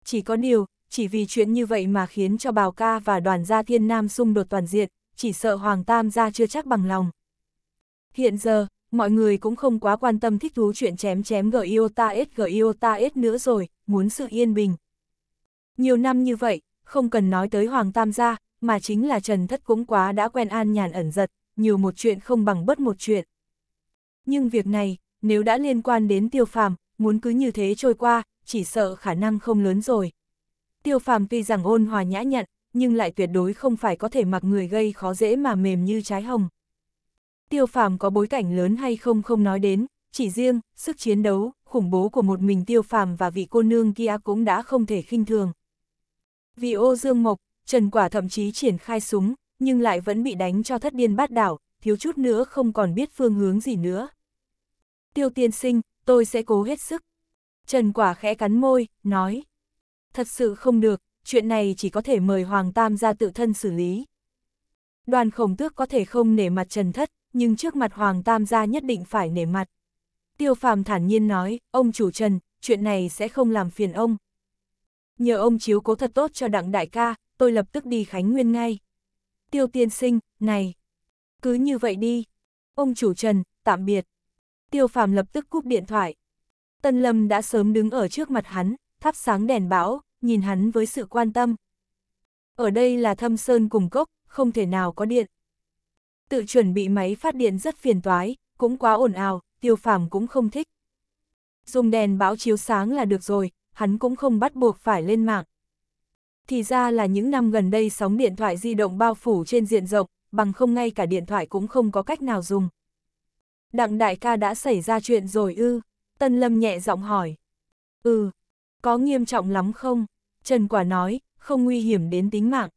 Chỉ có điều, chỉ vì chuyện như vậy mà khiến cho Bào Ca và đoàn gia thiên nam xung đột toàn diện, chỉ sợ Hoàng Tam gia chưa chắc bằng lòng. Hiện giờ, mọi người cũng không quá quan tâm thích thú chuyện chém chém g Giota S g Giota S nữa rồi, muốn sự yên bình. Nhiều năm như vậy, không cần nói tới Hoàng Tam gia, mà chính là Trần Thất cũng quá đã quen an nhàn ẩn giật, nhiều một chuyện không bằng bất một chuyện. Nhưng việc này, nếu đã liên quan đến tiêu phàm, muốn cứ như thế trôi qua, chỉ sợ khả năng không lớn rồi. Tiêu phàm tuy rằng ôn hòa nhã nhặn, nhưng lại tuyệt đối không phải có thể mặc người gây khó dễ mà mềm như trái hồng tiêu phàm có bối cảnh lớn hay không không nói đến, chỉ riêng, sức chiến đấu, khủng bố của một mình tiêu phàm và vị cô nương kia cũng đã không thể khinh thường. Vì ô dương mộc, Trần Quả thậm chí triển khai súng, nhưng lại vẫn bị đánh cho thất điên bát đảo, thiếu chút nữa không còn biết phương hướng gì nữa. Tiêu tiên sinh, tôi sẽ cố hết sức. Trần Quả khẽ cắn môi, nói. Thật sự không được, chuyện này chỉ có thể mời Hoàng Tam ra tự thân xử lý. Đoàn khổng tước có thể không nể mặt Trần Thất, nhưng trước mặt Hoàng Tam gia nhất định phải nể mặt. Tiêu phàm thản nhiên nói, ông chủ Trần, chuyện này sẽ không làm phiền ông. Nhờ ông chiếu cố thật tốt cho đặng đại ca, tôi lập tức đi Khánh Nguyên ngay. Tiêu tiên sinh, này, cứ như vậy đi. Ông chủ Trần, tạm biệt. Tiêu phàm lập tức cúp điện thoại. Tân Lâm đã sớm đứng ở trước mặt hắn, thắp sáng đèn bão, nhìn hắn với sự quan tâm. Ở đây là thâm sơn cùng cốc, không thể nào có điện tự chuẩn bị máy phát điện rất phiền toái, cũng quá ồn ào, tiêu phàm cũng không thích. Dùng đèn báo chiếu sáng là được rồi, hắn cũng không bắt buộc phải lên mạng. Thì ra là những năm gần đây sóng điện thoại di động bao phủ trên diện rộng, bằng không ngay cả điện thoại cũng không có cách nào dùng. Đặng đại ca đã xảy ra chuyện rồi ư, Tân Lâm nhẹ giọng hỏi. Ừ, có nghiêm trọng lắm không? Trần Quả nói, không nguy hiểm đến tính mạng.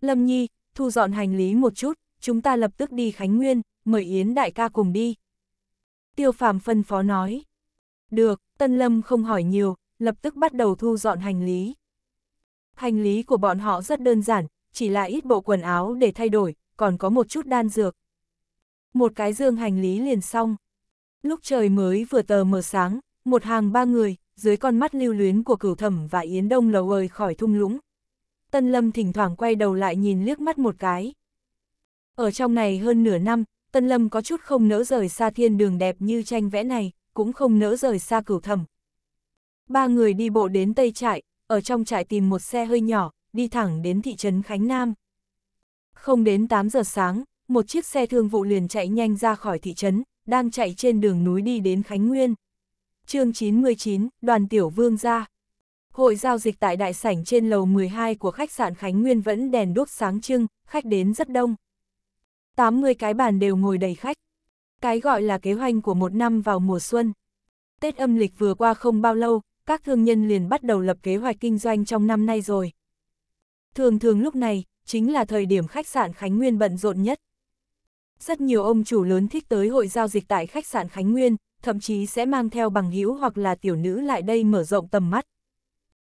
Lâm Nhi, thu dọn hành lý một chút, chúng ta lập tức đi Khánh Nguyên, mời Yến đại ca cùng đi. Tiêu phàm phân phó nói. Được, Tân Lâm không hỏi nhiều, lập tức bắt đầu thu dọn hành lý. Hành lý của bọn họ rất đơn giản, chỉ là ít bộ quần áo để thay đổi, còn có một chút đan dược. Một cái dương hành lý liền xong. Lúc trời mới vừa tờ mờ sáng, một hàng ba người, dưới con mắt lưu luyến của cửu thẩm và Yến Đông lầu ơi khỏi thung lũng. Tân Lâm thỉnh thoảng quay đầu lại nhìn liếc mắt một cái. Ở trong này hơn nửa năm, Tân Lâm có chút không nỡ rời xa thiên đường đẹp như tranh vẽ này, cũng không nỡ rời xa cửu thẩm. Ba người đi bộ đến Tây Trại, ở trong trại tìm một xe hơi nhỏ, đi thẳng đến thị trấn Khánh Nam. Không đến 8 giờ sáng, một chiếc xe thương vụ liền chạy nhanh ra khỏi thị trấn, đang chạy trên đường núi đi đến Khánh Nguyên. chương 99, đoàn tiểu vương ra. Hội giao dịch tại đại sảnh trên lầu 12 của khách sạn Khánh Nguyên vẫn đèn đuốc sáng trưng, khách đến rất đông. 80 cái bàn đều ngồi đầy khách. Cái gọi là kế hoành của một năm vào mùa xuân. Tết âm lịch vừa qua không bao lâu, các thương nhân liền bắt đầu lập kế hoạch kinh doanh trong năm nay rồi. Thường thường lúc này, chính là thời điểm khách sạn Khánh Nguyên bận rộn nhất. Rất nhiều ông chủ lớn thích tới hội giao dịch tại khách sạn Khánh Nguyên, thậm chí sẽ mang theo bằng hữu hoặc là tiểu nữ lại đây mở rộng tầm mắt.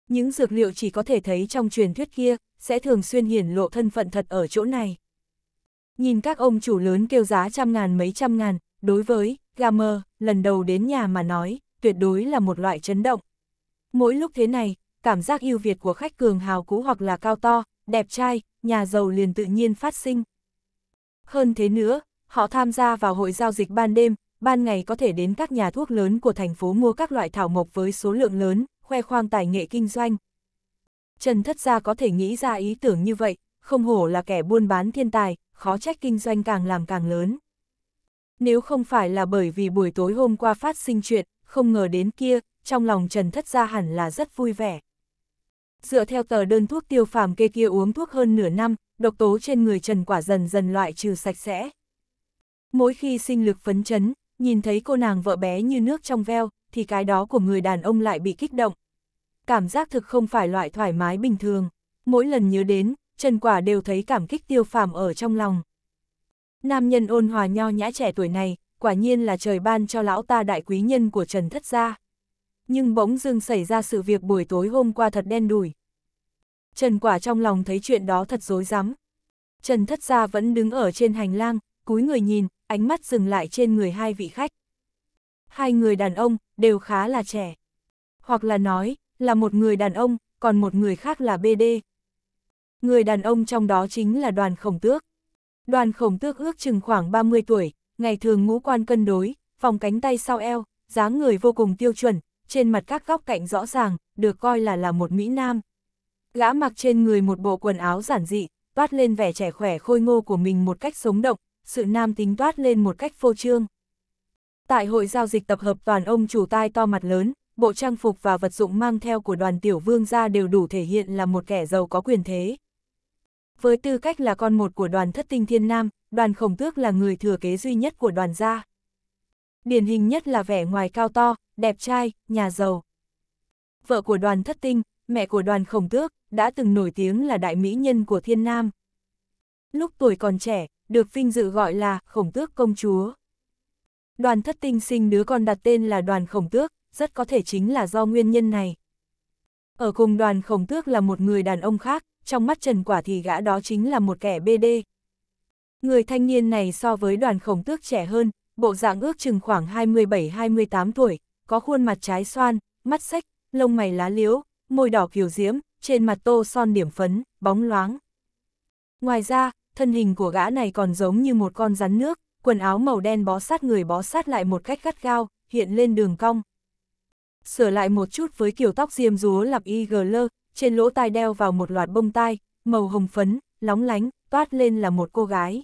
Những dược liệu chỉ có thể thấy trong truyền thuyết kia, sẽ thường xuyên hiển lộ thân phận thật ở chỗ này. Nhìn các ông chủ lớn kêu giá trăm ngàn mấy trăm ngàn, đối với Gamer, lần đầu đến nhà mà nói, tuyệt đối là một loại chấn động. Mỗi lúc thế này, cảm giác ưu Việt của khách cường hào cũ hoặc là cao to, đẹp trai, nhà giàu liền tự nhiên phát sinh. Hơn thế nữa, họ tham gia vào hội giao dịch ban đêm, ban ngày có thể đến các nhà thuốc lớn của thành phố mua các loại thảo mộc với số lượng lớn, khoe khoang tài nghệ kinh doanh. Trần Thất Gia có thể nghĩ ra ý tưởng như vậy, không hổ là kẻ buôn bán thiên tài, khó trách kinh doanh càng làm càng lớn. Nếu không phải là bởi vì buổi tối hôm qua phát sinh chuyện, không ngờ đến kia, trong lòng Trần Thất Gia hẳn là rất vui vẻ. Dựa theo tờ đơn thuốc tiêu phàm kê kia uống thuốc hơn nửa năm, độc tố trên người Trần Quả dần dần loại trừ sạch sẽ. Mỗi khi sinh lực phấn chấn, nhìn thấy cô nàng vợ bé như nước trong veo, thì cái đó của người đàn ông lại bị kích động. Cảm giác thực không phải loại thoải mái bình thường. Mỗi lần nhớ đến, Trần Quả đều thấy cảm kích tiêu phàm ở trong lòng. Nam nhân ôn hòa nho nhã trẻ tuổi này, quả nhiên là trời ban cho lão ta đại quý nhân của Trần Thất Gia. Nhưng bỗng dưng xảy ra sự việc buổi tối hôm qua thật đen đủi. Trần Quả trong lòng thấy chuyện đó thật dối rắm. Trần Thất Gia vẫn đứng ở trên hành lang, cúi người nhìn, ánh mắt dừng lại trên người hai vị khách. Hai người đàn ông, đều khá là trẻ. Hoặc là nói, là một người đàn ông, còn một người khác là BD, Người đàn ông trong đó chính là đoàn khổng tước. Đoàn khổng tước ước chừng khoảng 30 tuổi, ngày thường ngũ quan cân đối, phòng cánh tay sau eo, dáng người vô cùng tiêu chuẩn, trên mặt các góc cạnh rõ ràng, được coi là là một Mỹ Nam. Gã mặc trên người một bộ quần áo giản dị, toát lên vẻ trẻ khỏe khôi ngô của mình một cách sống động, sự nam tính toát lên một cách phô trương. Tại hội giao dịch tập hợp toàn ông chủ tai to mặt lớn, bộ trang phục và vật dụng mang theo của đoàn tiểu vương gia đều đủ thể hiện là một kẻ giàu có quyền thế với tư cách là con một của đoàn thất tinh thiên nam, đoàn khổng tước là người thừa kế duy nhất của đoàn gia. Điển hình nhất là vẻ ngoài cao to, đẹp trai, nhà giàu. Vợ của đoàn thất tinh, mẹ của đoàn khổng tước, đã từng nổi tiếng là đại mỹ nhân của thiên nam. Lúc tuổi còn trẻ, được vinh dự gọi là khổng tước công chúa. Đoàn thất tinh sinh đứa con đặt tên là đoàn khổng tước, rất có thể chính là do nguyên nhân này. Ở cùng đoàn khổng tước là một người đàn ông khác, trong mắt Trần Quả thì gã đó chính là một kẻ BD. Người thanh niên này so với đoàn khổng tước trẻ hơn, bộ dạng ước chừng khoảng 27-28 tuổi, có khuôn mặt trái xoan, mắt sách, lông mày lá liễu, môi đỏ kiều diễm, trên mặt tô son điểm phấn, bóng loáng. Ngoài ra, thân hình của gã này còn giống như một con rắn nước, quần áo màu đen bó sát người bó sát lại một cách gắt gao, hiện lên đường cong. Sửa lại một chút với kiểu tóc diêm rúa lập y gờ lơ, trên lỗ tai đeo vào một loạt bông tai, màu hồng phấn, lóng lánh, toát lên là một cô gái.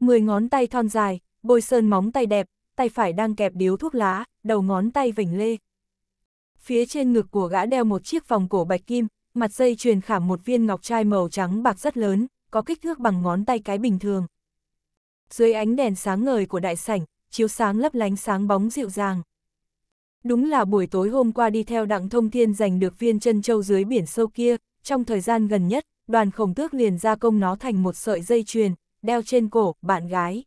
Mười ngón tay thon dài, bôi sơn móng tay đẹp, tay phải đang kẹp điếu thuốc lá, đầu ngón tay vỉnh lê. Phía trên ngực của gã đeo một chiếc vòng cổ bạch kim, mặt dây chuyền khảm một viên ngọc trai màu trắng bạc rất lớn, có kích thước bằng ngón tay cái bình thường. Dưới ánh đèn sáng ngời của đại sảnh, chiếu sáng lấp lánh sáng bóng dịu dàng. Đúng là buổi tối hôm qua đi theo đặng thông thiên giành được viên chân châu dưới biển sâu kia, trong thời gian gần nhất, đoàn khổng tước liền gia công nó thành một sợi dây chuyền, đeo trên cổ, bạn gái.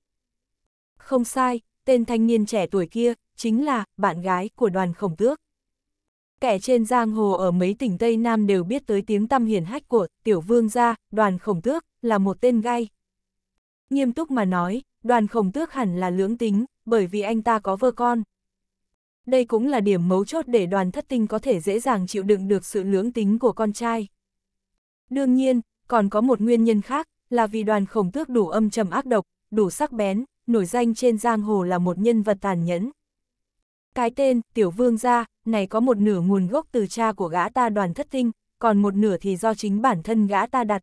Không sai, tên thanh niên trẻ tuổi kia, chính là, bạn gái của đoàn khổng tước. Kẻ trên giang hồ ở mấy tỉnh Tây Nam đều biết tới tiếng tăm hiển hách của tiểu vương gia, đoàn khổng tước, là một tên gai. Nghiêm túc mà nói, đoàn khổng tước hẳn là lưỡng tính, bởi vì anh ta có vợ con đây cũng là điểm mấu chốt để đoàn thất tinh có thể dễ dàng chịu đựng được sự lưỡng tính của con trai. Đương nhiên, còn có một nguyên nhân khác, là vì đoàn khổng tước đủ âm trầm ác độc, đủ sắc bén, nổi danh trên giang hồ là một nhân vật tàn nhẫn. Cái tên, tiểu vương gia, này có một nửa nguồn gốc từ cha của gã ta đoàn thất tinh, còn một nửa thì do chính bản thân gã ta đặt.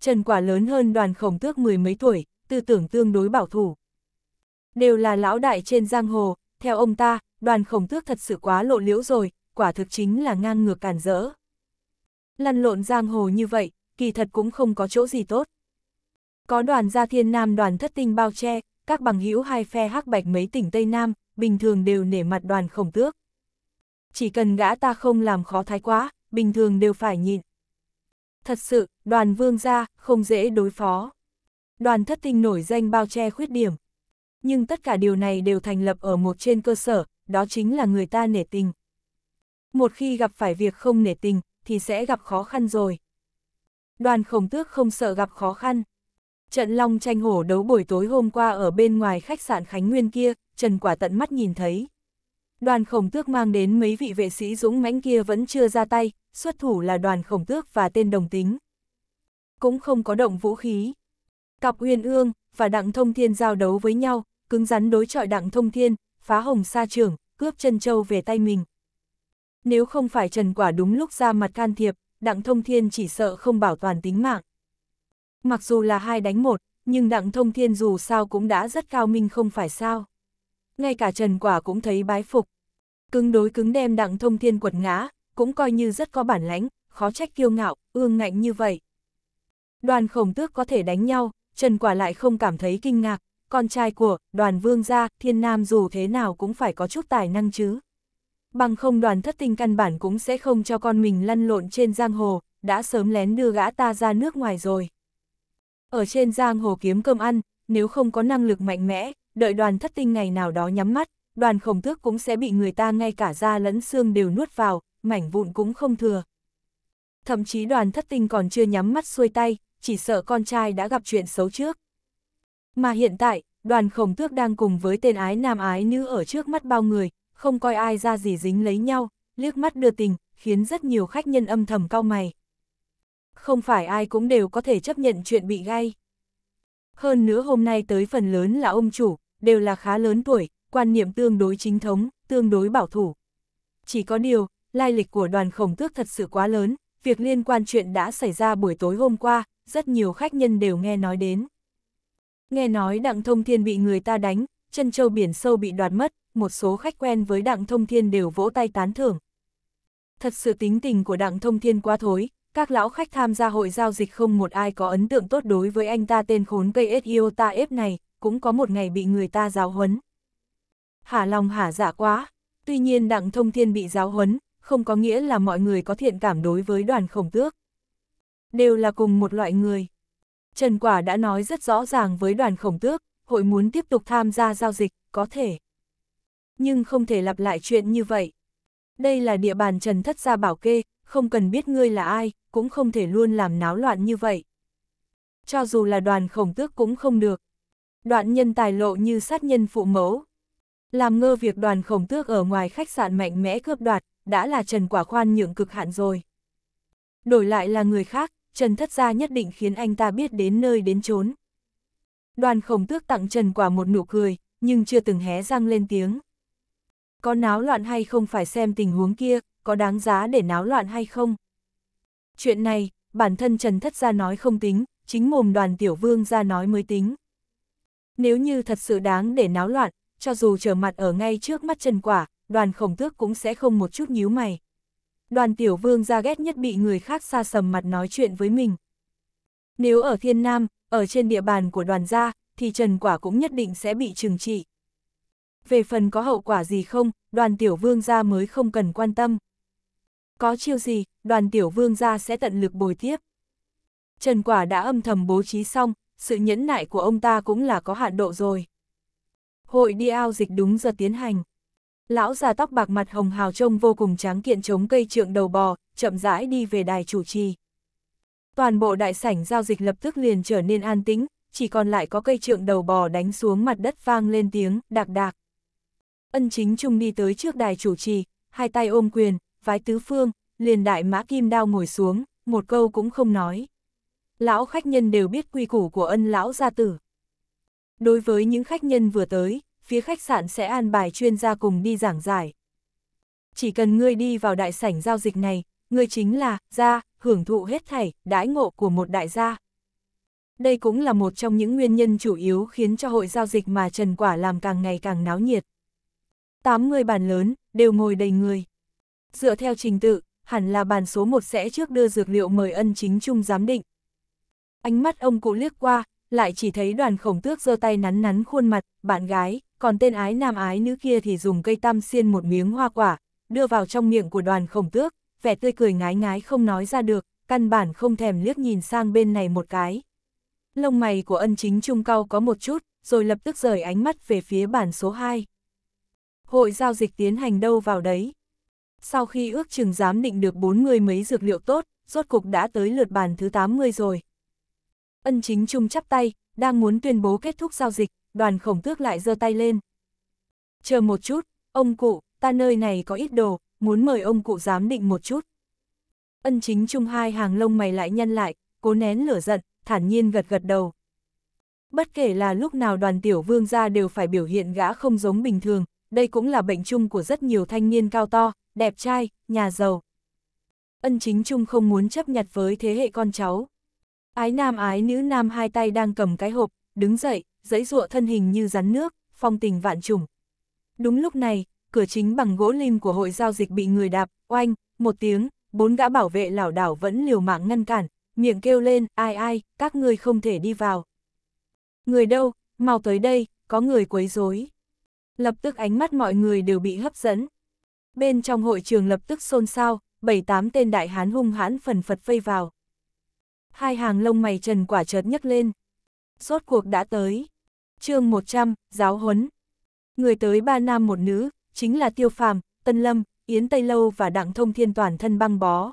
Trần quả lớn hơn đoàn khổng tước mười mấy tuổi, tư tưởng tương đối bảo thủ. Đều là lão đại trên giang hồ, theo ông ta, đoàn khổng tước thật sự quá lộ liễu rồi, quả thực chính là ngang ngược càn rỡ. Lăn lộn giang hồ như vậy, kỳ thật cũng không có chỗ gì tốt. Có đoàn gia thiên nam đoàn thất tinh bao che, các bằng hữu hai phe hắc bạch mấy tỉnh Tây Nam, bình thường đều nể mặt đoàn khổng tước. Chỉ cần gã ta không làm khó thái quá, bình thường đều phải nhịn. Thật sự, đoàn vương gia, không dễ đối phó. Đoàn thất tinh nổi danh bao che khuyết điểm. Nhưng tất cả điều này đều thành lập ở một trên cơ sở, đó chính là người ta nể tình. Một khi gặp phải việc không nể tình, thì sẽ gặp khó khăn rồi. Đoàn khổng tước không sợ gặp khó khăn. Trận long tranh hổ đấu buổi tối hôm qua ở bên ngoài khách sạn Khánh Nguyên kia, Trần Quả tận mắt nhìn thấy. Đoàn khổng tước mang đến mấy vị vệ sĩ dũng mãnh kia vẫn chưa ra tay, xuất thủ là đoàn khổng tước và tên đồng tính. Cũng không có động vũ khí. Cặp Uyên Ương và Đặng Thông Thiên giao đấu với nhau, cứng rắn đối chọi Đặng Thông Thiên, phá hồng sa trưởng, cướp chân châu về tay mình. Nếu không phải Trần Quả đúng lúc ra mặt can thiệp, Đặng Thông Thiên chỉ sợ không bảo toàn tính mạng. Mặc dù là hai đánh một, nhưng Đặng Thông Thiên dù sao cũng đã rất cao minh không phải sao. Ngay cả Trần Quả cũng thấy bái phục. Cứng đối cứng đem Đặng Thông Thiên quật ngã, cũng coi như rất có bản lãnh, khó trách kiêu ngạo, ương ngạnh như vậy. Đoàn khổng tước có thể đánh nhau, Trần Quả lại không cảm thấy kinh ngạc, con trai của, đoàn vương gia, thiên nam dù thế nào cũng phải có chút tài năng chứ. Bằng không đoàn thất tinh căn bản cũng sẽ không cho con mình lăn lộn trên giang hồ, đã sớm lén đưa gã ta ra nước ngoài rồi. Ở trên giang hồ kiếm cơm ăn, nếu không có năng lực mạnh mẽ, đợi đoàn thất tinh ngày nào đó nhắm mắt, đoàn khổng tước cũng sẽ bị người ta ngay cả da lẫn xương đều nuốt vào, mảnh vụn cũng không thừa. Thậm chí đoàn thất tinh còn chưa nhắm mắt xuôi tay, chỉ sợ con trai đã gặp chuyện xấu trước. Mà hiện tại, đoàn khổng tước đang cùng với tên ái nam ái nữ ở trước mắt bao người, không coi ai ra gì dính lấy nhau, liếc mắt đưa tình, khiến rất nhiều khách nhân âm thầm cau mày. Không phải ai cũng đều có thể chấp nhận chuyện bị gai. Hơn nữa hôm nay tới phần lớn là ông chủ, đều là khá lớn tuổi, quan niệm tương đối chính thống, tương đối bảo thủ. Chỉ có điều, lai lịch của đoàn khổng tước thật sự quá lớn, việc liên quan chuyện đã xảy ra buổi tối hôm qua, rất nhiều khách nhân đều nghe nói đến. Nghe nói Đặng Thông Thiên bị người ta đánh, chân châu biển sâu bị đoạt mất, một số khách quen với Đặng Thông Thiên đều vỗ tay tán thưởng. Thật sự tính tình của Đặng Thông Thiên quá thối, các lão khách tham gia hội giao dịch không một ai có ấn tượng tốt đối với anh ta tên khốn cây yêu ta ép này, cũng có một ngày bị người ta giáo huấn. Hả lòng hả dạ quá, tuy nhiên Đặng Thông Thiên bị giáo huấn, không có nghĩa là mọi người có thiện cảm đối với đoàn khổng tước. Đều là cùng một loại người, Trần Quả đã nói rất rõ ràng với đoàn khổng tước, hội muốn tiếp tục tham gia giao dịch, có thể. Nhưng không thể lặp lại chuyện như vậy. Đây là địa bàn Trần Thất Gia bảo kê, không cần biết ngươi là ai, cũng không thể luôn làm náo loạn như vậy. Cho dù là đoàn khổng tước cũng không được. Đoạn nhân tài lộ như sát nhân phụ mẫu. Làm ngơ việc đoàn khổng tước ở ngoài khách sạn mạnh mẽ cướp đoạt, đã là Trần Quả Khoan nhượng cực hạn rồi. Đổi lại là người khác, Trần Thất Gia nhất định khiến anh ta biết đến nơi đến chốn. Đoàn khổng tước tặng Trần Quả một nụ cười, nhưng chưa từng hé răng lên tiếng. Có náo loạn hay không phải xem tình huống kia, có đáng giá để náo loạn hay không? Chuyện này, bản thân Trần Thất Gia nói không tính, chính mồm đoàn tiểu vương ra nói mới tính. Nếu như thật sự đáng để náo loạn, cho dù trở mặt ở ngay trước mắt Trần Quả, đoàn khổng tước cũng sẽ không một chút nhíu mày đoàn tiểu vương ra ghét nhất bị người khác xa sầm mặt nói chuyện với mình. Nếu ở thiên nam, ở trên địa bàn của đoàn gia, thì Trần Quả cũng nhất định sẽ bị trừng trị. Về phần có hậu quả gì không, đoàn tiểu vương gia mới không cần quan tâm. Có chiêu gì, đoàn tiểu vương gia sẽ tận lực bồi tiếp. Trần Quả đã âm thầm bố trí xong, sự nhẫn nại của ông ta cũng là có hạn độ rồi. Hội đi ao dịch đúng giờ tiến hành. Lão già tóc bạc mặt hồng hào trông vô cùng tráng kiện chống cây trượng đầu bò, chậm rãi đi về đài chủ trì. Toàn bộ đại sảnh giao dịch lập tức liền trở nên an tĩnh, chỉ còn lại có cây trượng đầu bò đánh xuống mặt đất vang lên tiếng đạc đạc. Ân chính trung đi tới trước đài chủ trì, hai tay ôm quyền, vái tứ phương, liền đại mã kim đao ngồi xuống, một câu cũng không nói. Lão khách nhân đều biết quy củ của ân lão gia tử. Đối với những khách nhân vừa tới, phía khách sạn sẽ an bài chuyên gia cùng đi giảng giải. Chỉ cần ngươi đi vào đại sảnh giao dịch này, ngươi chính là, gia, hưởng thụ hết thảy, đãi ngộ của một đại gia. Đây cũng là một trong những nguyên nhân chủ yếu khiến cho hội giao dịch mà Trần Quả làm càng ngày càng náo nhiệt. 80 bàn lớn, đều ngồi đầy người. Dựa theo trình tự, hẳn là bàn số 1 sẽ trước đưa dược liệu mời ân chính trung giám định. Ánh mắt ông cụ liếc qua, lại chỉ thấy đoàn khổng tước giơ tay nắn nắn khuôn mặt, bạn gái, còn tên ái nam ái nữ kia thì dùng cây tăm xiên một miếng hoa quả, đưa vào trong miệng của đoàn khổng tước, vẻ tươi cười ngái ngái không nói ra được, căn bản không thèm liếc nhìn sang bên này một cái. Lông mày của ân chính trung cao có một chút, rồi lập tức rời ánh mắt về phía bản số 2. Hội giao dịch tiến hành đâu vào đấy. Sau khi ước chừng giám định được bốn người mấy dược liệu tốt, rốt cục đã tới lượt bàn thứ 80 rồi. Ân chính trung chắp tay, đang muốn tuyên bố kết thúc giao dịch, đoàn khổng tước lại giơ tay lên. Chờ một chút, ông cụ, ta nơi này có ít đồ, muốn mời ông cụ giám định một chút. Ân chính chung hai hàng lông mày lại nhăn lại, cố nén lửa giận, thản nhiên gật gật đầu. Bất kể là lúc nào đoàn tiểu vương gia đều phải biểu hiện gã không giống bình thường, đây cũng là bệnh chung của rất nhiều thanh niên cao to, đẹp trai, nhà giàu. Ân chính chung không muốn chấp nhặt với thế hệ con cháu. Ái nam ái nữ nam hai tay đang cầm cái hộp, đứng dậy, giấy ruộ thân hình như rắn nước, phong tình vạn trùng. Đúng lúc này, cửa chính bằng gỗ lim của hội giao dịch bị người đạp, oanh, một tiếng, bốn gã bảo vệ lảo đảo vẫn liều mạng ngăn cản, miệng kêu lên, ai ai, các người không thể đi vào. Người đâu, mau tới đây, có người quấy rối. Lập tức ánh mắt mọi người đều bị hấp dẫn. Bên trong hội trường lập tức xôn xao, bảy tám tên đại hán hung hãn phần phật vây vào. Hai hàng lông mày trần quả chợt nhấc lên. Rốt cuộc đã tới chương 100, giáo huấn. Người tới ba nam một nữ, chính là Tiêu Phàm, Tân Lâm, Yến Tây Lâu và Đặng Thông Thiên toàn thân băng bó.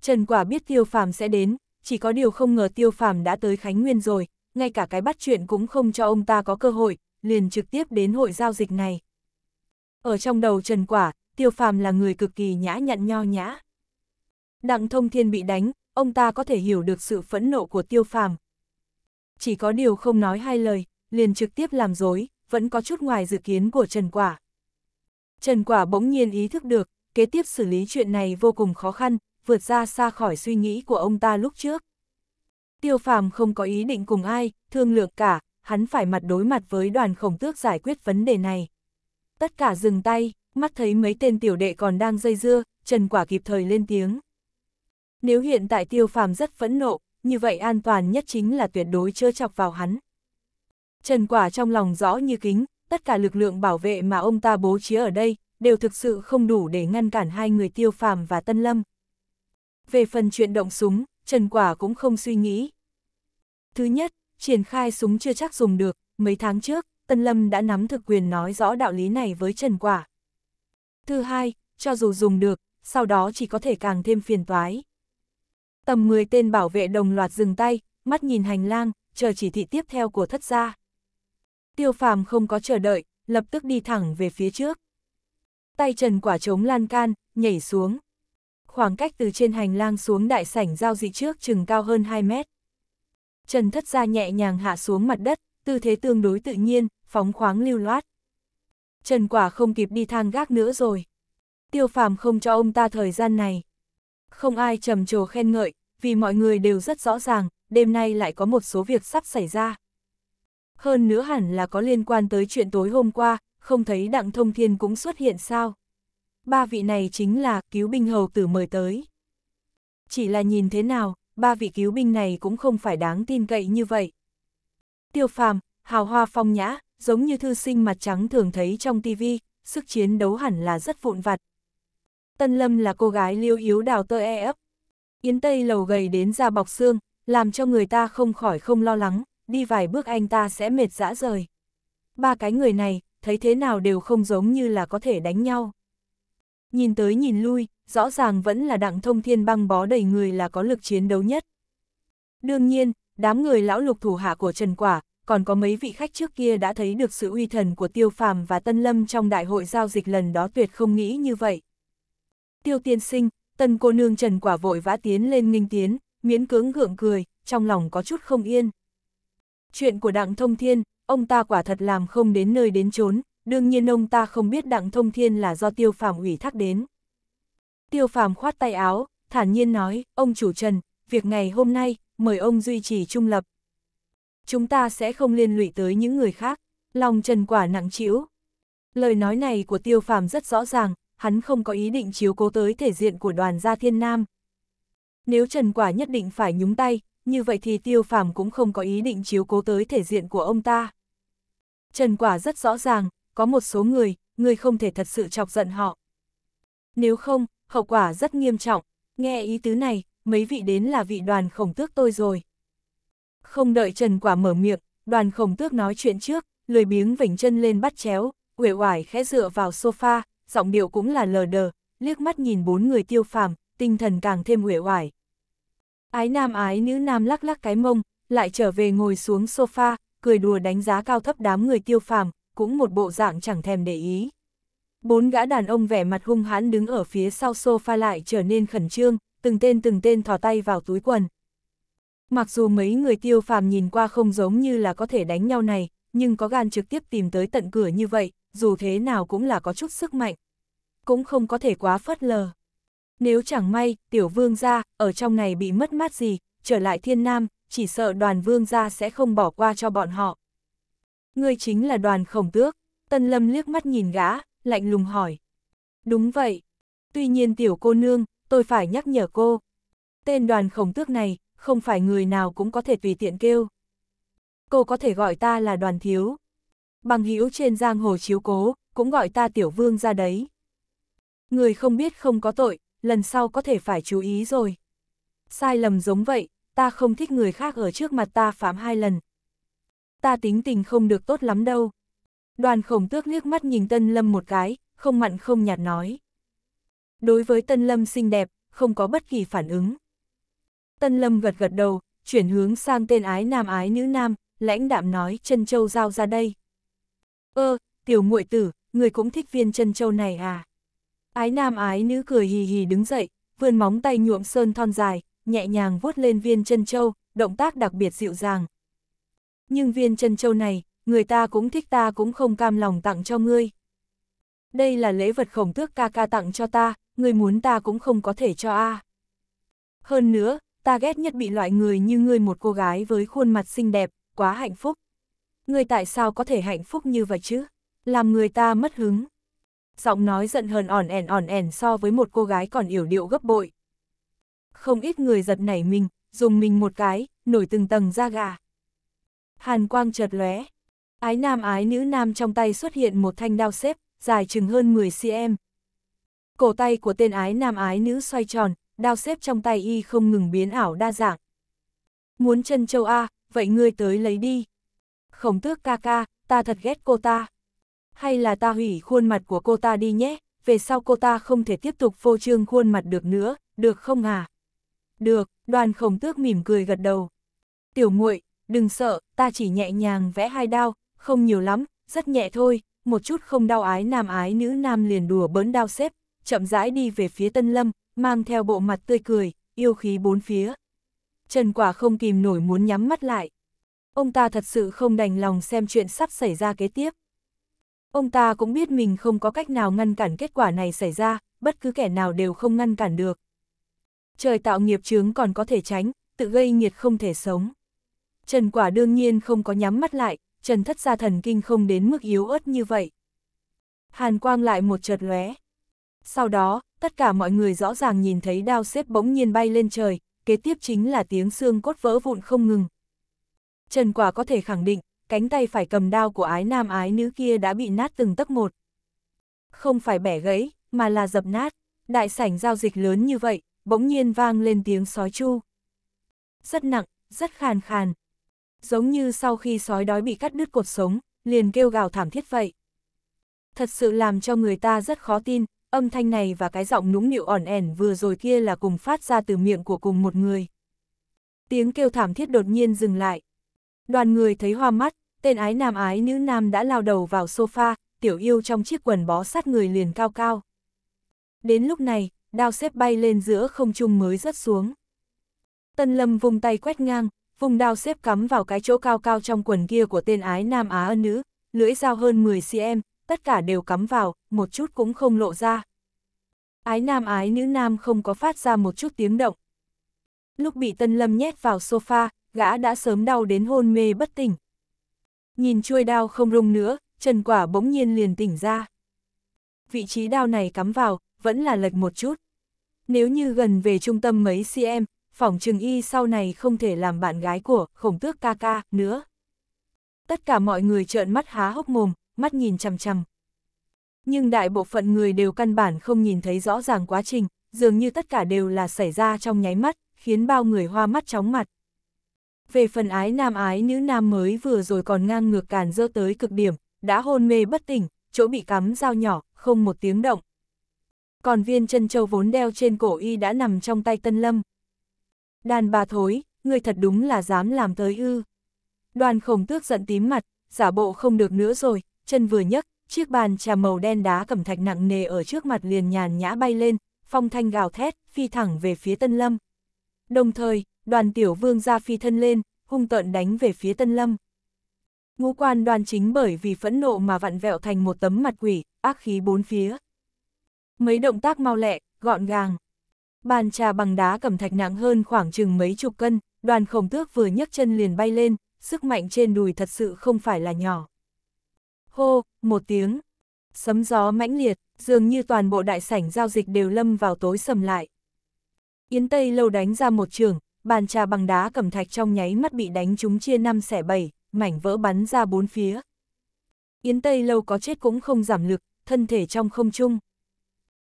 Trần Quả biết Tiêu Phàm sẽ đến, chỉ có điều không ngờ Tiêu Phàm đã tới Khánh Nguyên rồi, ngay cả cái bắt chuyện cũng không cho ông ta có cơ hội, liền trực tiếp đến hội giao dịch này. Ở trong đầu Trần Quả, Tiêu Phàm là người cực kỳ nhã nhặn nho nhã. Đặng Thông Thiên bị đánh, ông ta có thể hiểu được sự phẫn nộ của Tiêu Phàm. Chỉ có điều không nói hai lời, liền trực tiếp làm dối, vẫn có chút ngoài dự kiến của Trần Quả. Trần Quả bỗng nhiên ý thức được, kế tiếp xử lý chuyện này vô cùng khó khăn, vượt ra xa khỏi suy nghĩ của ông ta lúc trước. Tiêu phàm không có ý định cùng ai, thương lượng cả, hắn phải mặt đối mặt với đoàn khổng tước giải quyết vấn đề này. Tất cả dừng tay, mắt thấy mấy tên tiểu đệ còn đang dây dưa, Trần Quả kịp thời lên tiếng. Nếu hiện tại tiêu phàm rất phẫn nộ, như vậy an toàn nhất chính là tuyệt đối chưa chọc vào hắn. Trần Quả trong lòng rõ như kính, tất cả lực lượng bảo vệ mà ông ta bố trí ở đây, đều thực sự không đủ để ngăn cản hai người tiêu phàm và tân lâm. Về phần chuyện động súng, Trần Quả cũng không suy nghĩ. Thứ nhất, triển khai súng chưa chắc dùng được, mấy tháng trước, Tân Lâm đã nắm thực quyền nói rõ đạo lý này với Trần Quả. Thứ hai, cho dù dùng được, sau đó chỉ có thể càng thêm phiền toái. Tầm 10 tên bảo vệ đồng loạt dừng tay, mắt nhìn hành lang, chờ chỉ thị tiếp theo của thất gia tiêu phàm không có chờ đợi, lập tức đi thẳng về phía trước. Tay trần quả trống lan can, nhảy xuống. Khoảng cách từ trên hành lang xuống đại sảnh giao dịch trước chừng cao hơn 2 mét. Trần thất ra nhẹ nhàng hạ xuống mặt đất, tư thế tương đối tự nhiên, phóng khoáng lưu loát. Trần quả không kịp đi thang gác nữa rồi. Tiêu phàm không cho ông ta thời gian này. Không ai trầm trồ khen ngợi, vì mọi người đều rất rõ ràng, đêm nay lại có một số việc sắp xảy ra hơn nữa hẳn là có liên quan tới chuyện tối hôm qua, không thấy Đặng Thông Thiên cũng xuất hiện sao. Ba vị này chính là cứu binh hầu tử mời tới. Chỉ là nhìn thế nào, ba vị cứu binh này cũng không phải đáng tin cậy như vậy. Tiêu phàm, hào hoa phong nhã, giống như thư sinh mặt trắng thường thấy trong tivi, sức chiến đấu hẳn là rất vụn vặt. Tân Lâm là cô gái liêu yếu đào tơ e ấp. Yến Tây lầu gầy đến da bọc xương, làm cho người ta không khỏi không lo lắng, đi vài bước anh ta sẽ mệt dã rời. Ba cái người này, thấy thế nào đều không giống như là có thể đánh nhau. Nhìn tới nhìn lui, rõ ràng vẫn là đặng thông thiên băng bó đầy người là có lực chiến đấu nhất. Đương nhiên, đám người lão lục thủ hạ của Trần Quả, còn có mấy vị khách trước kia đã thấy được sự uy thần của Tiêu Phàm và Tân Lâm trong đại hội giao dịch lần đó tuyệt không nghĩ như vậy. Tiêu tiên sinh, tân cô nương Trần Quả vội vã tiến lên nghinh tiến, miễn cưỡng gượng cười, trong lòng có chút không yên. Chuyện của Đặng Thông Thiên, ông ta quả thật làm không đến nơi đến chốn, đương nhiên ông ta không biết Đặng Thông Thiên là do Tiêu Phàm ủy thác đến. Tiêu Phàm khoát tay áo, thản nhiên nói, ông chủ Trần, việc ngày hôm nay, mời ông duy trì trung lập. Chúng ta sẽ không liên lụy tới những người khác, lòng Trần quả nặng chịu. Lời nói này của Tiêu Phàm rất rõ ràng, hắn không có ý định chiếu cố tới thể diện của đoàn gia thiên nam. Nếu Trần Quả nhất định phải nhúng tay, như vậy thì tiêu phàm cũng không có ý định chiếu cố tới thể diện của ông ta. Trần Quả rất rõ ràng, có một số người, người không thể thật sự chọc giận họ. Nếu không, hậu quả rất nghiêm trọng, nghe ý tứ này, mấy vị đến là vị đoàn khổng tước tôi rồi. Không đợi Trần Quả mở miệng, đoàn khổng tước nói chuyện trước, lười biếng vỉnh chân lên bắt chéo, uể oải khẽ dựa vào sofa, giọng điệu cũng là lờ đờ, liếc mắt nhìn bốn người tiêu phàm, tinh thần càng thêm uể oải. Ái nam ái nữ nam lắc lắc cái mông, lại trở về ngồi xuống sofa, cười đùa đánh giá cao thấp đám người tiêu phàm, cũng một bộ dạng chẳng thèm để ý. Bốn gã đàn ông vẻ mặt hung hãn đứng ở phía sau sofa lại trở nên khẩn trương, từng tên từng tên thò tay vào túi quần. Mặc dù mấy người tiêu phàm nhìn qua không giống như là có thể đánh nhau này, nhưng có gan trực tiếp tìm tới tận cửa như vậy, dù thế nào cũng là có chút sức mạnh. Cũng không có thể quá phớt lờ. Nếu chẳng may, tiểu vương gia, ở trong này bị mất mát gì, trở lại thiên nam, chỉ sợ đoàn vương gia sẽ không bỏ qua cho bọn họ. Ngươi chính là đoàn khổng tước, tân lâm liếc mắt nhìn gã, lạnh lùng hỏi. Đúng vậy, tuy nhiên tiểu cô nương, tôi phải nhắc nhở cô. Tên đoàn khổng tước này, không phải người nào cũng có thể tùy tiện kêu. Cô có thể gọi ta là đoàn thiếu. Bằng hữu trên giang hồ chiếu cố, cũng gọi ta tiểu vương ra đấy. Người không biết không có tội, lần sau có thể phải chú ý rồi. Sai lầm giống vậy, ta không thích người khác ở trước mặt ta phạm hai lần. Ta tính tình không được tốt lắm đâu. Đoàn khổng tước liếc mắt nhìn Tân Lâm một cái, không mặn không nhạt nói. Đối với Tân Lâm xinh đẹp, không có bất kỳ phản ứng. Tân Lâm gật gật đầu, chuyển hướng sang tên ái nam ái nữ nam, lãnh đạm nói chân châu giao ra đây. Ơ, tiểu muội tử, người cũng thích viên chân châu này à? Ái nam ái nữ cười hì hì đứng dậy, vươn móng tay nhuộm sơn thon dài, nhẹ nhàng vuốt lên viên chân châu, động tác đặc biệt dịu dàng. Nhưng viên chân châu này, người ta cũng thích ta cũng không cam lòng tặng cho ngươi. Đây là lễ vật khổng tước ca ca tặng cho ta, ngươi muốn ta cũng không có thể cho a. À. Hơn nữa, ta ghét nhất bị loại người như ngươi một cô gái với khuôn mặt xinh đẹp, quá hạnh phúc. Ngươi tại sao có thể hạnh phúc như vậy chứ? Làm người ta mất hứng giọng nói giận hờn ỏn ẻn ỏn ẻn so với một cô gái còn yểu điệu gấp bội. Không ít người giật nảy mình, dùng mình một cái, nổi từng tầng da gà. Hàn quang chợt lóe, ái nam ái nữ nam trong tay xuất hiện một thanh đao xếp, dài chừng hơn 10cm. Cổ tay của tên ái nam ái nữ xoay tròn, đao xếp trong tay y không ngừng biến ảo đa dạng. Muốn chân châu A, vậy ngươi tới lấy đi. Khổng tước ca ca, ta thật ghét cô ta hay là ta hủy khuôn mặt của cô ta đi nhé, về sau cô ta không thể tiếp tục phô trương khuôn mặt được nữa, được không à? Được, đoàn khổng tước mỉm cười gật đầu. Tiểu muội đừng sợ, ta chỉ nhẹ nhàng vẽ hai đao, không nhiều lắm, rất nhẹ thôi, một chút không đau ái nam ái nữ nam liền đùa bớn đao xếp, chậm rãi đi về phía tân lâm, mang theo bộ mặt tươi cười, yêu khí bốn phía. Trần quả không kìm nổi muốn nhắm mắt lại. Ông ta thật sự không đành lòng xem chuyện sắp xảy ra kế tiếp. Ông ta cũng biết mình không có cách nào ngăn cản kết quả này xảy ra, bất cứ kẻ nào đều không ngăn cản được. Trời tạo nghiệp chướng còn có thể tránh, tự gây nhiệt không thể sống. Trần quả đương nhiên không có nhắm mắt lại, Trần thất gia thần kinh không đến mức yếu ớt như vậy. Hàn quang lại một chợt lóe. Sau đó, tất cả mọi người rõ ràng nhìn thấy đao xếp bỗng nhiên bay lên trời, kế tiếp chính là tiếng xương cốt vỡ vụn không ngừng. Trần quả có thể khẳng định, cánh tay phải cầm đao của ái nam ái nữ kia đã bị nát từng tấc một. Không phải bẻ gãy, mà là dập nát, đại sảnh giao dịch lớn như vậy, bỗng nhiên vang lên tiếng sói chu. Rất nặng, rất khàn khàn. Giống như sau khi sói đói bị cắt đứt cột sống, liền kêu gào thảm thiết vậy. Thật sự làm cho người ta rất khó tin, âm thanh này và cái giọng nũng nịu ỏn ẻn vừa rồi kia là cùng phát ra từ miệng của cùng một người. Tiếng kêu thảm thiết đột nhiên dừng lại, Đoàn người thấy hoa mắt, tên ái nam ái nữ nam đã lao đầu vào sofa, tiểu yêu trong chiếc quần bó sát người liền cao cao. Đến lúc này, đao xếp bay lên giữa không trung mới rớt xuống. Tân Lâm vùng tay quét ngang, vùng đao xếp cắm vào cái chỗ cao cao trong quần kia của tên ái nam á ân nữ, lưỡi dao hơn 10cm, tất cả đều cắm vào, một chút cũng không lộ ra. Ái nam ái nữ nam không có phát ra một chút tiếng động. Lúc bị Tân Lâm nhét vào sofa, gã đã sớm đau đến hôn mê bất tỉnh. Nhìn chuôi đao không rung nữa, Trần Quả bỗng nhiên liền tỉnh ra. Vị trí đao này cắm vào, vẫn là lệch một chút. Nếu như gần về trung tâm mấy cm, phỏng trừng y sau này không thể làm bạn gái của khổng tước ca ca nữa. Tất cả mọi người trợn mắt há hốc mồm, mắt nhìn chằm chằm. Nhưng đại bộ phận người đều căn bản không nhìn thấy rõ ràng quá trình, dường như tất cả đều là xảy ra trong nháy mắt, khiến bao người hoa mắt chóng mặt. Về phần ái nam ái nữ nam mới vừa rồi còn ngang ngược càn dơ tới cực điểm, đã hôn mê bất tỉnh, chỗ bị cắm dao nhỏ, không một tiếng động. Còn viên chân châu vốn đeo trên cổ y đã nằm trong tay Tân Lâm. Đàn bà thối, người thật đúng là dám làm tới ư. Đoàn khổng tước giận tím mặt, giả bộ không được nữa rồi, chân vừa nhấc, chiếc bàn trà màu đen đá cẩm thạch nặng nề ở trước mặt liền nhàn nhã bay lên, phong thanh gào thét, phi thẳng về phía Tân Lâm. Đồng thời, đoàn tiểu vương ra phi thân lên, hung tợn đánh về phía Tân Lâm. Ngũ quan đoàn chính bởi vì phẫn nộ mà vặn vẹo thành một tấm mặt quỷ, ác khí bốn phía. Mấy động tác mau lẹ, gọn gàng. Bàn trà bằng đá cầm thạch nặng hơn khoảng chừng mấy chục cân, đoàn khổng tước vừa nhấc chân liền bay lên, sức mạnh trên đùi thật sự không phải là nhỏ. Hô, một tiếng. Sấm gió mãnh liệt, dường như toàn bộ đại sảnh giao dịch đều lâm vào tối sầm lại. Yến Tây lâu đánh ra một trường, bàn trà bằng đá cẩm thạch trong nháy mắt bị đánh chúng chia năm xẻ bảy, mảnh vỡ bắn ra bốn phía. Yến Tây lâu có chết cũng không giảm lực, thân thể trong không trung.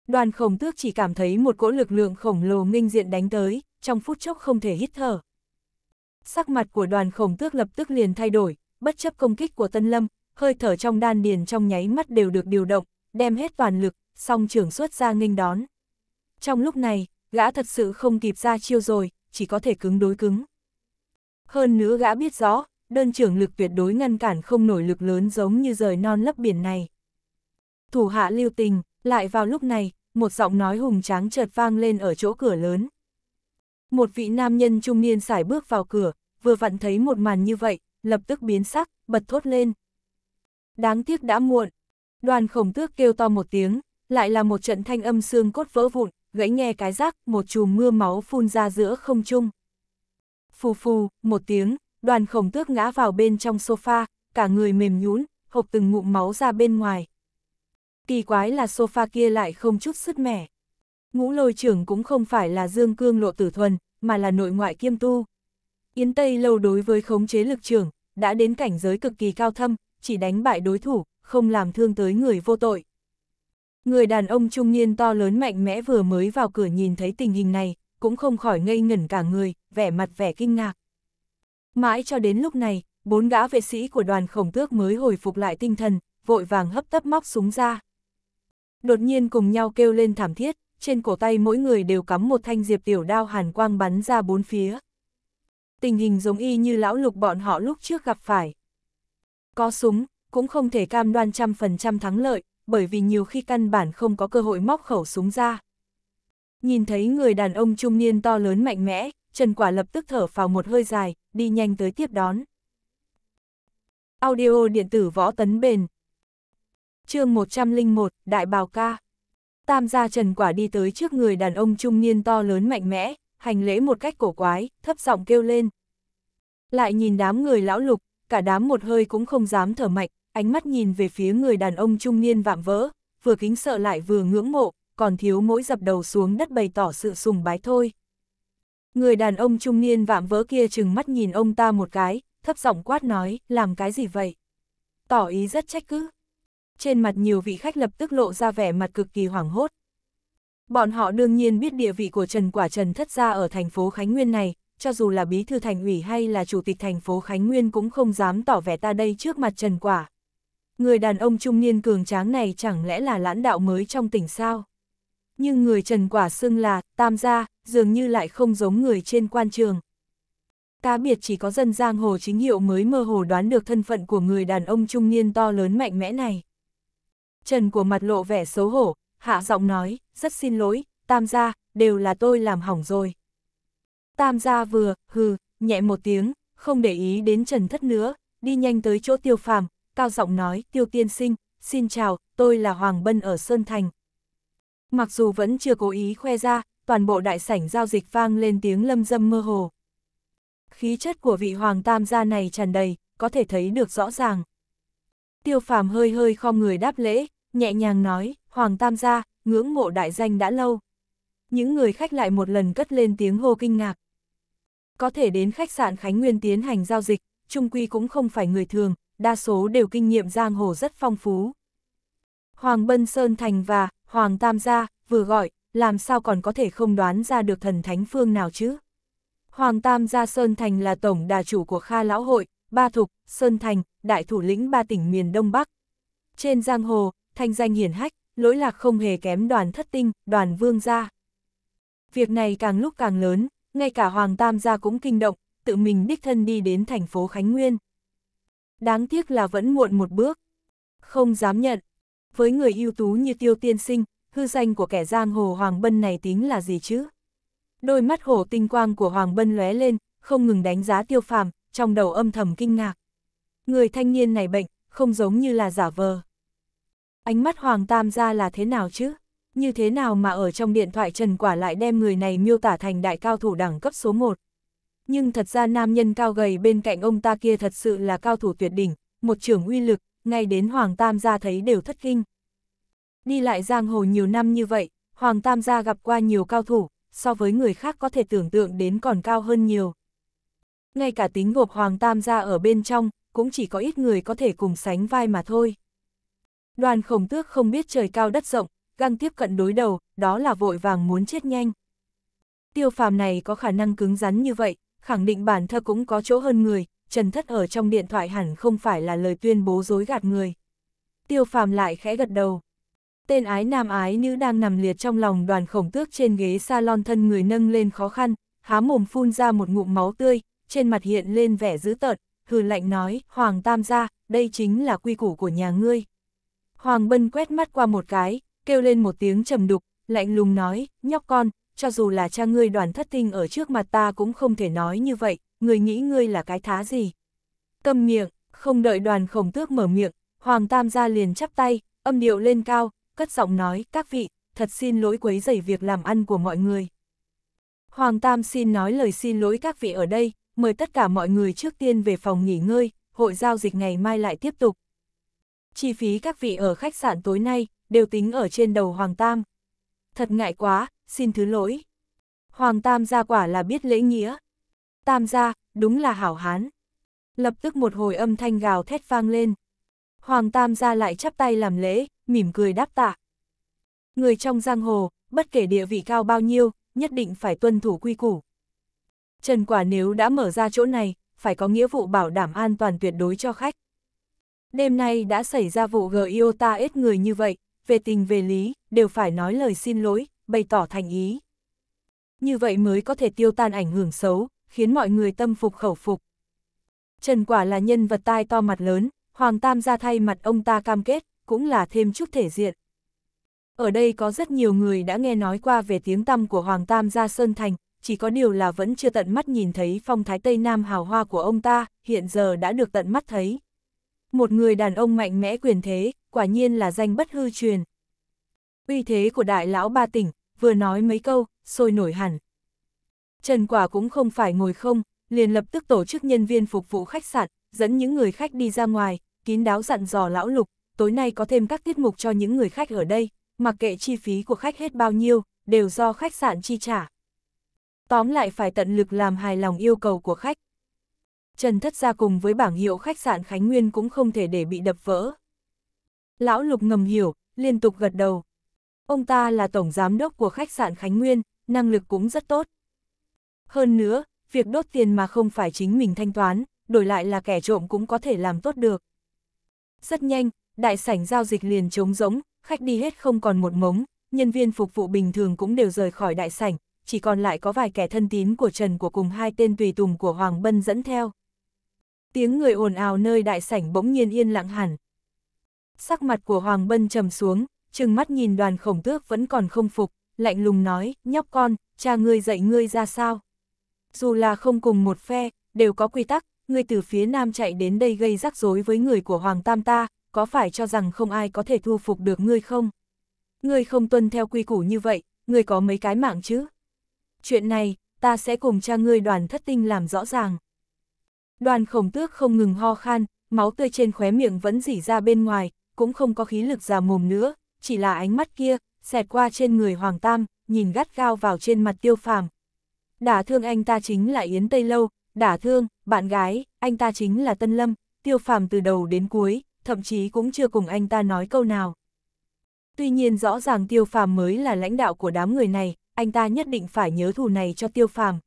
Đoàn khổng tước chỉ cảm thấy một cỗ lực lượng khổng lồ minh diện đánh tới, trong phút chốc không thể hít thở. Sắc mặt của đoàn khổng tước lập tức liền thay đổi, bất chấp công kích của Tân Lâm, hơi thở trong đan điền trong nháy mắt đều được điều động, đem hết toàn lực, song trưởng xuất ra nghênh đón. Trong lúc này, gã thật sự không kịp ra chiêu rồi, chỉ có thể cứng đối cứng. Hơn nữa gã biết rõ, đơn trưởng lực tuyệt đối ngăn cản không nổi lực lớn giống như rời non lấp biển này. Thủ hạ lưu tình, lại vào lúc này, một giọng nói hùng tráng chợt vang lên ở chỗ cửa lớn. Một vị nam nhân trung niên sải bước vào cửa, vừa vặn thấy một màn như vậy, lập tức biến sắc, bật thốt lên. Đáng tiếc đã muộn. Đoàn khổng tước kêu to một tiếng, lại là một trận thanh âm xương cốt vỡ vụn, gãy nghe cái rác, một chùm mưa máu phun ra giữa không trung. Phù phù, một tiếng, đoàn khổng tước ngã vào bên trong sofa, cả người mềm nhún, hộp từng ngụm máu ra bên ngoài. Kỳ quái là sofa kia lại không chút sứt mẻ. Ngũ lôi trưởng cũng không phải là dương cương lộ tử thuần, mà là nội ngoại kiêm tu. Yến Tây lâu đối với khống chế lực trưởng, đã đến cảnh giới cực kỳ cao thâm, chỉ đánh bại đối thủ, không làm thương tới người vô tội. Người đàn ông trung niên to lớn mạnh mẽ vừa mới vào cửa nhìn thấy tình hình này, cũng không khỏi ngây ngẩn cả người, vẻ mặt vẻ kinh ngạc. Mãi cho đến lúc này, bốn gã vệ sĩ của đoàn khổng tước mới hồi phục lại tinh thần, vội vàng hấp tấp móc súng ra. Đột nhiên cùng nhau kêu lên thảm thiết, trên cổ tay mỗi người đều cắm một thanh diệp tiểu đao hàn quang bắn ra bốn phía. Tình hình giống y như lão lục bọn họ lúc trước gặp phải. Có súng, cũng không thể cam đoan trăm phần trăm thắng lợi, bởi vì nhiều khi căn bản không có cơ hội móc khẩu súng ra. Nhìn thấy người đàn ông trung niên to lớn mạnh mẽ, Trần Quả lập tức thở phào một hơi dài, đi nhanh tới tiếp đón. Audio điện tử võ tấn bền chương 101, Đại Bào Ca Tam gia Trần Quả đi tới trước người đàn ông trung niên to lớn mạnh mẽ, hành lễ một cách cổ quái, thấp giọng kêu lên. Lại nhìn đám người lão lục, cả đám một hơi cũng không dám thở mạnh, ánh mắt nhìn về phía người đàn ông trung niên vạm vỡ, vừa kính sợ lại vừa ngưỡng mộ, còn thiếu mỗi dập đầu xuống đất bày tỏ sự sùng bái thôi. Người đàn ông trung niên vạm vỡ kia chừng mắt nhìn ông ta một cái, thấp giọng quát nói, làm cái gì vậy? Tỏ ý rất trách cứ. Trên mặt nhiều vị khách lập tức lộ ra vẻ mặt cực kỳ hoảng hốt. Bọn họ đương nhiên biết địa vị của Trần Quả Trần thất gia ở thành phố Khánh Nguyên này, cho dù là bí thư thành ủy hay là chủ tịch thành phố Khánh Nguyên cũng không dám tỏ vẻ ta đây trước mặt Trần Quả, Người đàn ông trung niên cường tráng này chẳng lẽ là lãnh đạo mới trong tỉnh sao? Nhưng người Trần Quả xưng là, tam gia, dường như lại không giống người trên quan trường. Cá biệt chỉ có dân giang hồ chính hiệu mới mơ hồ đoán được thân phận của người đàn ông trung niên to lớn mạnh mẽ này. Trần của mặt lộ vẻ xấu hổ, hạ giọng nói, rất xin lỗi, tam gia, đều là tôi làm hỏng rồi. Tam gia vừa, hừ, nhẹ một tiếng, không để ý đến Trần Thất nữa, đi nhanh tới chỗ tiêu phàm, cao giọng nói, tiêu tiên sinh, xin chào, tôi là Hoàng Bân ở Sơn Thành. Mặc dù vẫn chưa cố ý khoe ra, toàn bộ đại sảnh giao dịch vang lên tiếng lâm dâm mơ hồ. Khí chất của vị Hoàng Tam gia này tràn đầy, có thể thấy được rõ ràng. Tiêu phàm hơi hơi khom người đáp lễ, nhẹ nhàng nói, Hoàng Tam gia, ngưỡng mộ đại danh đã lâu. Những người khách lại một lần cất lên tiếng hô kinh ngạc. Có thể đến khách sạn Khánh Nguyên tiến hành giao dịch, trung quy cũng không phải người thường, đa số đều kinh nghiệm giang hồ rất phong phú. Hoàng Bân Sơn Thành và Hoàng Tam Gia vừa gọi, làm sao còn có thể không đoán ra được thần thánh phương nào chứ? Hoàng Tam Gia Sơn Thành là tổng đà chủ của Kha Lão Hội, Ba Thục, Sơn Thành, đại thủ lĩnh ba tỉnh miền Đông Bắc. Trên giang hồ, thanh danh hiển hách, lỗi lạc không hề kém đoàn thất tinh, đoàn vương gia. Việc này càng lúc càng lớn, ngay cả Hoàng Tam gia cũng kinh động, tự mình đích thân đi đến thành phố Khánh Nguyên đáng tiếc là vẫn muộn một bước. Không dám nhận, với người ưu tú như tiêu tiên sinh, hư danh của kẻ giang hồ Hoàng Bân này tính là gì chứ? Đôi mắt hổ tinh quang của Hoàng Bân lóe lên, không ngừng đánh giá tiêu phàm, trong đầu âm thầm kinh ngạc. Người thanh niên này bệnh, không giống như là giả vờ. Ánh mắt Hoàng Tam ra là thế nào chứ? Như thế nào mà ở trong điện thoại Trần Quả lại đem người này miêu tả thành đại cao thủ đẳng cấp số 1? nhưng thật ra nam nhân cao gầy bên cạnh ông ta kia thật sự là cao thủ tuyệt đỉnh, một trưởng uy lực, ngay đến Hoàng Tam gia thấy đều thất kinh. Đi lại giang hồ nhiều năm như vậy, Hoàng Tam gia gặp qua nhiều cao thủ, so với người khác có thể tưởng tượng đến còn cao hơn nhiều. Ngay cả tính gộp Hoàng Tam gia ở bên trong, cũng chỉ có ít người có thể cùng sánh vai mà thôi. Đoàn khổng tước không biết trời cao đất rộng, găng tiếp cận đối đầu, đó là vội vàng muốn chết nhanh. Tiêu phàm này có khả năng cứng rắn như vậy, khẳng định bản thơ cũng có chỗ hơn người, Trần Thất ở trong điện thoại hẳn không phải là lời tuyên bố dối gạt người. Tiêu phàm lại khẽ gật đầu. Tên ái nam ái nữ đang nằm liệt trong lòng đoàn khổng tước trên ghế salon thân người nâng lên khó khăn, há mồm phun ra một ngụm máu tươi, trên mặt hiện lên vẻ dữ tợn, hừ lạnh nói, Hoàng Tam gia, đây chính là quy củ của nhà ngươi. Hoàng Bân quét mắt qua một cái, kêu lên một tiếng trầm đục, lạnh lùng nói, nhóc con, cho dù là cha ngươi đoàn thất tinh ở trước mặt ta cũng không thể nói như vậy, người nghĩ ngươi là cái thá gì. Câm miệng, không đợi đoàn khổng tước mở miệng, Hoàng Tam gia liền chắp tay, âm điệu lên cao, cất giọng nói, các vị, thật xin lỗi quấy rầy việc làm ăn của mọi người. Hoàng Tam xin nói lời xin lỗi các vị ở đây, mời tất cả mọi người trước tiên về phòng nghỉ ngơi, hội giao dịch ngày mai lại tiếp tục. Chi phí các vị ở khách sạn tối nay, đều tính ở trên đầu Hoàng Tam. Thật ngại quá, xin thứ lỗi. Hoàng Tam gia quả là biết lễ nghĩa. Tam gia, đúng là hảo hán. Lập tức một hồi âm thanh gào thét vang lên. Hoàng Tam gia lại chắp tay làm lễ, mỉm cười đáp tạ. Người trong giang hồ, bất kể địa vị cao bao nhiêu, nhất định phải tuân thủ quy củ. Trần Quả nếu đã mở ra chỗ này, phải có nghĩa vụ bảo đảm an toàn tuyệt đối cho khách. Đêm nay đã xảy ra vụ GIOTA ết người như vậy, về tình về lý, đều phải nói lời xin lỗi, bày tỏ thành ý. Như vậy mới có thể tiêu tan ảnh hưởng xấu, khiến mọi người tâm phục khẩu phục. Trần Quả là nhân vật tai to mặt lớn, Hoàng Tam ra thay mặt ông ta cam kết, cũng là thêm chút thể diện. Ở đây có rất nhiều người đã nghe nói qua về tiếng tăm của Hoàng Tam gia Sơn Thành, chỉ có điều là vẫn chưa tận mắt nhìn thấy phong thái Tây Nam hào hoa của ông ta, hiện giờ đã được tận mắt thấy. Một người đàn ông mạnh mẽ quyền thế, quả nhiên là danh bất hư truyền, Uy thế của đại lão ba tỉnh, vừa nói mấy câu, sôi nổi hẳn. Trần Quả cũng không phải ngồi không, liền lập tức tổ chức nhân viên phục vụ khách sạn, dẫn những người khách đi ra ngoài, kín đáo dặn dò lão lục, tối nay có thêm các tiết mục cho những người khách ở đây, mặc kệ chi phí của khách hết bao nhiêu, đều do khách sạn chi trả. Tóm lại phải tận lực làm hài lòng yêu cầu của khách. Trần Thất ra cùng với bảng hiệu khách sạn Khánh Nguyên cũng không thể để bị đập vỡ. Lão Lục ngầm hiểu, liên tục gật đầu, Ông ta là tổng giám đốc của khách sạn Khánh Nguyên, năng lực cũng rất tốt. Hơn nữa, việc đốt tiền mà không phải chính mình thanh toán, đổi lại là kẻ trộm cũng có thể làm tốt được. Rất nhanh, đại sảnh giao dịch liền trống rỗng, khách đi hết không còn một mống, nhân viên phục vụ bình thường cũng đều rời khỏi đại sảnh, chỉ còn lại có vài kẻ thân tín của Trần của cùng hai tên tùy tùng của Hoàng Bân dẫn theo. Tiếng người ồn ào nơi đại sảnh bỗng nhiên yên lặng hẳn. Sắc mặt của Hoàng Bân trầm xuống, trừng mắt nhìn đoàn khổng tước vẫn còn không phục, lạnh lùng nói, nhóc con, cha ngươi dạy ngươi ra sao? Dù là không cùng một phe, đều có quy tắc, ngươi từ phía nam chạy đến đây gây rắc rối với người của Hoàng Tam ta, có phải cho rằng không ai có thể thu phục được ngươi không? Ngươi không tuân theo quy củ như vậy, ngươi có mấy cái mạng chứ? Chuyện này, ta sẽ cùng cha ngươi đoàn thất tinh làm rõ ràng. Đoàn khổng tước không ngừng ho khan, máu tươi trên khóe miệng vẫn dỉ ra bên ngoài, cũng không có khí lực già mồm nữa, chỉ là ánh mắt kia, xẹt qua trên người Hoàng Tam, nhìn gắt gao vào trên mặt tiêu phàm. Đả thương anh ta chính là Yến Tây Lâu, đả thương, bạn gái, anh ta chính là Tân Lâm, tiêu phàm từ đầu đến cuối, thậm chí cũng chưa cùng anh ta nói câu nào. Tuy nhiên rõ ràng tiêu phàm mới là lãnh đạo của đám người này, anh ta nhất định phải nhớ thù này cho tiêu phàm.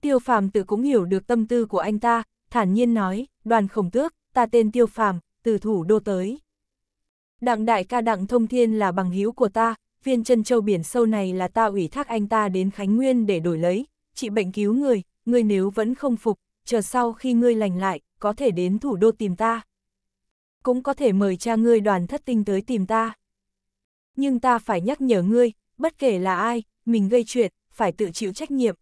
Tiêu phàm tự cũng hiểu được tâm tư của anh ta, thản nhiên nói, đoàn khổng tước, ta tên tiêu phàm, từ thủ đô tới. Đặng đại ca đặng thông thiên là bằng hữu của ta, viên chân châu biển sâu này là ta ủy thác anh ta đến Khánh Nguyên để đổi lấy, trị bệnh cứu người, ngươi nếu vẫn không phục, chờ sau khi ngươi lành lại, có thể đến thủ đô tìm ta. Cũng có thể mời cha ngươi đoàn thất tinh tới tìm ta. Nhưng ta phải nhắc nhở ngươi, bất kể là ai, mình gây chuyện, phải tự chịu trách nhiệm.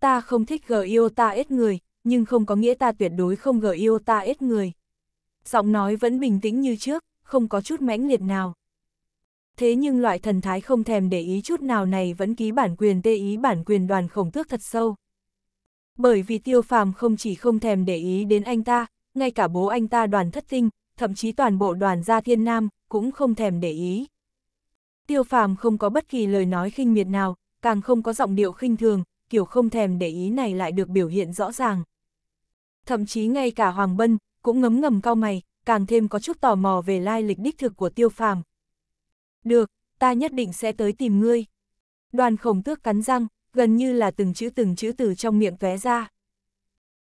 Ta không thích gờ yêu ta ít người, nhưng không có nghĩa ta tuyệt đối không gờ yêu ta ít người. Giọng nói vẫn bình tĩnh như trước, không có chút mãnh liệt nào. Thế nhưng loại thần thái không thèm để ý chút nào này vẫn ký bản quyền tê ý bản quyền đoàn khổng tước thật sâu. Bởi vì tiêu phàm không chỉ không thèm để ý đến anh ta, ngay cả bố anh ta đoàn thất tinh, thậm chí toàn bộ đoàn gia thiên nam, cũng không thèm để ý. Tiêu phàm không có bất kỳ lời nói khinh miệt nào, càng không có giọng điệu khinh thường, kiểu không thèm để ý này lại được biểu hiện rõ ràng. Thậm chí ngay cả Hoàng Bân, cũng ngấm ngầm cao mày, càng thêm có chút tò mò về lai lịch đích thực của tiêu phàm. Được, ta nhất định sẽ tới tìm ngươi. Đoàn khổng tước cắn răng, gần như là từng chữ từng chữ từ trong miệng tóe ra.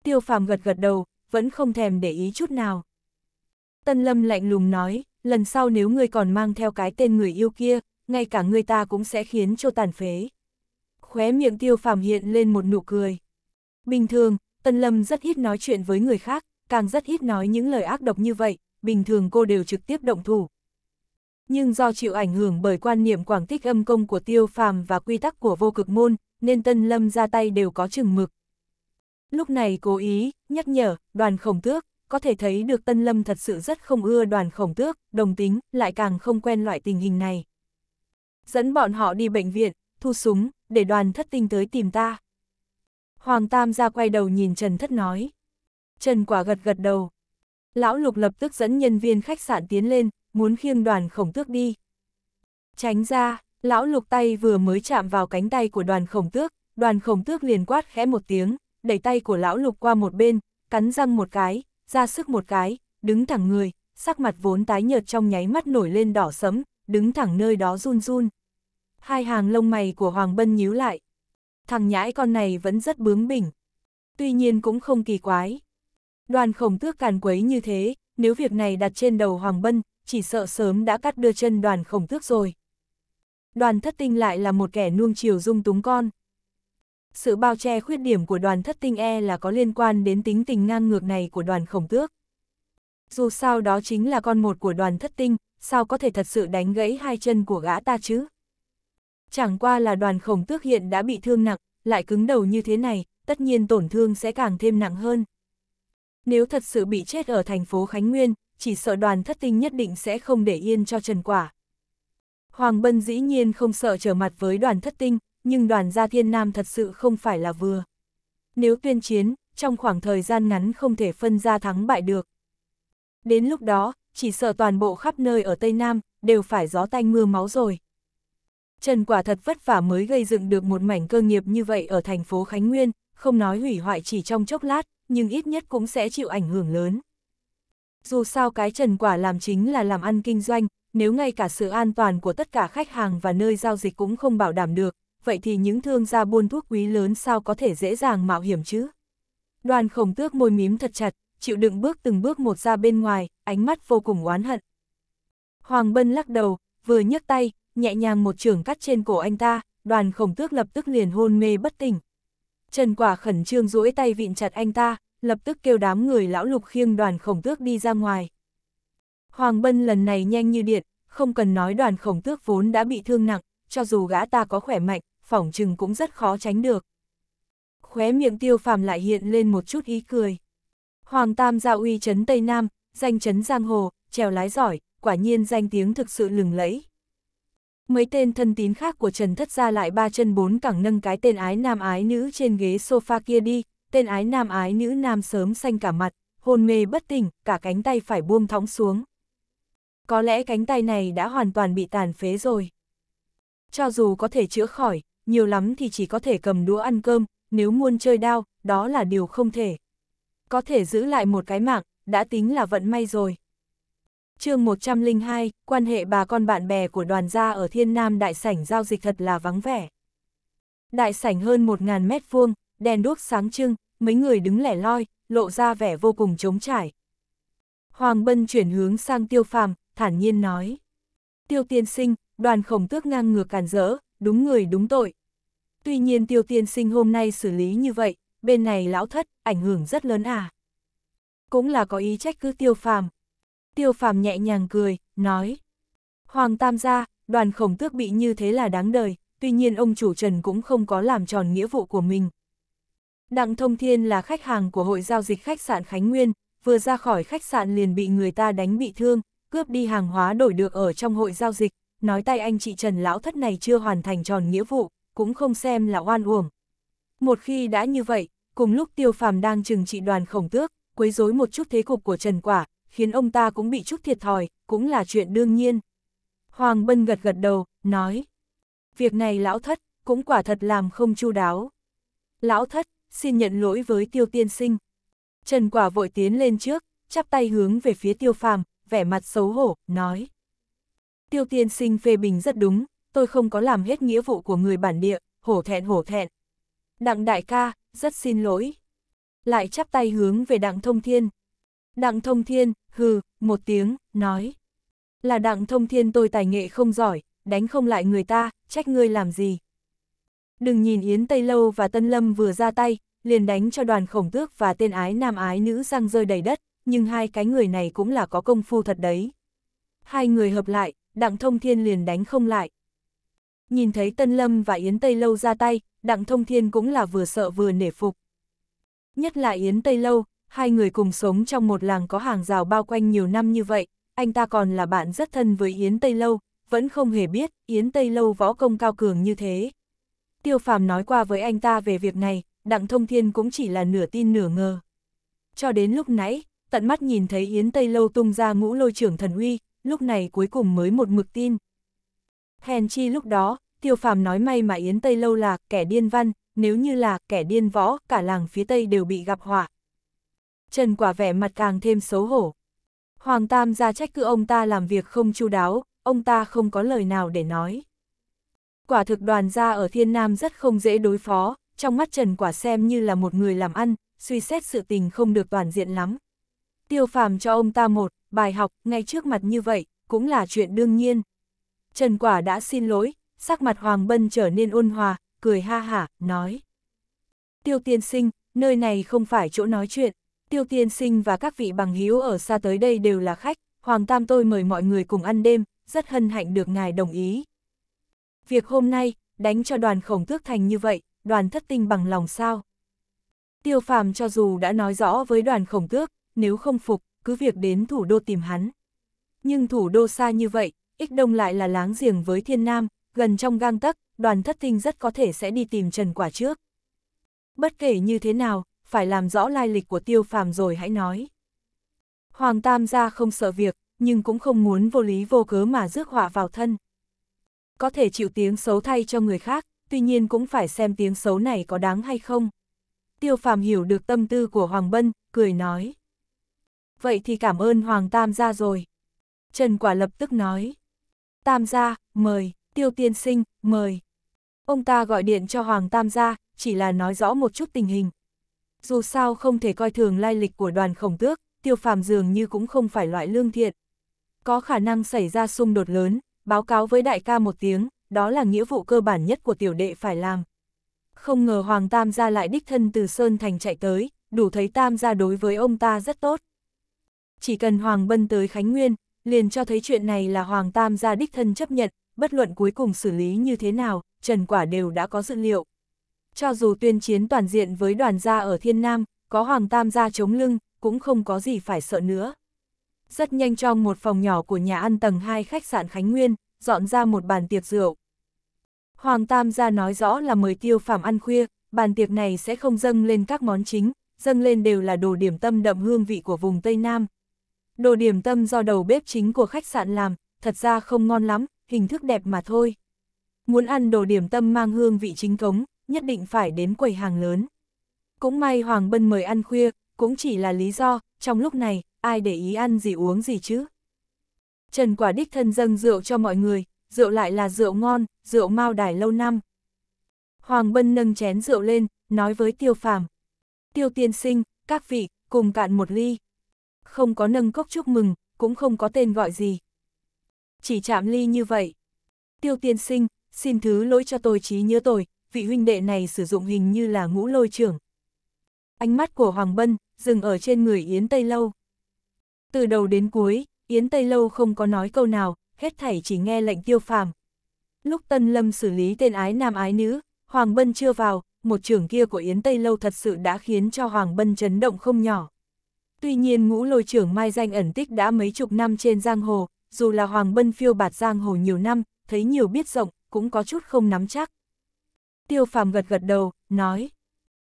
Tiêu phàm gật gật đầu, vẫn không thèm để ý chút nào. Tân lâm lạnh lùng nói, lần sau nếu ngươi còn mang theo cái tên người yêu kia, ngay cả ngươi ta cũng sẽ khiến cho tàn phế. Khóe miệng tiêu phàm hiện lên một nụ cười. Bình thường, Tân Lâm rất ít nói chuyện với người khác, càng rất ít nói những lời ác độc như vậy, bình thường cô đều trực tiếp động thủ. Nhưng do chịu ảnh hưởng bởi quan niệm quảng tích âm công của tiêu phàm và quy tắc của vô cực môn, nên Tân Lâm ra tay đều có chừng mực. Lúc này cố ý, nhắc nhở, đoàn khổng tước, có thể thấy được Tân Lâm thật sự rất không ưa đoàn khổng tước, đồng tính, lại càng không quen loại tình hình này. Dẫn bọn họ đi bệnh viện, thu súng, để đoàn thất tinh tới tìm ta. Hoàng Tam ra quay đầu nhìn Trần Thất nói. Trần Quả gật gật đầu. Lão Lục lập tức dẫn nhân viên khách sạn tiến lên, muốn khiêng đoàn khổng tước đi. Tránh ra, lão Lục tay vừa mới chạm vào cánh tay của đoàn khổng tước, đoàn khổng tước liền quát khẽ một tiếng, đẩy tay của lão Lục qua một bên, cắn răng một cái, ra sức một cái, đứng thẳng người, sắc mặt vốn tái nhợt trong nháy mắt nổi lên đỏ sẫm, đứng thẳng nơi đó run run. Hai hàng lông mày của Hoàng Bân nhíu lại. Thằng nhãi con này vẫn rất bướng bỉnh. Tuy nhiên cũng không kỳ quái. Đoàn khổng tước càn quấy như thế, nếu việc này đặt trên đầu Hoàng Bân, chỉ sợ sớm đã cắt đưa chân đoàn khổng tước rồi. Đoàn thất tinh lại là một kẻ nuông chiều dung túng con. Sự bao che khuyết điểm của đoàn thất tinh e là có liên quan đến tính tình ngang ngược này của đoàn khổng tước. Dù sao đó chính là con một của đoàn thất tinh, sao có thể thật sự đánh gãy hai chân của gã ta chứ? Chẳng qua là đoàn khổng tước hiện đã bị thương nặng, lại cứng đầu như thế này, tất nhiên tổn thương sẽ càng thêm nặng hơn nếu thật sự bị chết ở thành phố Khánh Nguyên, chỉ sợ đoàn thất tinh nhất định sẽ không để yên cho Trần Quả. Hoàng Bân dĩ nhiên không sợ trở mặt với đoàn thất tinh, nhưng đoàn gia thiên nam thật sự không phải là vừa. Nếu tuyên chiến, trong khoảng thời gian ngắn không thể phân ra thắng bại được. Đến lúc đó, chỉ sợ toàn bộ khắp nơi ở Tây Nam, đều phải gió tanh mưa máu rồi. Trần Quả thật vất vả mới gây dựng được một mảnh cơ nghiệp như vậy ở thành phố Khánh Nguyên, không nói hủy hoại chỉ trong chốc lát, nhưng ít nhất cũng sẽ chịu ảnh hưởng lớn. Dù sao cái trần quả làm chính là làm ăn kinh doanh, nếu ngay cả sự an toàn của tất cả khách hàng và nơi giao dịch cũng không bảo đảm được, vậy thì những thương gia buôn thuốc quý lớn sao có thể dễ dàng mạo hiểm chứ? Đoàn khổng tước môi mím thật chặt, chịu đựng bước từng bước một ra bên ngoài, ánh mắt vô cùng oán hận. Hoàng Bân lắc đầu, vừa nhấc tay, nhẹ nhàng một trường cắt trên cổ anh ta, đoàn khổng tước lập tức liền hôn mê bất tỉnh. Trần Quả khẩn trương duỗi tay vịn chặt anh ta, lập tức kêu đám người lão lục khiêng đoàn khổng tước đi ra ngoài. Hoàng Bân lần này nhanh như điện, không cần nói đoàn khổng tước vốn đã bị thương nặng, cho dù gã ta có khỏe mạnh, phỏng chừng cũng rất khó tránh được. Khóe miệng tiêu phàm lại hiện lên một chút ý cười. Hoàng Tam giao uy chấn Tây Nam, danh chấn Giang Hồ, trèo lái giỏi, quả nhiên danh tiếng thực sự lừng lẫy mấy tên thân tín khác của Trần Thất gia lại ba chân bốn cẳng nâng cái tên ái nam ái nữ trên ghế sofa kia đi, tên ái nam ái nữ nam sớm xanh cả mặt, hôn mê bất tỉnh, cả cánh tay phải buông thõng xuống. Có lẽ cánh tay này đã hoàn toàn bị tàn phế rồi. Cho dù có thể chữa khỏi, nhiều lắm thì chỉ có thể cầm đũa ăn cơm, nếu muốn chơi đao, đó là điều không thể. Có thể giữ lại một cái mạng, đã tính là vận may rồi chương 102, quan hệ bà con bạn bè của đoàn gia ở Thiên Nam đại sảnh giao dịch thật là vắng vẻ. Đại sảnh hơn 1.000 mét vuông, đèn đuốc sáng trưng, mấy người đứng lẻ loi, lộ ra vẻ vô cùng trống trải. Hoàng Bân chuyển hướng sang tiêu phàm, thản nhiên nói. Tiêu tiên sinh, đoàn khổng tước ngang ngược càn rỡ, đúng người đúng tội. Tuy nhiên tiêu tiên sinh hôm nay xử lý như vậy, bên này lão thất, ảnh hưởng rất lớn à. Cũng là có ý trách cứ tiêu phàm, tiêu phàm nhẹ nhàng cười, nói. Hoàng Tam gia, đoàn khổng tước bị như thế là đáng đời, tuy nhiên ông chủ Trần cũng không có làm tròn nghĩa vụ của mình. Đặng Thông Thiên là khách hàng của hội giao dịch khách sạn Khánh Nguyên, vừa ra khỏi khách sạn liền bị người ta đánh bị thương, cướp đi hàng hóa đổi được ở trong hội giao dịch, nói tay anh chị Trần Lão Thất này chưa hoàn thành tròn nghĩa vụ, cũng không xem là oan uổng. Một khi đã như vậy, cùng lúc tiêu phàm đang trừng trị đoàn khổng tước, quấy rối một chút thế cục của Trần Quả, khiến ông ta cũng bị chút thiệt thòi, cũng là chuyện đương nhiên. Hoàng Bân gật gật đầu, nói. Việc này lão thất, cũng quả thật làm không chu đáo. Lão thất, xin nhận lỗi với tiêu tiên sinh. Trần quả vội tiến lên trước, chắp tay hướng về phía tiêu phàm, vẻ mặt xấu hổ, nói. Tiêu tiên sinh phê bình rất đúng, tôi không có làm hết nghĩa vụ của người bản địa, hổ thẹn hổ thẹn. Đặng đại ca, rất xin lỗi. Lại chắp tay hướng về đặng thông thiên. Đặng thông thiên, hừ, một tiếng, nói. Là đặng thông thiên tôi tài nghệ không giỏi, đánh không lại người ta, trách ngươi làm gì. Đừng nhìn Yến Tây Lâu và Tân Lâm vừa ra tay, liền đánh cho đoàn khổng tước và tên ái nam ái nữ răng rơi đầy đất, nhưng hai cái người này cũng là có công phu thật đấy. Hai người hợp lại, đặng thông thiên liền đánh không lại. Nhìn thấy Tân Lâm và Yến Tây Lâu ra tay, đặng thông thiên cũng là vừa sợ vừa nể phục. Nhất là Yến Tây Lâu, hai người cùng sống trong một làng có hàng rào bao quanh nhiều năm như vậy, anh ta còn là bạn rất thân với Yến Tây Lâu, vẫn không hề biết Yến Tây Lâu võ công cao cường như thế. Tiêu Phàm nói qua với anh ta về việc này, Đặng Thông Thiên cũng chỉ là nửa tin nửa ngờ. Cho đến lúc nãy, tận mắt nhìn thấy Yến Tây Lâu tung ra ngũ lôi trưởng thần uy, lúc này cuối cùng mới một mực tin. Hèn chi lúc đó, Tiêu Phàm nói may mà Yến Tây Lâu là kẻ điên văn, nếu như là kẻ điên võ, cả làng phía Tây đều bị gặp họa, Trần Quả vẻ mặt càng thêm xấu hổ. Hoàng Tam ra trách cứ ông ta làm việc không chu đáo, ông ta không có lời nào để nói. Quả thực đoàn gia ở Thiên Nam rất không dễ đối phó, trong mắt Trần Quả xem như là một người làm ăn, suy xét sự tình không được toàn diện lắm. Tiêu phàm cho ông ta một bài học ngay trước mặt như vậy, cũng là chuyện đương nhiên. Trần Quả đã xin lỗi, sắc mặt Hoàng Bân trở nên ôn hòa, cười ha hả, nói. Tiêu tiên sinh, nơi này không phải chỗ nói chuyện, tiêu tiên sinh và các vị bằng hữu ở xa tới đây đều là khách, Hoàng Tam tôi mời mọi người cùng ăn đêm, rất hân hạnh được ngài đồng ý. Việc hôm nay, đánh cho đoàn khổng tước thành như vậy, đoàn thất tinh bằng lòng sao? Tiêu phàm cho dù đã nói rõ với đoàn khổng tước, nếu không phục, cứ việc đến thủ đô tìm hắn. Nhưng thủ đô xa như vậy, ích đông lại là láng giềng với thiên nam, gần trong gang tấc, đoàn thất tinh rất có thể sẽ đi tìm Trần Quả trước. Bất kể như thế nào, phải làm rõ lai lịch của tiêu phàm rồi hãy nói. Hoàng Tam gia không sợ việc, nhưng cũng không muốn vô lý vô cớ mà rước họa vào thân. Có thể chịu tiếng xấu thay cho người khác, tuy nhiên cũng phải xem tiếng xấu này có đáng hay không. Tiêu phàm hiểu được tâm tư của Hoàng Bân, cười nói. Vậy thì cảm ơn Hoàng Tam gia rồi. Trần Quả lập tức nói. Tam gia, mời, tiêu tiên sinh, mời. Ông ta gọi điện cho Hoàng Tam gia, chỉ là nói rõ một chút tình hình, dù sao không thể coi thường lai lịch của đoàn khổng tước, tiêu phàm dường như cũng không phải loại lương thiện. Có khả năng xảy ra xung đột lớn, báo cáo với đại ca một tiếng, đó là nghĩa vụ cơ bản nhất của tiểu đệ phải làm. Không ngờ Hoàng Tam gia lại đích thân từ Sơn Thành chạy tới, đủ thấy Tam gia đối với ông ta rất tốt. Chỉ cần Hoàng Bân tới Khánh Nguyên, liền cho thấy chuyện này là Hoàng Tam gia đích thân chấp nhận, bất luận cuối cùng xử lý như thế nào, Trần Quả đều đã có dự liệu. Cho dù tuyên chiến toàn diện với đoàn gia ở Thiên Nam, có Hoàng Tam gia chống lưng, cũng không có gì phải sợ nữa. Rất nhanh trong một phòng nhỏ của nhà ăn tầng 2 khách sạn Khánh Nguyên, dọn ra một bàn tiệc rượu. Hoàng Tam gia nói rõ là mời tiêu phàm ăn khuya, bàn tiệc này sẽ không dâng lên các món chính, dâng lên đều là đồ điểm tâm đậm hương vị của vùng Tây Nam. Đồ điểm tâm do đầu bếp chính của khách sạn làm, thật ra không ngon lắm, hình thức đẹp mà thôi. Muốn ăn đồ điểm tâm mang hương vị chính cống, nhất định phải đến quầy hàng lớn. Cũng may Hoàng Bân mời ăn khuya, cũng chỉ là lý do, trong lúc này, ai để ý ăn gì uống gì chứ. Trần Quả Đích thân dâng rượu cho mọi người, rượu lại là rượu ngon, rượu mao đài lâu năm. Hoàng Bân nâng chén rượu lên, nói với Tiêu Phàm Tiêu tiên sinh, các vị, cùng cạn một ly. Không có nâng cốc chúc mừng, cũng không có tên gọi gì. Chỉ chạm ly như vậy. Tiêu tiên sinh, xin thứ lỗi cho tôi trí nhớ tôi, vị huynh đệ này sử dụng hình như là ngũ lôi trưởng. Ánh mắt của Hoàng Bân dừng ở trên người Yến Tây Lâu. Từ đầu đến cuối, Yến Tây Lâu không có nói câu nào, hết thảy chỉ nghe lệnh tiêu phàm. Lúc Tân Lâm xử lý tên ái nam ái nữ, Hoàng Bân chưa vào, một trưởng kia của Yến Tây Lâu thật sự đã khiến cho Hoàng Bân chấn động không nhỏ. Tuy nhiên ngũ lôi trưởng mai danh ẩn tích đã mấy chục năm trên giang hồ, dù là Hoàng Bân phiêu bạt giang hồ nhiều năm, thấy nhiều biết rộng, cũng có chút không nắm chắc tiêu phàm gật gật đầu, nói.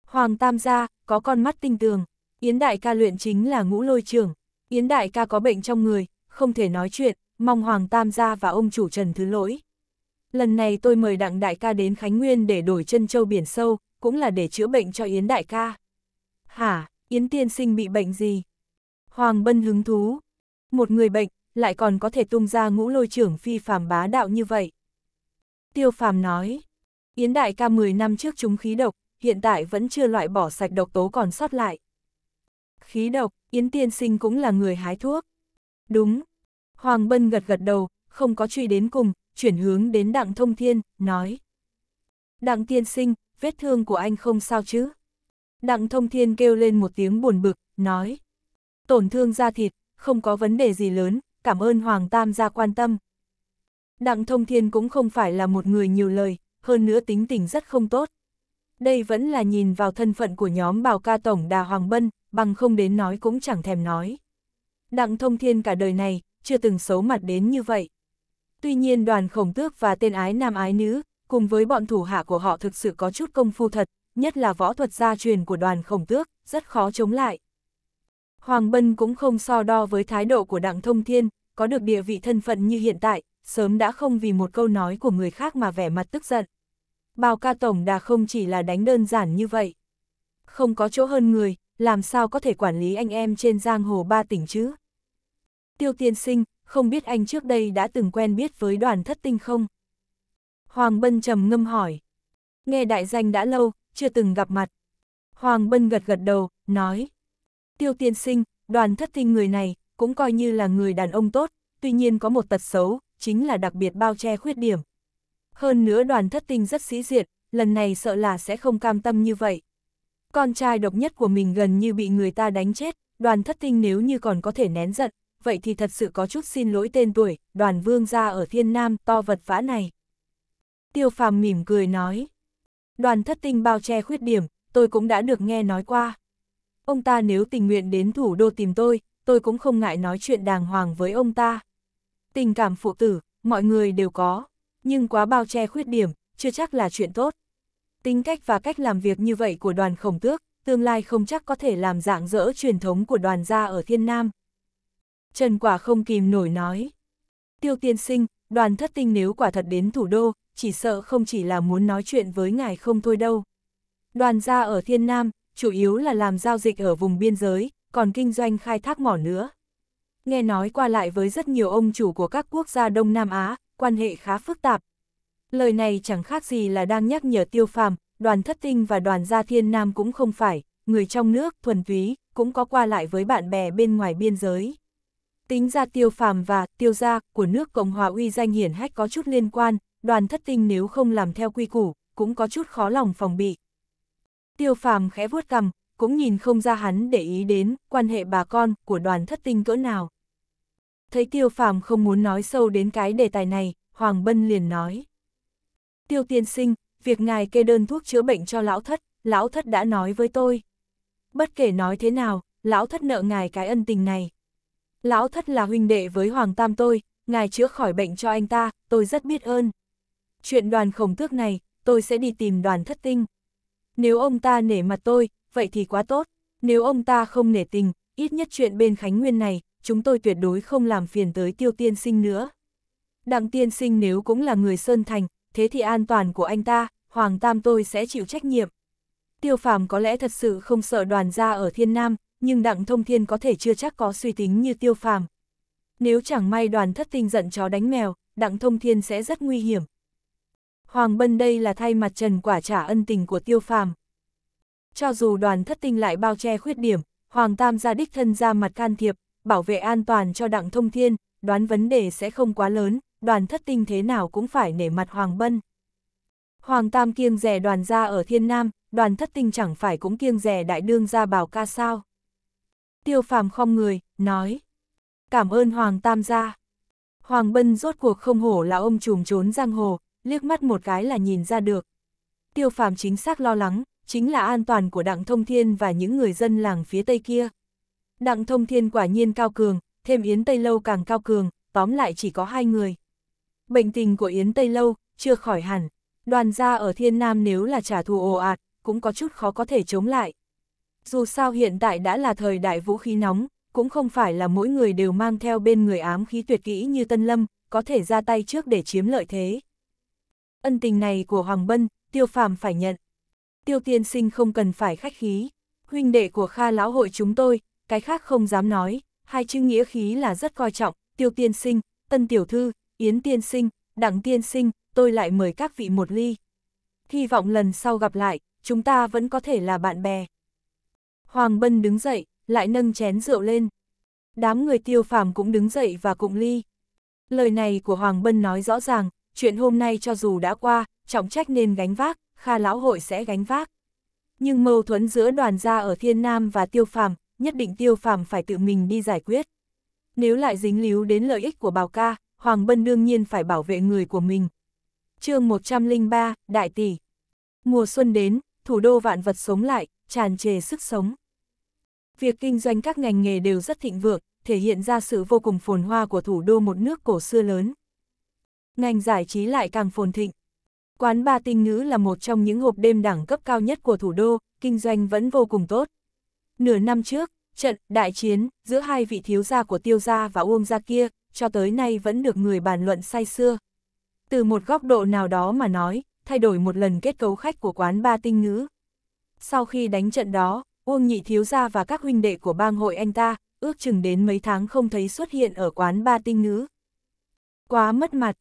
Hoàng tam gia, có con mắt tinh tường, Yến đại ca luyện chính là ngũ lôi trưởng. Yến đại ca có bệnh trong người, không thể nói chuyện, mong Hoàng tam gia và ông chủ trần thứ lỗi. Lần này tôi mời đặng đại ca đến Khánh Nguyên để đổi chân châu biển sâu, cũng là để chữa bệnh cho Yến đại ca. Hả, Yến tiên sinh bị bệnh gì? Hoàng bân hứng thú. Một người bệnh, lại còn có thể tung ra ngũ lôi trưởng phi phàm bá đạo như vậy. Tiêu phàm nói, Yến Đại ca 10 năm trước chúng khí độc, hiện tại vẫn chưa loại bỏ sạch độc tố còn sót lại. Khí độc, Yến Tiên Sinh cũng là người hái thuốc. Đúng. Hoàng Bân gật gật đầu, không có truy đến cùng, chuyển hướng đến Đặng Thông Thiên, nói. Đặng Tiên Sinh, vết thương của anh không sao chứ? Đặng Thông Thiên kêu lên một tiếng buồn bực, nói. Tổn thương da thịt, không có vấn đề gì lớn, cảm ơn Hoàng Tam gia quan tâm. Đặng Thông Thiên cũng không phải là một người nhiều lời, hơn nữa tính tình rất không tốt. Đây vẫn là nhìn vào thân phận của nhóm bào ca tổng Đà Hoàng Bân, bằng không đến nói cũng chẳng thèm nói. Đặng thông thiên cả đời này, chưa từng xấu mặt đến như vậy. Tuy nhiên đoàn khổng tước và tên ái nam ái nữ, cùng với bọn thủ hạ của họ thực sự có chút công phu thật, nhất là võ thuật gia truyền của đoàn khổng tước, rất khó chống lại. Hoàng Bân cũng không so đo với thái độ của đặng thông thiên, có được địa vị thân phận như hiện tại, sớm đã không vì một câu nói của người khác mà vẻ mặt tức giận bao ca tổng đà không chỉ là đánh đơn giản như vậy. Không có chỗ hơn người, làm sao có thể quản lý anh em trên giang hồ ba tỉnh chứ? Tiêu tiên sinh, không biết anh trước đây đã từng quen biết với đoàn thất tinh không? Hoàng Bân trầm ngâm hỏi. Nghe đại danh đã lâu, chưa từng gặp mặt. Hoàng Bân gật gật đầu, nói. Tiêu tiên sinh, đoàn thất tinh người này, cũng coi như là người đàn ông tốt, tuy nhiên có một tật xấu, chính là đặc biệt bao che khuyết điểm. Hơn nữa đoàn thất tinh rất sĩ diệt, lần này sợ là sẽ không cam tâm như vậy. Con trai độc nhất của mình gần như bị người ta đánh chết, đoàn thất tinh nếu như còn có thể nén giận, vậy thì thật sự có chút xin lỗi tên tuổi, đoàn vương gia ở thiên nam to vật vã này. Tiêu phàm mỉm cười nói. Đoàn thất tinh bao che khuyết điểm, tôi cũng đã được nghe nói qua. Ông ta nếu tình nguyện đến thủ đô tìm tôi, tôi cũng không ngại nói chuyện đàng hoàng với ông ta. Tình cảm phụ tử, mọi người đều có nhưng quá bao che khuyết điểm, chưa chắc là chuyện tốt. Tính cách và cách làm việc như vậy của đoàn khổng tước, tương lai không chắc có thể làm dạng dỡ truyền thống của đoàn gia ở Thiên Nam. Trần Quả không kìm nổi nói. Tiêu tiên sinh, đoàn thất tinh nếu quả thật đến thủ đô, chỉ sợ không chỉ là muốn nói chuyện với ngài không thôi đâu. Đoàn gia ở Thiên Nam, chủ yếu là làm giao dịch ở vùng biên giới, còn kinh doanh khai thác mỏ nữa. Nghe nói qua lại với rất nhiều ông chủ của các quốc gia Đông Nam Á, quan hệ khá phức tạp. Lời này chẳng khác gì là đang nhắc nhở tiêu phàm, đoàn thất tinh và đoàn gia thiên nam cũng không phải, người trong nước thuần túy, cũng có qua lại với bạn bè bên ngoài biên giới. Tính ra tiêu phàm và tiêu gia của nước Cộng hòa uy danh hiển hách có chút liên quan, đoàn thất tinh nếu không làm theo quy củ, cũng có chút khó lòng phòng bị. Tiêu phàm khẽ vuốt cằm, cũng nhìn không ra hắn để ý đến quan hệ bà con của đoàn thất tinh cỡ nào. Thấy Tiêu Phàm không muốn nói sâu đến cái đề tài này, Hoàng Bân liền nói. Tiêu tiên sinh, việc ngài kê đơn thuốc chữa bệnh cho lão thất, lão thất đã nói với tôi. Bất kể nói thế nào, lão thất nợ ngài cái ân tình này. Lão thất là huynh đệ với Hoàng Tam tôi, ngài chữa khỏi bệnh cho anh ta, tôi rất biết ơn. Chuyện đoàn khổng tước này, tôi sẽ đi tìm đoàn thất tinh. Nếu ông ta nể mặt tôi, vậy thì quá tốt. Nếu ông ta không nể tình, ít nhất chuyện bên Khánh Nguyên này, chúng tôi tuyệt đối không làm phiền tới tiêu tiên sinh nữa. Đặng tiên sinh nếu cũng là người Sơn Thành, thế thì an toàn của anh ta, Hoàng Tam tôi sẽ chịu trách nhiệm. Tiêu phàm có lẽ thật sự không sợ đoàn gia ở thiên nam, nhưng đặng thông thiên có thể chưa chắc có suy tính như tiêu phàm. Nếu chẳng may đoàn thất tinh giận chó đánh mèo, đặng thông thiên sẽ rất nguy hiểm. Hoàng Bân đây là thay mặt Trần Quả trả ân tình của tiêu phàm. Cho dù đoàn thất tinh lại bao che khuyết điểm, Hoàng Tam gia đích thân ra mặt can thiệp, bảo vệ an toàn cho đặng thông thiên, đoán vấn đề sẽ không quá lớn, đoàn thất tinh thế nào cũng phải nể mặt Hoàng Bân. Hoàng Tam kiêng rẻ đoàn gia ở Thiên Nam, đoàn thất tinh chẳng phải cũng kiêng rẻ đại đương gia bảo ca sao. Tiêu phàm không người, nói. Cảm ơn Hoàng Tam gia. Hoàng Bân rốt cuộc không hổ là ông trùm trốn giang hồ, liếc mắt một cái là nhìn ra được. Tiêu phàm chính xác lo lắng, chính là an toàn của đặng thông thiên và những người dân làng phía tây kia. Đặng thông thiên quả nhiên cao cường, thêm Yến Tây Lâu càng cao cường, tóm lại chỉ có hai người. Bệnh tình của Yến Tây Lâu chưa khỏi hẳn, đoàn gia ở Thiên Nam nếu là trả thù ồ ạt, cũng có chút khó có thể chống lại. Dù sao hiện tại đã là thời đại vũ khí nóng, cũng không phải là mỗi người đều mang theo bên người ám khí tuyệt kỹ như Tân Lâm, có thể ra tay trước để chiếm lợi thế. Ân tình này của Hoàng Bân, Tiêu Phàm phải nhận. Tiêu tiên sinh không cần phải khách khí. Huynh đệ của Kha lão hội chúng tôi, cái khác không dám nói, hai chữ nghĩa khí là rất coi trọng, tiêu tiên sinh, tân tiểu thư, yến tiên sinh, đặng tiên sinh, tôi lại mời các vị một ly. Hy vọng lần sau gặp lại, chúng ta vẫn có thể là bạn bè. Hoàng Bân đứng dậy, lại nâng chén rượu lên. Đám người tiêu phàm cũng đứng dậy và cùng ly. Lời này của Hoàng Bân nói rõ ràng, chuyện hôm nay cho dù đã qua, trọng trách nên gánh vác, Kha Lão Hội sẽ gánh vác. Nhưng mâu thuẫn giữa đoàn gia ở Thiên Nam và tiêu phàm, nhất định tiêu phàm phải tự mình đi giải quyết. Nếu lại dính líu đến lợi ích của bào ca, Hoàng Bân đương nhiên phải bảo vệ người của mình. chương 103, Đại Tỷ Mùa xuân đến, thủ đô vạn vật sống lại, tràn trề sức sống. Việc kinh doanh các ngành nghề đều rất thịnh vượng, thể hiện ra sự vô cùng phồn hoa của thủ đô một nước cổ xưa lớn. Ngành giải trí lại càng phồn thịnh. Quán ba tinh nữ là một trong những hộp đêm đẳng cấp cao nhất của thủ đô, kinh doanh vẫn vô cùng tốt. Nửa năm trước, trận đại chiến giữa hai vị thiếu gia của Tiêu gia và Uông gia kia, cho tới nay vẫn được người bàn luận say xưa. Từ một góc độ nào đó mà nói, thay đổi một lần kết cấu khách của quán ba tinh ngữ. Sau khi đánh trận đó, Uông Nhị thiếu gia và các huynh đệ của bang hội anh ta, ước chừng đến mấy tháng không thấy xuất hiện ở quán ba tinh ngữ. Quá mất mặt.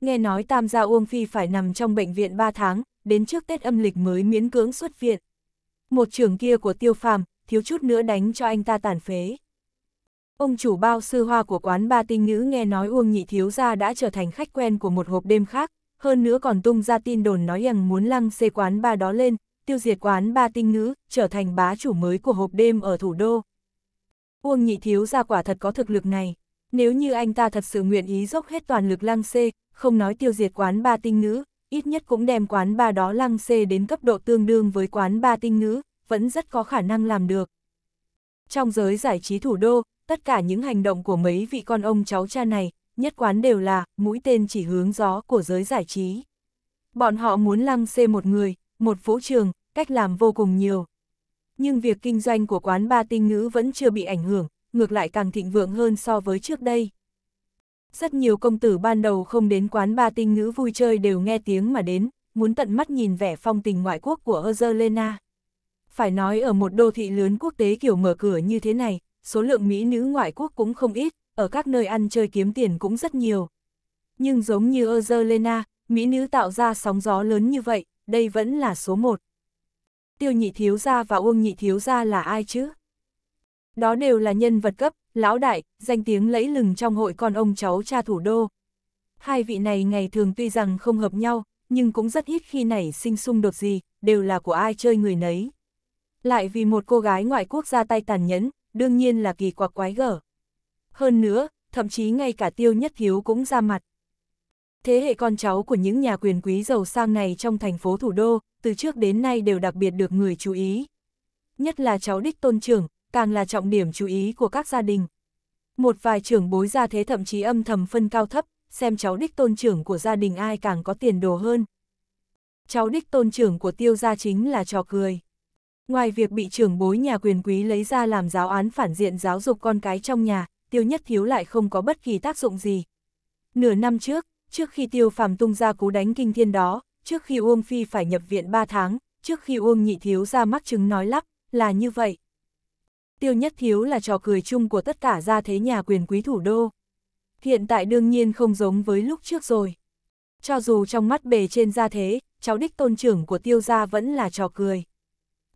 Nghe nói Tam gia Uông Phi phải nằm trong bệnh viện 3 tháng, đến trước Tết âm lịch mới miễn cưỡng xuất viện. Một trưởng kia của Tiêu Phàm, thiếu chút nữa đánh cho anh ta tàn phế. Ông chủ bao sư hoa của quán ba tinh nữ nghe nói Uông Nhị Thiếu Gia đã trở thành khách quen của một hộp đêm khác, hơn nữa còn tung ra tin đồn nói rằng muốn lăng xê quán ba đó lên, tiêu diệt quán ba tinh nữ, trở thành bá chủ mới của hộp đêm ở thủ đô. Uông Nhị Thiếu Gia quả thật có thực lực này, nếu như anh ta thật sự nguyện ý dốc hết toàn lực lăng xê, không nói tiêu diệt quán ba tinh nữ, ít nhất cũng đem quán ba đó lăng xê đến cấp độ tương đương với quán ba tinh nữ, vẫn rất có khả năng làm được. Trong giới giải trí thủ đô, tất cả những hành động của mấy vị con ông cháu cha này, nhất quán đều là mũi tên chỉ hướng gió của giới giải trí. Bọn họ muốn lăng xê một người, một vũ trường, cách làm vô cùng nhiều. Nhưng việc kinh doanh của quán ba tinh ngữ vẫn chưa bị ảnh hưởng, ngược lại càng thịnh vượng hơn so với trước đây. Rất nhiều công tử ban đầu không đến quán ba tinh ngữ vui chơi đều nghe tiếng mà đến, muốn tận mắt nhìn vẻ phong tình ngoại quốc của Ozerlena. Phải nói ở một đô thị lớn quốc tế kiểu mở cửa như thế này, số lượng Mỹ nữ ngoại quốc cũng không ít, ở các nơi ăn chơi kiếm tiền cũng rất nhiều. Nhưng giống như Angelina, Mỹ nữ tạo ra sóng gió lớn như vậy, đây vẫn là số một. Tiêu nhị thiếu gia và Uông nhị thiếu gia là ai chứ? Đó đều là nhân vật cấp, lão đại, danh tiếng lẫy lừng trong hội con ông cháu cha thủ đô. Hai vị này ngày thường tuy rằng không hợp nhau, nhưng cũng rất ít khi nảy sinh xung đột gì, đều là của ai chơi người nấy. Lại vì một cô gái ngoại quốc ra tay tàn nhẫn, đương nhiên là kỳ quặc quái gở. Hơn nữa, thậm chí ngay cả tiêu nhất thiếu cũng ra mặt. Thế hệ con cháu của những nhà quyền quý giàu sang này trong thành phố thủ đô, từ trước đến nay đều đặc biệt được người chú ý. Nhất là cháu đích tôn trưởng, càng là trọng điểm chú ý của các gia đình. Một vài trưởng bối gia thế thậm chí âm thầm phân cao thấp, xem cháu đích tôn trưởng của gia đình ai càng có tiền đồ hơn. Cháu đích tôn trưởng của tiêu gia chính là trò cười. Ngoài việc bị trưởng bối nhà quyền quý lấy ra làm giáo án phản diện giáo dục con cái trong nhà, Tiêu Nhất Thiếu lại không có bất kỳ tác dụng gì. Nửa năm trước, trước khi Tiêu Phàm tung ra cú đánh kinh thiên đó, trước khi Uông Phi phải nhập viện 3 tháng, trước khi Uông Nhị Thiếu ra mắc chứng nói lắp, là như vậy. Tiêu Nhất Thiếu là trò cười chung của tất cả gia thế nhà quyền quý thủ đô. Hiện tại đương nhiên không giống với lúc trước rồi. Cho dù trong mắt bề trên gia thế, cháu đích tôn trưởng của Tiêu gia vẫn là trò cười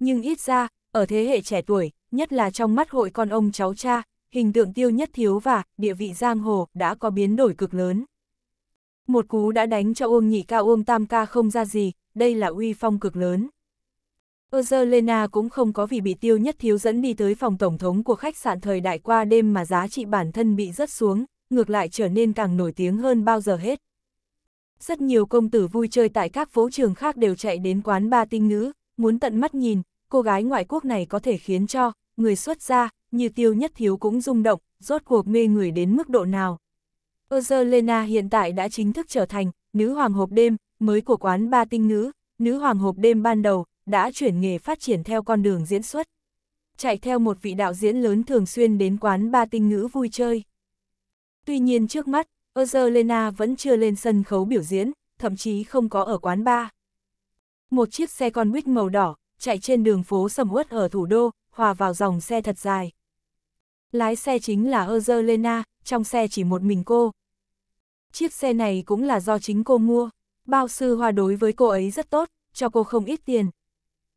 nhưng ít ra, ở thế hệ trẻ tuổi, nhất là trong mắt hội con ông cháu cha, hình tượng tiêu nhất thiếu và địa vị giang hồ đã có biến đổi cực lớn. Một cú đã đánh cho Uông Nhị Ca Uông Tam Ca không ra gì, đây là uy phong cực lớn. Angelina cũng không có vì bị tiêu nhất thiếu dẫn đi tới phòng tổng thống của khách sạn thời đại qua đêm mà giá trị bản thân bị rớt xuống, ngược lại trở nên càng nổi tiếng hơn bao giờ hết. Rất nhiều công tử vui chơi tại các phố trường khác đều chạy đến quán ba tinh ngữ muốn tận mắt nhìn, cô gái ngoại quốc này có thể khiến cho, người xuất gia, như tiêu nhất thiếu cũng rung động, rốt cuộc mê người đến mức độ nào. Ozerlena hiện tại đã chính thức trở thành, nữ hoàng hộp đêm, mới của quán ba tinh nữ, nữ hoàng hộp đêm ban đầu, đã chuyển nghề phát triển theo con đường diễn xuất. Chạy theo một vị đạo diễn lớn thường xuyên đến quán ba tinh nữ vui chơi. Tuy nhiên trước mắt, Ozerlena vẫn chưa lên sân khấu biểu diễn, thậm chí không có ở quán ba. Một chiếc xe con buýt màu đỏ, chạy trên đường phố sầm uất ở thủ đô, hòa vào dòng xe thật dài. Lái xe chính là Ozer Lena, trong xe chỉ một mình cô. Chiếc xe này cũng là do chính cô mua. Bao sư hòa đối với cô ấy rất tốt, cho cô không ít tiền.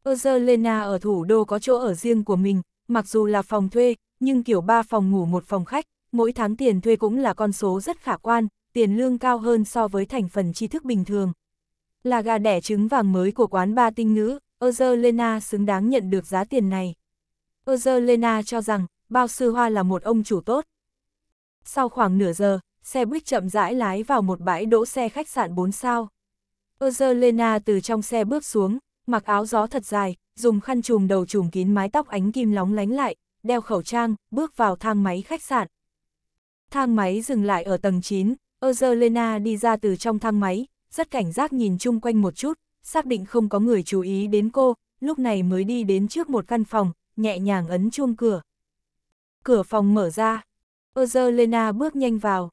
Ozer Lena ở thủ đô có chỗ ở riêng của mình, mặc dù là phòng thuê, nhưng kiểu ba phòng ngủ một phòng khách, mỗi tháng tiền thuê cũng là con số rất khả quan, tiền lương cao hơn so với thành phần tri thức bình thường, là gà đẻ trứng vàng mới của quán ba tinh nữ, Ozerlena xứng đáng nhận được giá tiền này. Ozerlena cho rằng, Bao Sư Hoa là một ông chủ tốt. Sau khoảng nửa giờ, xe buýt chậm rãi lái vào một bãi đỗ xe khách sạn 4 sao. Ozerlena từ trong xe bước xuống, mặc áo gió thật dài, dùng khăn trùm đầu trùm kín mái tóc ánh kim lóng lánh lại, đeo khẩu trang, bước vào thang máy khách sạn. Thang máy dừng lại ở tầng 9, Ozerlena đi ra từ trong thang máy, rất cảnh giác nhìn chung quanh một chút, xác định không có người chú ý đến cô, lúc này mới đi đến trước một căn phòng, nhẹ nhàng ấn chuông cửa. Cửa phòng mở ra, Ozerlena bước nhanh vào.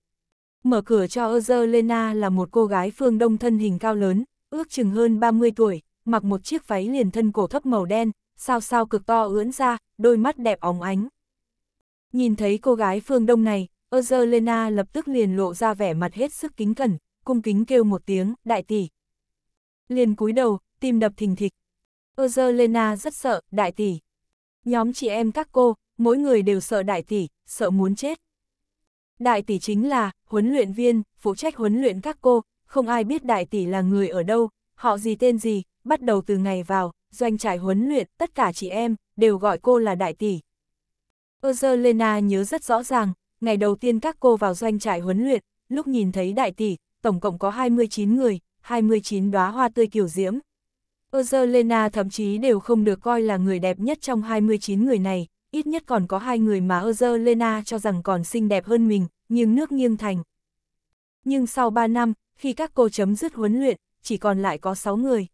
Mở cửa cho Ozerlena là một cô gái phương đông thân hình cao lớn, ước chừng hơn 30 tuổi, mặc một chiếc váy liền thân cổ thấp màu đen, sao sao cực to ưỡn ra, đôi mắt đẹp óng ánh. Nhìn thấy cô gái phương đông này, Ozerlena lập tức liền lộ ra vẻ mặt hết sức kính cẩn, cung kính kêu một tiếng, đại tỷ. Liền cúi đầu, tim đập thình thịch. ozerlena rất sợ, đại tỷ. Nhóm chị em các cô, mỗi người đều sợ đại tỷ, sợ muốn chết. Đại tỷ chính là, huấn luyện viên, phụ trách huấn luyện các cô, không ai biết đại tỷ là người ở đâu, họ gì tên gì, bắt đầu từ ngày vào, doanh trại huấn luyện, tất cả chị em, đều gọi cô là đại tỷ. ozerlena nhớ rất rõ ràng, ngày đầu tiên các cô vào doanh trại huấn luyện, lúc nhìn thấy đại tỷ, tổng cộng có 29 người, 29 đóa hoa tươi kiểu diễm. Angelina thậm chí đều không được coi là người đẹp nhất trong 29 người này, ít nhất còn có hai người mà Angelina cho rằng còn xinh đẹp hơn mình, nhưng nước nghiêng thành. Nhưng sau 3 năm, khi các cô chấm dứt huấn luyện, chỉ còn lại có 6 người.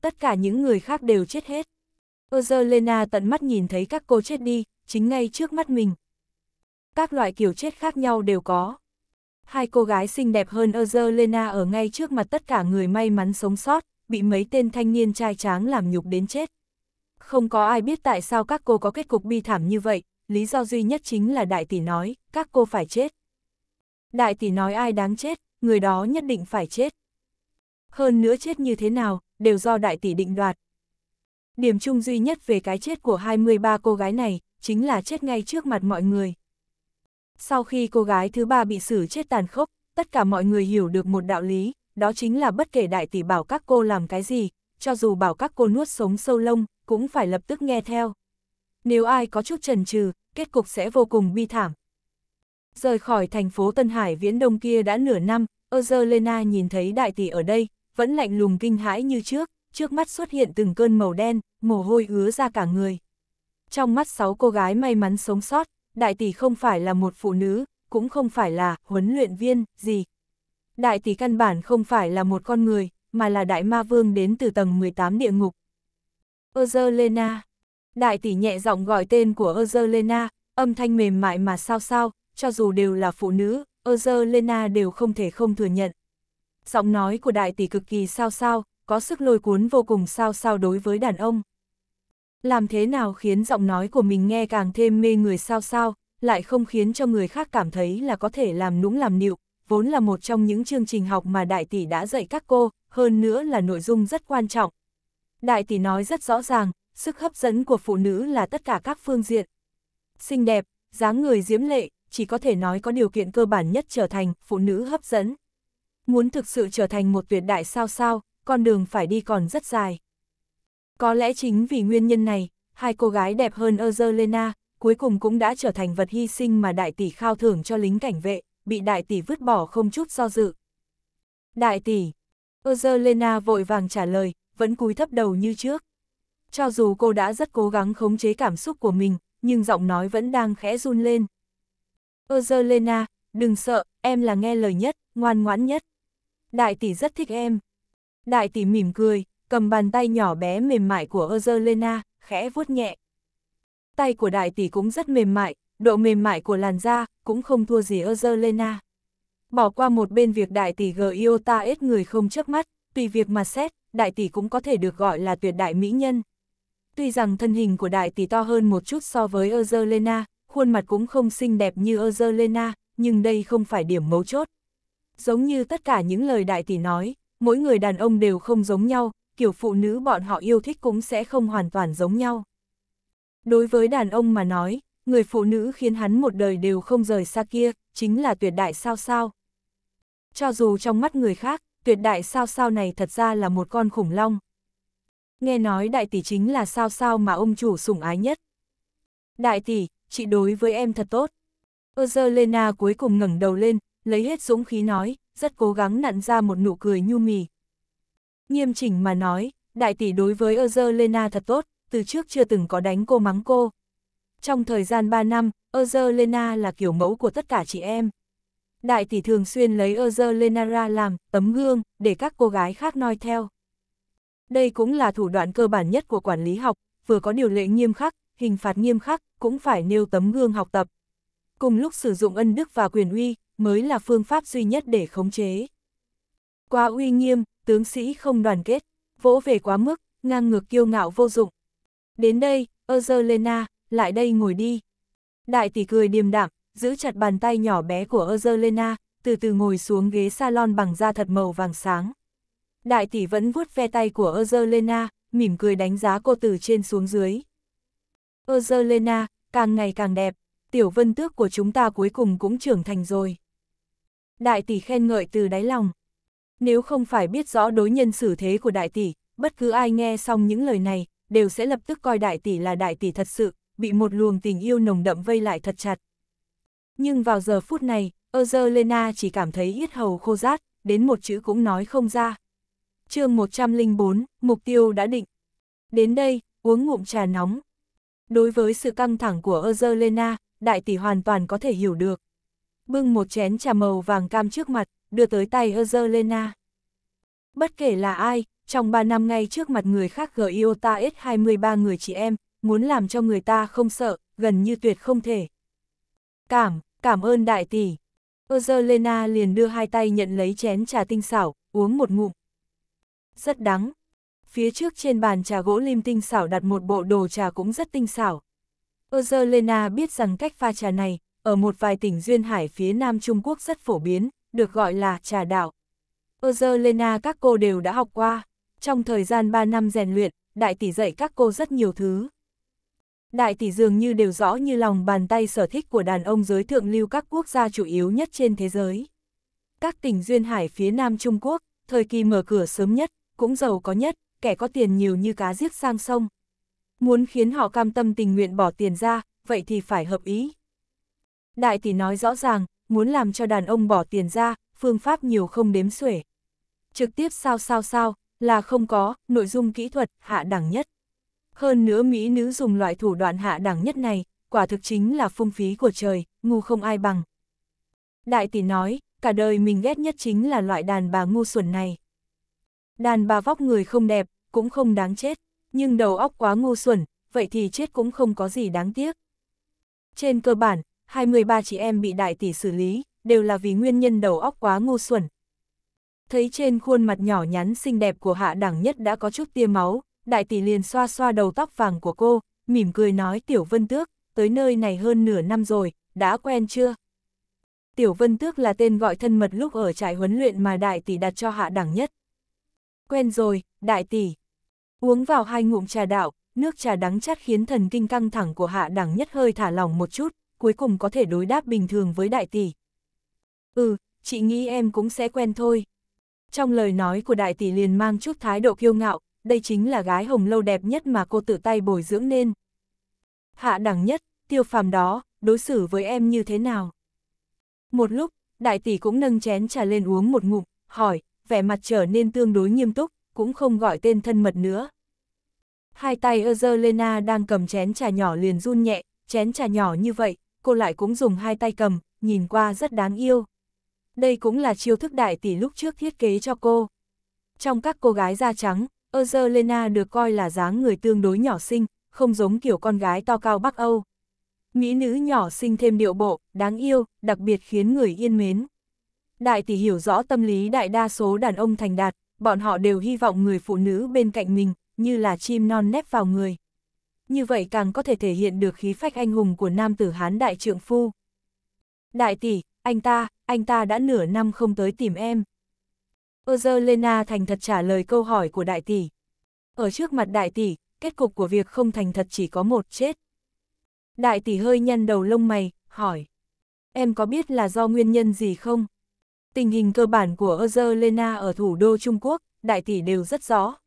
Tất cả những người khác đều chết hết. Angelina tận mắt nhìn thấy các cô chết đi, chính ngay trước mắt mình. Các loại kiểu chết khác nhau đều có hai cô gái xinh đẹp hơn Ozer Lena ở ngay trước mặt tất cả người may mắn sống sót, bị mấy tên thanh niên trai tráng làm nhục đến chết. Không có ai biết tại sao các cô có kết cục bi thảm như vậy, lý do duy nhất chính là đại tỷ nói, các cô phải chết. Đại tỷ nói ai đáng chết, người đó nhất định phải chết. Hơn nữa chết như thế nào, đều do đại tỷ định đoạt. Điểm chung duy nhất về cái chết của 23 cô gái này, chính là chết ngay trước mặt mọi người. Sau khi cô gái thứ ba bị xử chết tàn khốc, tất cả mọi người hiểu được một đạo lý, đó chính là bất kể đại tỷ bảo các cô làm cái gì, cho dù bảo các cô nuốt sống sâu lông, cũng phải lập tức nghe theo. Nếu ai có chút chần chừ, kết cục sẽ vô cùng bi thảm. Rời khỏi thành phố Tân Hải viễn đông kia đã nửa năm, Ozerlena nhìn thấy đại tỷ ở đây, vẫn lạnh lùng kinh hãi như trước, trước mắt xuất hiện từng cơn màu đen, mồ hôi ứa ra cả người. Trong mắt sáu cô gái may mắn sống sót, đại tỷ không phải là một phụ nữ, cũng không phải là huấn luyện viên, gì. Đại tỷ căn bản không phải là một con người, mà là đại ma vương đến từ tầng 18 địa ngục. Ozerlena Đại tỷ nhẹ giọng gọi tên của Ozerlena, âm thanh mềm mại mà sao sao, cho dù đều là phụ nữ, Ozerlena đều không thể không thừa nhận. Giọng nói của đại tỷ cực kỳ sao sao, có sức lôi cuốn vô cùng sao sao đối với đàn ông. Làm thế nào khiến giọng nói của mình nghe càng thêm mê người sao sao, lại không khiến cho người khác cảm thấy là có thể làm nũng làm nịu, vốn là một trong những chương trình học mà đại tỷ đã dạy các cô, hơn nữa là nội dung rất quan trọng. Đại tỷ nói rất rõ ràng, sức hấp dẫn của phụ nữ là tất cả các phương diện. Xinh đẹp, dáng người diễm lệ, chỉ có thể nói có điều kiện cơ bản nhất trở thành phụ nữ hấp dẫn. Muốn thực sự trở thành một tuyệt đại sao sao, con đường phải đi còn rất dài. Có lẽ chính vì nguyên nhân này, hai cô gái đẹp hơn Angelina, cuối cùng cũng đã trở thành vật hy sinh mà đại tỷ khao thưởng cho lính cảnh vệ, bị đại tỷ vứt bỏ không chút do dự. Đại tỷ, Angelina vội vàng trả lời, vẫn cúi thấp đầu như trước. Cho dù cô đã rất cố gắng khống chế cảm xúc của mình, nhưng giọng nói vẫn đang khẽ run lên. Angelina, đừng sợ, em là nghe lời nhất, ngoan ngoãn nhất. Đại tỷ rất thích em. Đại tỷ mỉm cười, cầm bàn tay nhỏ bé mềm mại của Angelina, khẽ vuốt nhẹ. Tay của đại tỷ cũng rất mềm mại, độ mềm mại của làn da cũng không thua gì Angelina. Bỏ qua một bên việc đại tỷ g iota ết người không chớp mắt, tùy việc mà xét, đại tỷ cũng có thể được gọi là tuyệt đại mỹ nhân. Tuy rằng thân hình của đại tỷ to hơn một chút so với Angelina, khuôn mặt cũng không xinh đẹp như Angelina, nhưng đây không phải điểm mấu chốt. Giống như tất cả những lời đại tỷ nói, mỗi người đàn ông đều không giống nhau, kiểu phụ nữ bọn họ yêu thích cũng sẽ không hoàn toàn giống nhau. Đối với đàn ông mà nói, người phụ nữ khiến hắn một đời đều không rời xa kia, chính là tuyệt đại sao sao. Cho dù trong mắt người khác, tuyệt đại sao sao này thật ra là một con khủng long. Nghe nói đại tỷ chính là sao sao mà ông chủ sủng ái nhất. Đại tỷ, chị đối với em thật tốt. lena cuối cùng ngẩng đầu lên, lấy hết dũng khí nói, rất cố gắng nặn ra một nụ cười nhu mì, Nghiêm chỉnh mà nói, đại tỷ đối với Angelina thật tốt, từ trước chưa từng có đánh cô mắng cô. Trong thời gian 3 năm, Angelina là kiểu mẫu của tất cả chị em. Đại tỷ thường xuyên lấy Angelina ra làm tấm gương để các cô gái khác noi theo. Đây cũng là thủ đoạn cơ bản nhất của quản lý học, vừa có điều lệ nghiêm khắc, hình phạt nghiêm khắc, cũng phải nêu tấm gương học tập. Cùng lúc sử dụng ân đức và quyền uy, mới là phương pháp duy nhất để khống chế. Qua uy nghiêm, tướng sĩ không đoàn kết, vỗ về quá mức, ngang ngược kiêu ngạo vô dụng. Đến đây, Angelina, lại đây ngồi đi. Đại tỷ cười điềm đạm, giữ chặt bàn tay nhỏ bé của Angelina, từ từ ngồi xuống ghế salon bằng da thật màu vàng sáng. Đại tỷ vẫn vuốt ve tay của Angelina, mỉm cười đánh giá cô từ trên xuống dưới. Angelina, càng ngày càng đẹp, tiểu vân tước của chúng ta cuối cùng cũng trưởng thành rồi. Đại tỷ khen ngợi từ đáy lòng. Nếu không phải biết rõ đối nhân xử thế của đại tỷ, bất cứ ai nghe xong những lời này, đều sẽ lập tức coi đại tỷ là đại tỷ thật sự, bị một luồng tình yêu nồng đậm vây lại thật chặt. Nhưng vào giờ phút này, Lena chỉ cảm thấy yết hầu khô rát, đến một chữ cũng nói không ra. chương 104, mục tiêu đã định. Đến đây, uống ngụm trà nóng. Đối với sự căng thẳng của Lena, đại tỷ hoàn toàn có thể hiểu được bưng một chén trà màu vàng cam trước mặt, đưa tới tay Angelina. Bất kể là ai, trong 3 năm ngay trước mặt người khác gửi Iota S23 người chị em, muốn làm cho người ta không sợ, gần như tuyệt không thể. Cảm, cảm ơn đại tỷ. Angelina liền đưa hai tay nhận lấy chén trà tinh xảo, uống một ngụm. Rất đắng. Phía trước trên bàn trà gỗ lim tinh xảo đặt một bộ đồ trà cũng rất tinh xảo. Angelina biết rằng cách pha trà này, ở một vài tỉnh duyên hải phía Nam Trung Quốc rất phổ biến, được gọi là trà đạo. Ozerlena các cô đều đã học qua. Trong thời gian 3 năm rèn luyện, đại tỷ dạy các cô rất nhiều thứ. Đại tỷ dường như đều rõ như lòng bàn tay sở thích của đàn ông giới thượng lưu các quốc gia chủ yếu nhất trên thế giới. Các tỉnh duyên hải phía Nam Trung Quốc, thời kỳ mở cửa sớm nhất, cũng giàu có nhất, kẻ có tiền nhiều như cá giết sang sông. Muốn khiến họ cam tâm tình nguyện bỏ tiền ra, vậy thì phải hợp ý. Đại tỷ nói rõ ràng, muốn làm cho đàn ông bỏ tiền ra, phương pháp nhiều không đếm xuể. Trực tiếp sao sao sao, là không có, nội dung kỹ thuật, hạ đẳng nhất. Hơn nữa Mỹ nữ dùng loại thủ đoạn hạ đẳng nhất này, quả thực chính là phung phí của trời, ngu không ai bằng. Đại tỷ nói, cả đời mình ghét nhất chính là loại đàn bà ngu xuẩn này. Đàn bà vóc người không đẹp, cũng không đáng chết, nhưng đầu óc quá ngu xuẩn, vậy thì chết cũng không có gì đáng tiếc. Trên cơ bản, 23 chị em bị đại tỷ xử lý, đều là vì nguyên nhân đầu óc quá ngu xuẩn. Thấy trên khuôn mặt nhỏ nhắn xinh đẹp của hạ đẳng nhất đã có chút tia máu, đại tỷ liền xoa xoa đầu tóc vàng của cô, mỉm cười nói Tiểu Vân Tước, tới nơi này hơn nửa năm rồi, đã quen chưa? Tiểu Vân Tước là tên gọi thân mật lúc ở trại huấn luyện mà đại tỷ đặt cho hạ đẳng nhất. Quen rồi, đại tỷ. Uống vào hai ngụm trà đạo, nước trà đắng chát khiến thần kinh căng thẳng của hạ đẳng nhất hơi thả lỏng một chút, cuối cùng có thể đối đáp bình thường với đại tỷ. Ừ, chị nghĩ em cũng sẽ quen thôi. Trong lời nói của đại tỷ liền mang chút thái độ kiêu ngạo, đây chính là gái hồng lâu đẹp nhất mà cô tự tay bồi dưỡng nên. Hạ đẳng nhất, tiêu phàm đó, đối xử với em như thế nào? Một lúc, đại tỷ cũng nâng chén trà lên uống một ngụm, hỏi, vẻ mặt trở nên tương đối nghiêm túc, cũng không gọi tên thân mật nữa. Hai tay Ozerlena đang cầm chén trà nhỏ liền run nhẹ, chén trà nhỏ như vậy, cô lại cũng dùng hai tay cầm, nhìn qua rất đáng yêu. Đây cũng là chiêu thức đại tỷ lúc trước thiết kế cho cô. Trong các cô gái da trắng, Angelina được coi là dáng người tương đối nhỏ xinh, không giống kiểu con gái to cao Bắc Âu. Mỹ nữ nhỏ xinh thêm điệu bộ, đáng yêu, đặc biệt khiến người yên mến. Đại tỷ hiểu rõ tâm lý đại đa số đàn ông thành đạt, bọn họ đều hy vọng người phụ nữ bên cạnh mình, như là chim non nép vào người như vậy càng có thể thể hiện được khí phách anh hùng của nam tử Hán đại trượng phu. Đại tỷ, anh ta, anh ta đã nửa năm không tới tìm em. Angelina thành thật trả lời câu hỏi của đại tỷ. Ở trước mặt đại tỷ, kết cục của việc không thành thật chỉ có một chết. Đại tỷ hơi nhăn đầu lông mày, hỏi. Em có biết là do nguyên nhân gì không? Tình hình cơ bản của Angelina ở thủ đô Trung Quốc, đại tỷ đều rất rõ.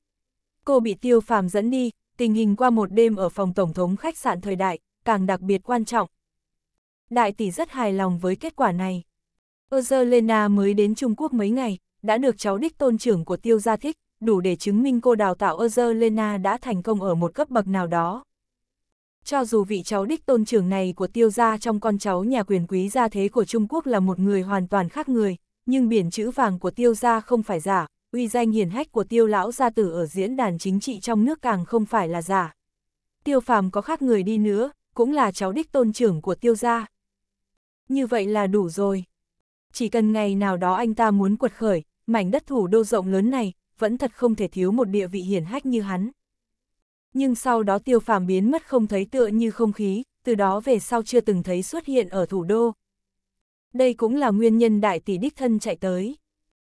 Cô bị tiêu phàm dẫn đi, tình hình qua một đêm ở phòng Tổng thống khách sạn thời đại, càng đặc biệt quan trọng. Đại tỷ rất hài lòng với kết quả này. Angelina mới đến Trung Quốc mấy ngày, đã được cháu đích tôn trưởng của tiêu gia thích, đủ để chứng minh cô đào tạo Angelina đã thành công ở một cấp bậc nào đó. Cho dù vị cháu đích tôn trưởng này của tiêu gia trong con cháu nhà quyền quý gia thế của Trung Quốc là một người hoàn toàn khác người, nhưng biển chữ vàng của tiêu gia không phải giả, uy danh hiển hách của tiêu lão gia tử ở diễn đàn chính trị trong nước càng không phải là giả. Tiêu phàm có khác người đi nữa, cũng là cháu đích tôn trưởng của tiêu gia. Như vậy là đủ rồi. Chỉ cần ngày nào đó anh ta muốn quật khởi, mảnh đất thủ đô rộng lớn này, vẫn thật không thể thiếu một địa vị hiển hách như hắn. Nhưng sau đó tiêu phàm biến mất không thấy tựa như không khí, từ đó về sau chưa từng thấy xuất hiện ở thủ đô. Đây cũng là nguyên nhân đại tỷ đích thân chạy tới.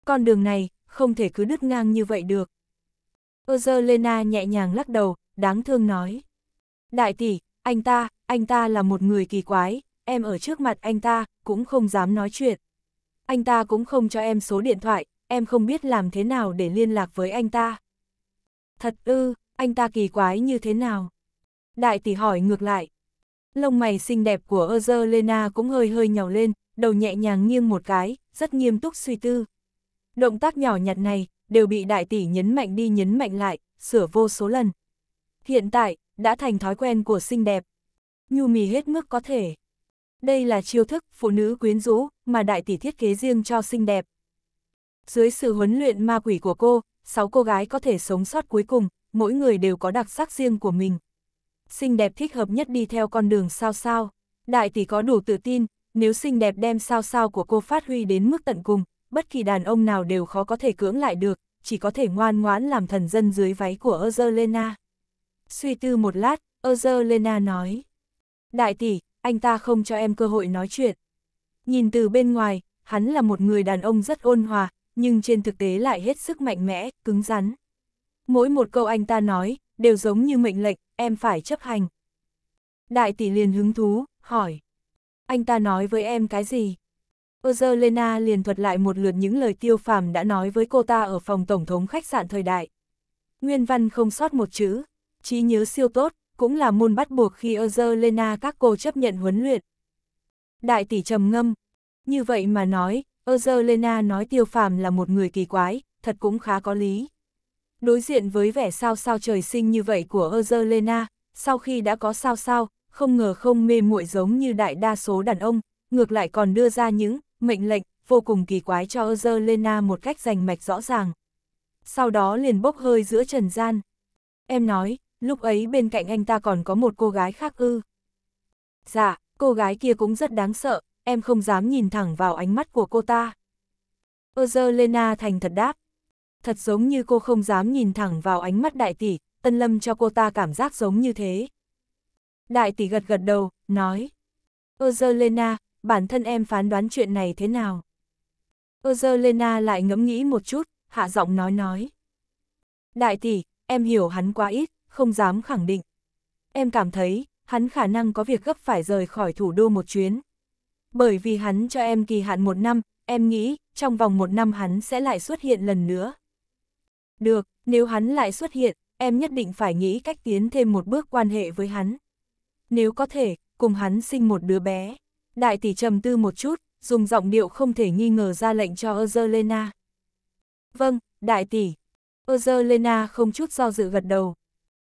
Con đường này, không thể cứ đứt ngang như vậy được. Angelina nhẹ nhàng lắc đầu, đáng thương nói. Đại tỷ, anh ta, anh ta là một người kỳ quái, em ở trước mặt anh ta, cũng không dám nói chuyện. Anh ta cũng không cho em số điện thoại, em không biết làm thế nào để liên lạc với anh ta. Thật ư, anh ta kỳ quái như thế nào? Đại tỷ hỏi ngược lại. Lông mày xinh đẹp của Angelina cũng hơi hơi nhỏ lên, đầu nhẹ nhàng nghiêng một cái, rất nghiêm túc suy tư. Động tác nhỏ nhặt này, đều bị đại tỷ nhấn mạnh đi nhấn mạnh lại, sửa vô số lần. Hiện tại, đã thành thói quen của xinh đẹp. Nhu mì hết mức có thể. Đây là chiêu thức phụ nữ quyến rũ mà đại tỷ thiết kế riêng cho xinh đẹp. Dưới sự huấn luyện ma quỷ của cô, sáu cô gái có thể sống sót cuối cùng, mỗi người đều có đặc sắc riêng của mình. Xinh đẹp thích hợp nhất đi theo con đường sao sao. Đại tỷ có đủ tự tin, nếu xinh đẹp đem sao sao của cô phát huy đến mức tận cùng, bất kỳ đàn ông nào đều khó có thể cưỡng lại được, chỉ có thể ngoan ngoãn làm thần dân dưới váy của Angelina. Suy tư một lát, Angelina nói. Đại tỷ, anh ta không cho em cơ hội nói chuyện. Nhìn từ bên ngoài, hắn là một người đàn ông rất ôn hòa, nhưng trên thực tế lại hết sức mạnh mẽ, cứng rắn. Mỗi một câu anh ta nói, đều giống như mệnh lệnh, em phải chấp hành. Đại tỷ liền hứng thú, hỏi. Anh ta nói với em cái gì? Angelina liền thuật lại một lượt những lời tiêu phàm đã nói với cô ta ở phòng tổng thống khách sạn thời đại. Nguyên văn không sót một chữ, trí nhớ siêu tốt, cũng là môn bắt buộc khi Angelina các cô chấp nhận huấn luyện. Đại tỷ trầm ngâm, như vậy mà nói, Angelina nói tiêu phàm là một người kỳ quái, thật cũng khá có lý. Đối diện với vẻ sao sao trời sinh như vậy của Angelina, sau khi đã có sao sao, không ngờ không mê muội giống như đại đa số đàn ông, ngược lại còn đưa ra những mệnh lệnh, vô cùng kỳ quái cho Angelina một cách rành mạch rõ ràng. Sau đó liền bốc hơi giữa trần gian. Em nói, lúc ấy bên cạnh anh ta còn có một cô gái khác ư. Dạ, cô gái kia cũng rất đáng sợ, em không dám nhìn thẳng vào ánh mắt của cô ta. Angelina thành thật đáp. Thật giống như cô không dám nhìn thẳng vào ánh mắt đại tỷ, tân lâm cho cô ta cảm giác giống như thế. Đại tỷ gật gật đầu, nói. Angelina, bản thân em phán đoán chuyện này thế nào? Angelina lại ngẫm nghĩ một chút, hạ giọng nói nói. Đại tỷ, em hiểu hắn quá ít, không dám khẳng định. Em cảm thấy, hắn khả năng có việc gấp phải rời khỏi thủ đô một chuyến. Bởi vì hắn cho em kỳ hạn một năm, em nghĩ, trong vòng một năm hắn sẽ lại xuất hiện lần nữa. Được, nếu hắn lại xuất hiện, em nhất định phải nghĩ cách tiến thêm một bước quan hệ với hắn. Nếu có thể, cùng hắn sinh một đứa bé. Đại tỷ trầm tư một chút, dùng giọng điệu không thể nghi ngờ ra lệnh cho Ozerlena. Vâng, đại tỷ. Ozerlena không chút do dự gật đầu.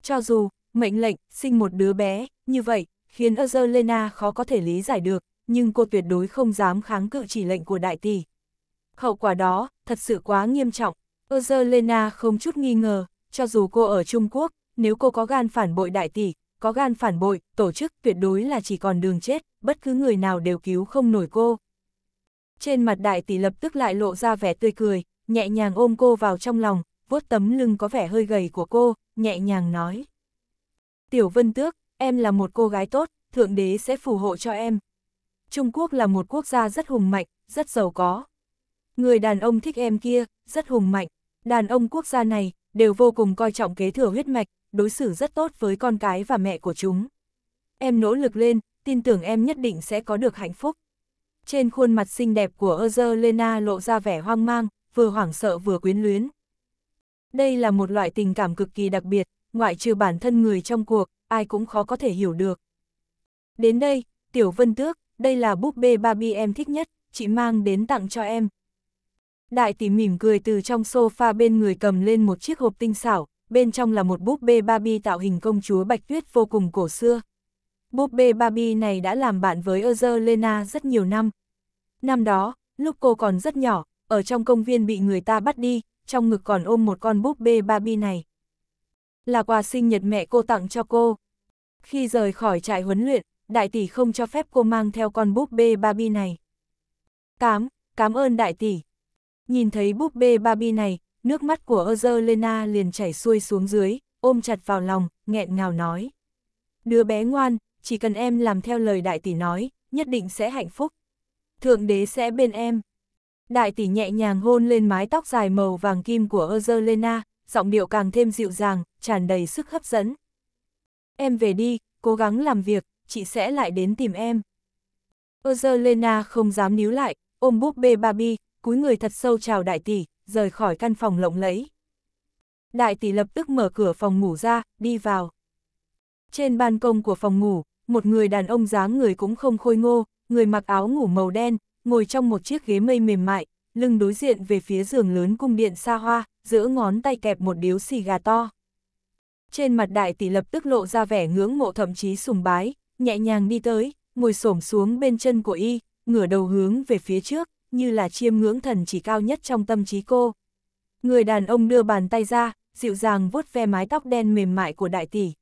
Cho dù, mệnh lệnh, sinh một đứa bé, như vậy, khiến Ozerlena khó có thể lý giải được, nhưng cô tuyệt đối không dám kháng cự chỉ lệnh của đại tỷ. Hậu quả đó, thật sự quá nghiêm trọng. Ozerlena không chút nghi ngờ, cho dù cô ở Trung Quốc, nếu cô có gan phản bội đại tỷ, có gan phản bội, tổ chức tuyệt đối là chỉ còn đường chết, bất cứ người nào đều cứu không nổi cô. Trên mặt đại tỷ lập tức lại lộ ra vẻ tươi cười, nhẹ nhàng ôm cô vào trong lòng, vuốt tấm lưng có vẻ hơi gầy của cô, nhẹ nhàng nói. Tiểu Vân Tước, em là một cô gái tốt, Thượng Đế sẽ phù hộ cho em. Trung Quốc là một quốc gia rất hùng mạnh, rất giàu có. Người đàn ông thích em kia, rất hùng mạnh. Đàn ông quốc gia này, đều vô cùng coi trọng kế thừa huyết mạch, đối xử rất tốt với con cái và mẹ của chúng. Em nỗ lực lên, tin tưởng em nhất định sẽ có được hạnh phúc. Trên khuôn mặt xinh đẹp của Ozer Lena lộ ra vẻ hoang mang, vừa hoảng sợ vừa quyến luyến. Đây là một loại tình cảm cực kỳ đặc biệt, ngoại trừ bản thân người trong cuộc, ai cũng khó có thể hiểu được. Đến đây, Tiểu Vân Tước, đây là búp bê Barbie em thích nhất, chị mang đến tặng cho em. Đại tỷ mỉm cười từ trong sofa bên người cầm lên một chiếc hộp tinh xảo, bên trong là một búp bê Barbie tạo hình công chúa Bạch Tuyết vô cùng cổ xưa. Búp bê Barbie này đã làm bạn với Ozer Lena rất nhiều năm. Năm đó, lúc cô còn rất nhỏ, ở trong công viên bị người ta bắt đi, trong ngực còn ôm một con búp bê Barbie này. Là quà sinh nhật mẹ cô tặng cho cô. Khi rời khỏi trại huấn luyện, đại tỷ không cho phép cô mang theo con búp bê Barbie này. Cám, cám ơn đại tỷ. Nhìn thấy búp bê Barbie này, nước mắt của Angelina liền chảy xuôi xuống dưới, ôm chặt vào lòng, nghẹn ngào nói. Đứa bé ngoan, chỉ cần em làm theo lời đại tỷ nói, nhất định sẽ hạnh phúc. Thượng đế sẽ bên em. Đại tỷ nhẹ nhàng hôn lên mái tóc dài màu vàng kim của Angelina, giọng điệu càng thêm dịu dàng, tràn đầy sức hấp dẫn. Em về đi, cố gắng làm việc, chị sẽ lại đến tìm em. Angelina không dám níu lại, ôm búp bê Barbie, cúi người thật sâu chào đại tỷ, rời khỏi căn phòng lộng lẫy. Đại tỷ lập tức mở cửa phòng ngủ ra, đi vào. Trên ban công của phòng ngủ, một người đàn ông dáng người cũng không khôi ngô, người mặc áo ngủ màu đen, ngồi trong một chiếc ghế mây mềm mại, lưng đối diện về phía giường lớn cung điện xa hoa, giữa ngón tay kẹp một điếu xì gà to. Trên mặt đại tỷ lập tức lộ ra vẻ ngưỡng mộ thậm chí sùng bái, nhẹ nhàng đi tới, ngồi xổm xuống bên chân của y, ngửa đầu hướng về phía trước, như là chiêm ngưỡng thần chỉ cao nhất trong tâm trí cô. Người đàn ông đưa bàn tay ra, dịu dàng vuốt ve mái tóc đen mềm mại của đại tỷ.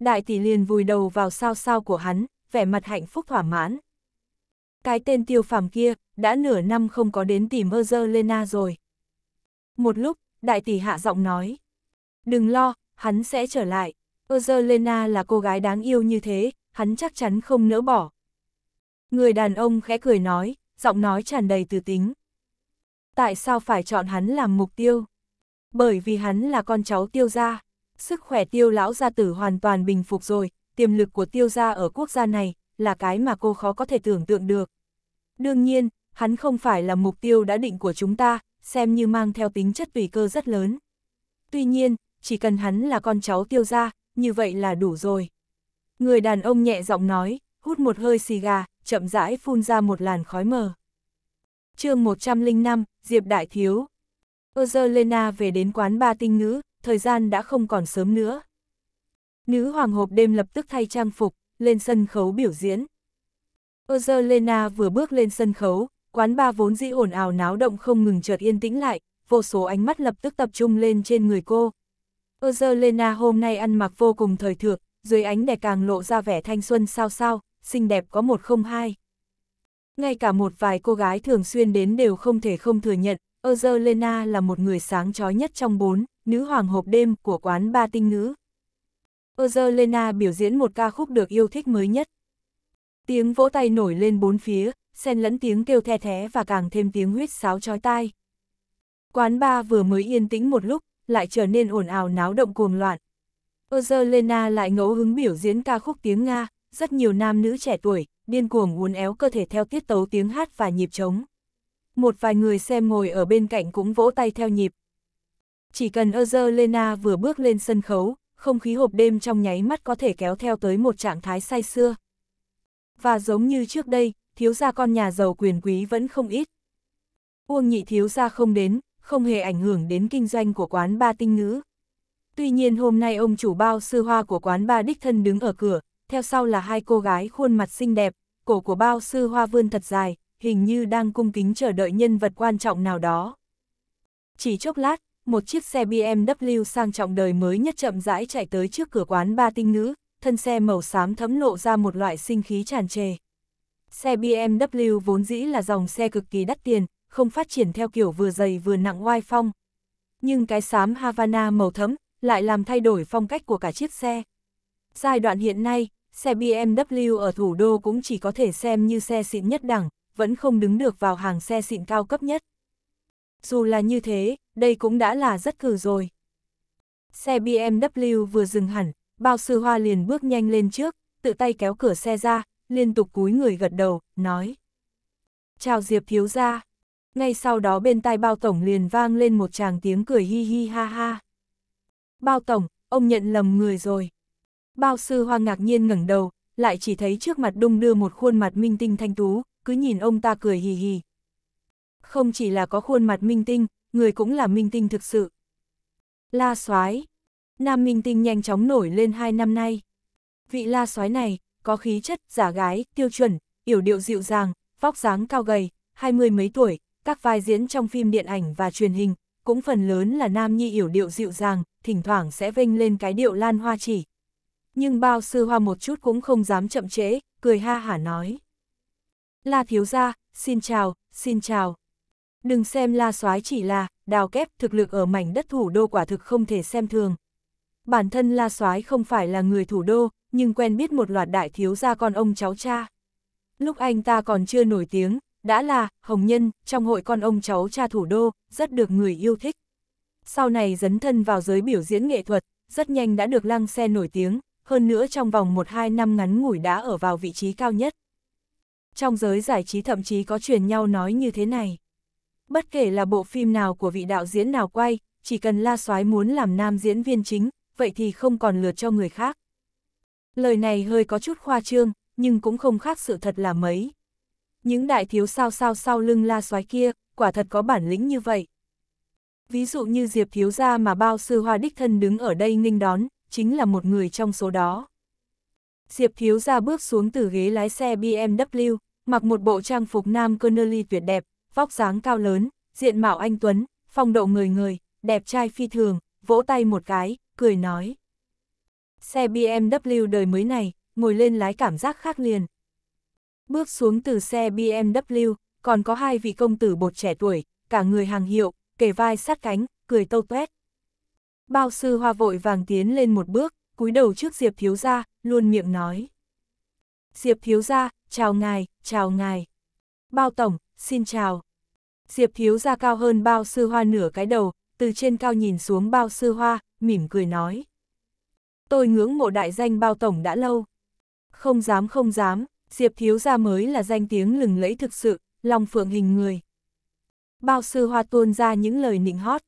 Đại tỷ liền vùi đầu vào sao sao của hắn, vẻ mặt hạnh phúc thỏa mãn. Cái tên tiêu phàm kia, đã nửa năm không có đến tìm Ơ Lena rồi. Một lúc, đại tỷ hạ giọng nói. Đừng lo, hắn sẽ trở lại. Ơ Lena là cô gái đáng yêu như thế, hắn chắc chắn không nỡ bỏ. Người đàn ông khẽ cười nói, giọng nói tràn đầy từ tính. Tại sao phải chọn hắn làm mục tiêu? Bởi vì hắn là con cháu tiêu gia. Sức khỏe tiêu lão gia tử hoàn toàn bình phục rồi, tiềm lực của tiêu gia ở quốc gia này là cái mà cô khó có thể tưởng tượng được. Đương nhiên, hắn không phải là mục tiêu đã định của chúng ta, xem như mang theo tính chất tùy cơ rất lớn. Tuy nhiên, chỉ cần hắn là con cháu tiêu gia, như vậy là đủ rồi. Người đàn ông nhẹ giọng nói, hút một hơi xì gà, chậm rãi phun ra một làn khói mờ. chương 105, Diệp Đại Thiếu Ozerlena về đến quán ba tinh nữ, thời gian đã không còn sớm nữa. Nữ hoàng hộp đêm lập tức thay trang phục, lên sân khấu biểu diễn. Ozerlena vừa bước lên sân khấu, quán ba vốn dĩ ồn ào náo động không ngừng chợt yên tĩnh lại, vô số ánh mắt lập tức tập trung lên trên người cô. Ozerlena hôm nay ăn mặc vô cùng thời thượng, dưới ánh đè càng lộ ra vẻ thanh xuân sao sao, xinh đẹp có một không hai. Ngay cả một vài cô gái thường xuyên đến đều không thể không thừa nhận, Angelina là một người sáng chói nhất trong bốn, nữ hoàng hộp đêm của quán ba tinh nữ. Angelina biểu diễn một ca khúc được yêu thích mới nhất. Tiếng vỗ tay nổi lên bốn phía, xen lẫn tiếng kêu the thé và càng thêm tiếng huyết sáo chói tai. Quán ba vừa mới yên tĩnh một lúc, lại trở nên ồn ào náo động cuồng loạn. Angelina lại ngẫu hứng biểu diễn ca khúc tiếng Nga, rất nhiều nam nữ trẻ tuổi, điên cuồng uốn éo cơ thể theo tiết tấu tiếng hát và nhịp trống. Một vài người xem ngồi ở bên cạnh cũng vỗ tay theo nhịp. Chỉ cần Ozer Lena vừa bước lên sân khấu, không khí hộp đêm trong nháy mắt có thể kéo theo tới một trạng thái say xưa. Và giống như trước đây, thiếu gia con nhà giàu quyền quý vẫn không ít. Uông nhị thiếu gia không đến, không hề ảnh hưởng đến kinh doanh của quán ba tinh ngữ. Tuy nhiên hôm nay ông chủ bao sư hoa của quán ba đích thân đứng ở cửa, theo sau là hai cô gái khuôn mặt xinh đẹp, cổ của bao sư hoa vươn thật dài, hình như đang cung kính chờ đợi nhân vật quan trọng nào đó. Chỉ chốc lát, một chiếc xe BMW sang trọng đời mới nhất chậm rãi chạy tới trước cửa quán ba tinh nữ, thân xe màu xám thấm lộ ra một loại sinh khí tràn trề. Xe BMW vốn dĩ là dòng xe cực kỳ đắt tiền, không phát triển theo kiểu vừa dày vừa nặng oai phong. Nhưng cái xám Havana màu thấm lại làm thay đổi phong cách của cả chiếc xe. Giai đoạn hiện nay, xe BMW ở thủ đô cũng chỉ có thể xem như xe xịn nhất đẳng, vẫn không đứng được vào hàng xe xịn cao cấp nhất. Dù là như thế, đây cũng đã là rất cử rồi. Xe BMW vừa dừng hẳn, bao sư hoa liền bước nhanh lên trước, tự tay kéo cửa xe ra, liên tục cúi người gật đầu, nói. Chào Diệp thiếu gia. Ngay sau đó bên tai bao tổng liền vang lên một tràng tiếng cười hi hi ha ha. Bao tổng, ông nhận lầm người rồi. Bao sư hoa ngạc nhiên ngẩng đầu, lại chỉ thấy trước mặt đung đưa một khuôn mặt minh tinh thanh tú, cứ nhìn ông ta cười hì hì. Không chỉ là có khuôn mặt minh tinh, người cũng là minh tinh thực sự. La soái Nam minh tinh nhanh chóng nổi lên hai năm nay. Vị la soái này, có khí chất, giả gái, tiêu chuẩn, yểu điệu dịu dàng, vóc dáng cao gầy, hai mươi mấy tuổi, các vai diễn trong phim điện ảnh và truyền hình, cũng phần lớn là nam nhi yểu điệu dịu dàng, thỉnh thoảng sẽ vênh lên cái điệu lan hoa chỉ nhưng bao sư hoa một chút cũng không dám chậm trễ, cười ha hả nói. La thiếu gia, xin chào, xin chào. Đừng xem la soái chỉ là, đào kép thực lực ở mảnh đất thủ đô quả thực không thể xem thường. Bản thân la soái không phải là người thủ đô, nhưng quen biết một loạt đại thiếu gia con ông cháu cha. Lúc anh ta còn chưa nổi tiếng, đã là hồng nhân trong hội con ông cháu cha thủ đô, rất được người yêu thích. Sau này dấn thân vào giới biểu diễn nghệ thuật, rất nhanh đã được lăng xe nổi tiếng, hơn nữa trong vòng 1-2 năm ngắn ngủi đã ở vào vị trí cao nhất. Trong giới giải trí thậm chí có truyền nhau nói như thế này. Bất kể là bộ phim nào của vị đạo diễn nào quay, chỉ cần La Soái muốn làm nam diễn viên chính, vậy thì không còn lượt cho người khác. Lời này hơi có chút khoa trương, nhưng cũng không khác sự thật là mấy. Những đại thiếu sao sao sau lưng La Soái kia, quả thật có bản lĩnh như vậy. Ví dụ như Diệp thiếu gia mà bao sư hoa đích thân đứng ở đây nghênh đón, chính là một người trong số đó. Diệp Thiếu gia bước xuống từ ghế lái xe BMW, mặc một bộ trang phục nam Connelly tuyệt đẹp, vóc dáng cao lớn, diện mạo anh Tuấn, phong độ người người, đẹp trai phi thường, vỗ tay một cái, cười nói. Xe BMW đời mới này, ngồi lên lái cảm giác khác liền. Bước xuống từ xe BMW, còn có hai vị công tử bột trẻ tuổi, cả người hàng hiệu, kề vai sát cánh, cười tâu tuét. Bao sư hoa vội vàng tiến lên một bước, cúi đầu trước Diệp thiếu gia, luôn miệng nói. Diệp thiếu gia, chào ngài, chào ngài. Bao tổng, xin chào. Diệp thiếu gia cao hơn bao sư hoa nửa cái đầu, từ trên cao nhìn xuống bao sư hoa, mỉm cười nói. Tôi ngưỡng mộ đại danh bao tổng đã lâu. Không dám không dám, Diệp thiếu gia mới là danh tiếng lừng lẫy thực sự, lòng phượng hình người. Bao sư hoa tuôn ra những lời nịnh hót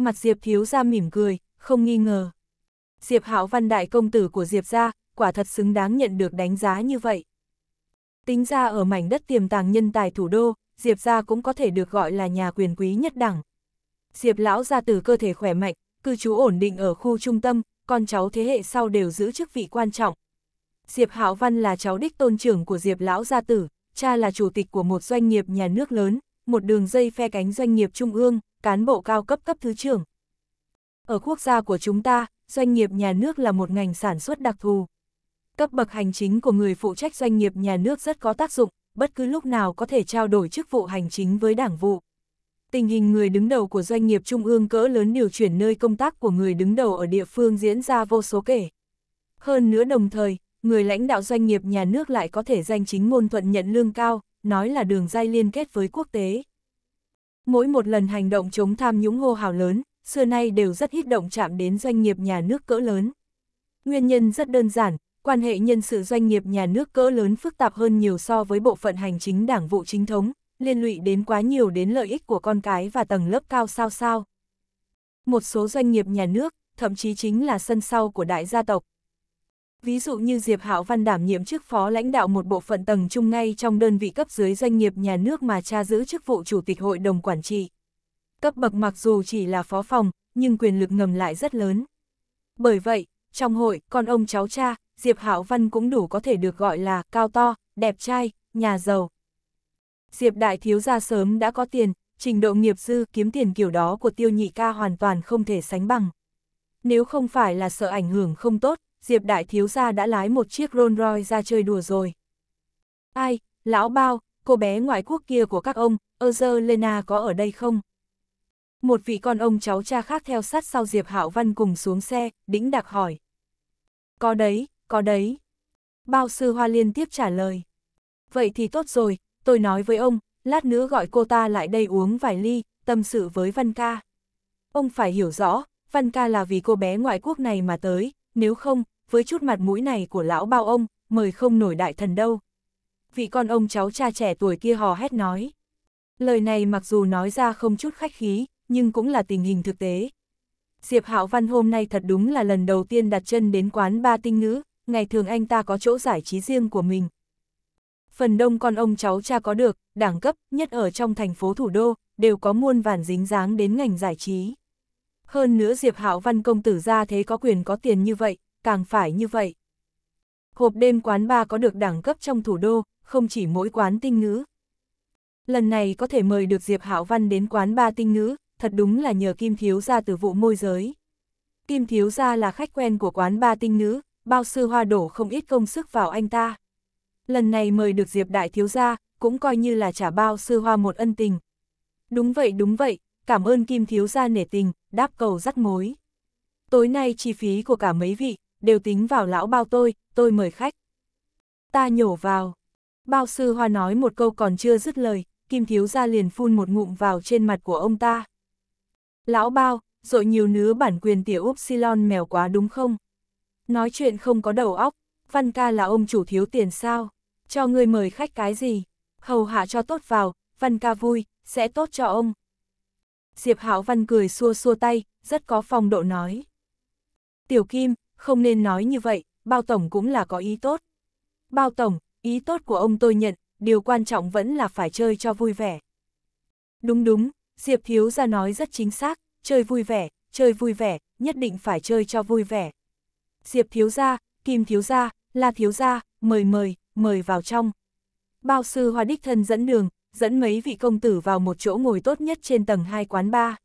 mặt Diệp thiếu gia mỉm cười, không nghi ngờ. Diệp Hảo Văn đại công tử của Diệp gia, quả thật xứng đáng nhận được đánh giá như vậy. Tính ra ở mảnh đất tiềm tàng nhân tài thủ đô, Diệp gia cũng có thể được gọi là nhà quyền quý nhất đẳng. Diệp lão gia từ cơ thể khỏe mạnh, cư trú ổn định ở khu trung tâm, con cháu thế hệ sau đều giữ chức vị quan trọng. Diệp Hảo Văn là cháu đích tôn trưởng của Diệp lão gia tử, cha là chủ tịch của một doanh nghiệp nhà nước lớn, một đường dây phe cánh doanh nghiệp trung ương, cán bộ cao cấp cấp thứ trưởng. Ở quốc gia của chúng ta, doanh nghiệp nhà nước là một ngành sản xuất đặc thù. Cấp bậc hành chính của người phụ trách doanh nghiệp nhà nước rất có tác dụng, bất cứ lúc nào có thể trao đổi chức vụ hành chính với đảng vụ. Tình hình người đứng đầu của doanh nghiệp trung ương cỡ lớn điều chuyển nơi công tác của người đứng đầu ở địa phương diễn ra vô số kể. Hơn nữa đồng thời, người lãnh đạo doanh nghiệp nhà nước lại có thể danh chính ngôn thuận nhận lương cao, nói là đường dây liên kết với quốc tế. Mỗi một lần hành động chống tham nhũng hô hào lớn, xưa nay đều rất ít động chạm đến doanh nghiệp nhà nước cỡ lớn. Nguyên nhân rất đơn giản, quan hệ nhân sự doanh nghiệp nhà nước cỡ lớn phức tạp hơn nhiều so với bộ phận hành chính đảng vụ chính thống, liên lụy đến quá nhiều đến lợi ích của con cái và tầng lớp cao sao sao. Một số doanh nghiệp nhà nước, thậm chí chính là sân sau của đại gia tộc, Ví dụ như Diệp Hạo Văn đảm nhiệm chức phó lãnh đạo một bộ phận tầng trung ngay trong đơn vị cấp dưới doanh nghiệp nhà nước mà cha giữ chức vụ chủ tịch hội đồng quản trị. Cấp bậc mặc dù chỉ là phó phòng, nhưng quyền lực ngầm lại rất lớn. Bởi vậy, trong hội, con ông cháu cha, Diệp Hạo Văn cũng đủ có thể được gọi là cao to, đẹp trai, nhà giàu. Diệp Đại Thiếu gia sớm đã có tiền, trình độ nghiệp dư kiếm tiền kiểu đó của tiêu nhị ca hoàn toàn không thể sánh bằng. Nếu không phải là sợ ảnh hưởng không tốt, Diệp Đại Thiếu Gia đã lái một chiếc Rolls Royce ra chơi đùa rồi. Ai, lão bao, cô bé ngoại quốc kia của các ông, Ơ Lena có ở đây không? Một vị con ông cháu cha khác theo sát sau Diệp Hạo Văn cùng xuống xe, đĩnh đặc hỏi. Có đấy, có đấy. Bao sư hoa liên tiếp trả lời. Vậy thì tốt rồi, tôi nói với ông, lát nữa gọi cô ta lại đây uống vài ly, tâm sự với Văn ca. Ông phải hiểu rõ, Văn ca là vì cô bé ngoại quốc này mà tới, nếu không, với chút mặt mũi này của lão bao ông, mời không nổi đại thần đâu. Vị con ông cháu cha trẻ tuổi kia hò hét nói. Lời này mặc dù nói ra không chút khách khí, nhưng cũng là tình hình thực tế. Diệp Hạo Văn hôm nay thật đúng là lần đầu tiên đặt chân đến quán ba tinh ngữ, ngày thường anh ta có chỗ giải trí riêng của mình. Phần đông con ông cháu cha có được, đẳng cấp, nhất ở trong thành phố thủ đô, đều có muôn vàn dính dáng đến ngành giải trí. Hơn nữa Diệp Hạo Văn công tử ra thế có quyền có tiền như vậy, càng phải như vậy. Hộp đêm quán ba có được đẳng cấp trong thủ đô, không chỉ mỗi quán tinh ngữ. Lần này có thể mời được Diệp Hạo Văn đến quán ba tinh ngữ, thật đúng là nhờ Kim Thiếu Gia từ vụ môi giới. Kim Thiếu Gia là khách quen của quán ba tinh ngữ, bao sư hoa đổ không ít công sức vào anh ta. Lần này mời được Diệp Đại Thiếu Gia, cũng coi như là trả bao sư hoa một ân tình. Đúng vậy đúng vậy, cảm ơn Kim Thiếu Gia nể tình, đáp cầu rắc mối. Tối nay chi phí của cả mấy vị, đều tính vào lão bao tôi, tôi mời khách. Ta nhổ vào. Bao sư hoa nói một câu còn chưa dứt lời, Kim Thiếu Gia liền phun một ngụm vào trên mặt của ông ta. Lão bao, rồi nhiều nứa bản quyền tiểu upsilon mèo quá đúng không? Nói chuyện không có đầu óc, Văn ca là ông chủ thiếu tiền sao? Cho người mời khách cái gì? Hầu hạ cho tốt vào, Văn ca vui, sẽ tốt cho ông. Diệp Hạo Văn cười xua xua tay, rất có phong độ nói. Tiểu Kim, không nên nói như vậy, bao tổng cũng là có ý tốt. Bao tổng, ý tốt của ông tôi nhận, điều quan trọng vẫn là phải chơi cho vui vẻ. Đúng đúng, Diệp Thiếu ra nói rất chính xác, chơi vui vẻ, chơi vui vẻ, nhất định phải chơi cho vui vẻ. Diệp Thiếu ra, Kim Thiếu ra, La Thiếu ra, mời mời, mời vào trong. Bao sư hoa đích thân dẫn đường, dẫn mấy vị công tử vào một chỗ ngồi tốt nhất trên tầng 2 quán ba.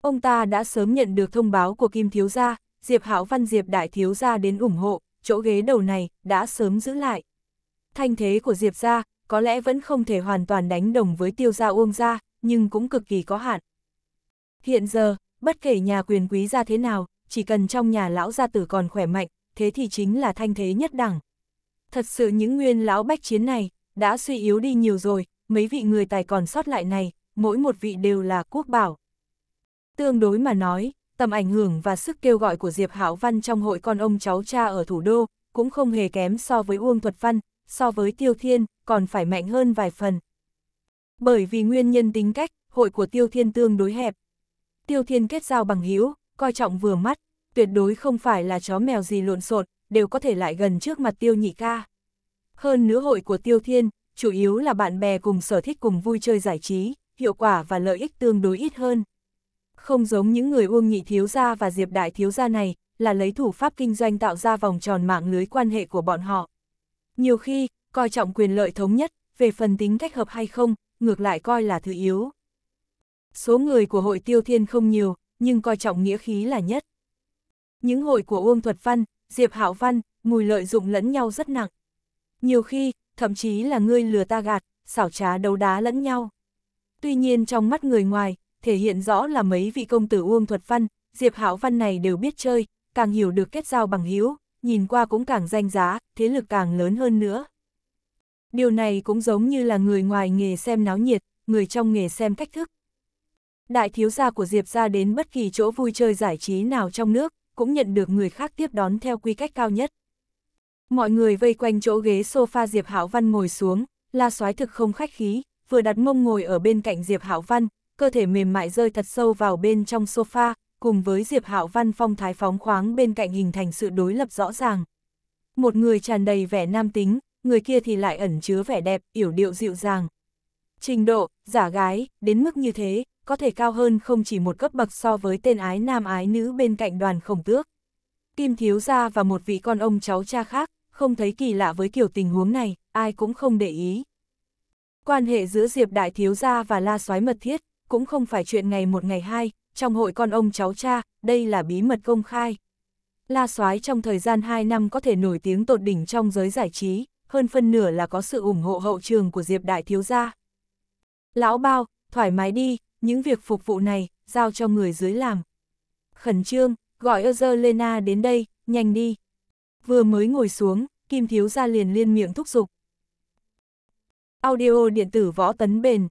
Ông ta đã sớm nhận được thông báo của Kim Thiếu Gia, Diệp Hảo Văn Diệp Đại Thiếu Gia đến ủng hộ, chỗ ghế đầu này đã sớm giữ lại. Thanh thế của Diệp Gia có lẽ vẫn không thể hoàn toàn đánh đồng với Tiêu Gia Uông Gia, nhưng cũng cực kỳ có hạn. Hiện giờ, bất kể nhà quyền quý gia thế nào, chỉ cần trong nhà lão gia tử còn khỏe mạnh, thế thì chính là thanh thế nhất đẳng. Thật sự những nguyên lão bách chiến này, đã suy yếu đi nhiều rồi, mấy vị người tài còn sót lại này, mỗi một vị đều là quốc bảo. Tương đối mà nói, tầm ảnh hưởng và sức kêu gọi của Diệp Hảo Văn trong hội con ông cháu cha ở thủ đô, cũng không hề kém so với Uông Thuật Văn, so với Tiêu Thiên, còn phải mạnh hơn vài phần. Bởi vì nguyên nhân tính cách, hội của Tiêu Thiên tương đối hẹp. Tiêu Thiên kết giao bằng hữu coi trọng vừa mắt, tuyệt đối không phải là chó mèo gì lộn xộn, đều có thể lại gần trước mặt Tiêu Nhị ca. Hơn nữa hội của Tiêu Thiên, chủ yếu là bạn bè cùng sở thích cùng vui chơi giải trí, hiệu quả và lợi ích tương đối ít hơn. Không giống những người Uông Nhị Thiếu Gia và Diệp Đại Thiếu Gia này, là lấy thủ pháp kinh doanh tạo ra vòng tròn mạng lưới quan hệ của bọn họ. Nhiều khi, coi trọng quyền lợi thống nhất, về phần tính cách hợp hay không, ngược lại coi là thứ yếu. Số người của hội tiêu thiên không nhiều, nhưng coi trọng nghĩa khí là nhất. Những hội của Uông Thuật Văn, Diệp Hảo Văn, mùi lợi dụng lẫn nhau rất nặng. Nhiều khi, thậm chí là ngươi lừa ta gạt, xảo trá đấu đá lẫn nhau. Tuy nhiên trong mắt người ngoài, thể hiện rõ là mấy vị công tử Uông Thuật Văn, Diệp Hảo Văn này đều biết chơi, càng hiểu được kết giao bằng hiếu, nhìn qua cũng càng danh giá, thế lực càng lớn hơn nữa. Điều này cũng giống như là người ngoài nghề xem náo nhiệt, người trong nghề xem cách thức. Đại thiếu gia của Diệp ra đến bất kỳ chỗ vui chơi giải trí nào trong nước, cũng nhận được người khác tiếp đón theo quy cách cao nhất. Mọi người vây quanh chỗ ghế sofa Diệp Hạo Văn ngồi xuống, La Soái thực không khách khí, vừa đặt mông ngồi ở bên cạnh Diệp Hạo Văn, cơ thể mềm mại rơi thật sâu vào bên trong sofa, cùng với Diệp Hạo Văn phong thái phóng khoáng bên cạnh hình thành sự đối lập rõ ràng. Một người tràn đầy vẻ nam tính, người kia thì lại ẩn chứa vẻ đẹp, yểu điệu dịu dàng. Trình độ, giả gái, đến mức như thế, có thể cao hơn không chỉ một cấp bậc so với tên ái nam ái nữ bên cạnh đoàn khổng tước. Kim thiếu gia và một vị con ông cháu cha khác, không thấy kỳ lạ với kiểu tình huống này, ai cũng không để ý. Quan hệ giữa Diệp Đại Thiếu Gia và La soái mật thiết, cũng không phải chuyện ngày một ngày hai, trong hội con ông cháu cha, đây là bí mật công khai. La soái trong thời gian 2 năm có thể nổi tiếng tột đỉnh trong giới giải trí, hơn phân nửa là có sự ủng hộ hậu trường của Diệp Đại Thiếu Gia. Lão bao, thoải mái đi, những việc phục vụ này, giao cho người dưới làm. Khẩn trương, gọi Ozerlena đến đây, nhanh đi vừa mới ngồi xuống, Kim Thiếu Gia liền liên miệng thúc giục. Audio điện tử võ tấn bền.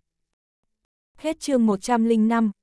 Hết chương 105.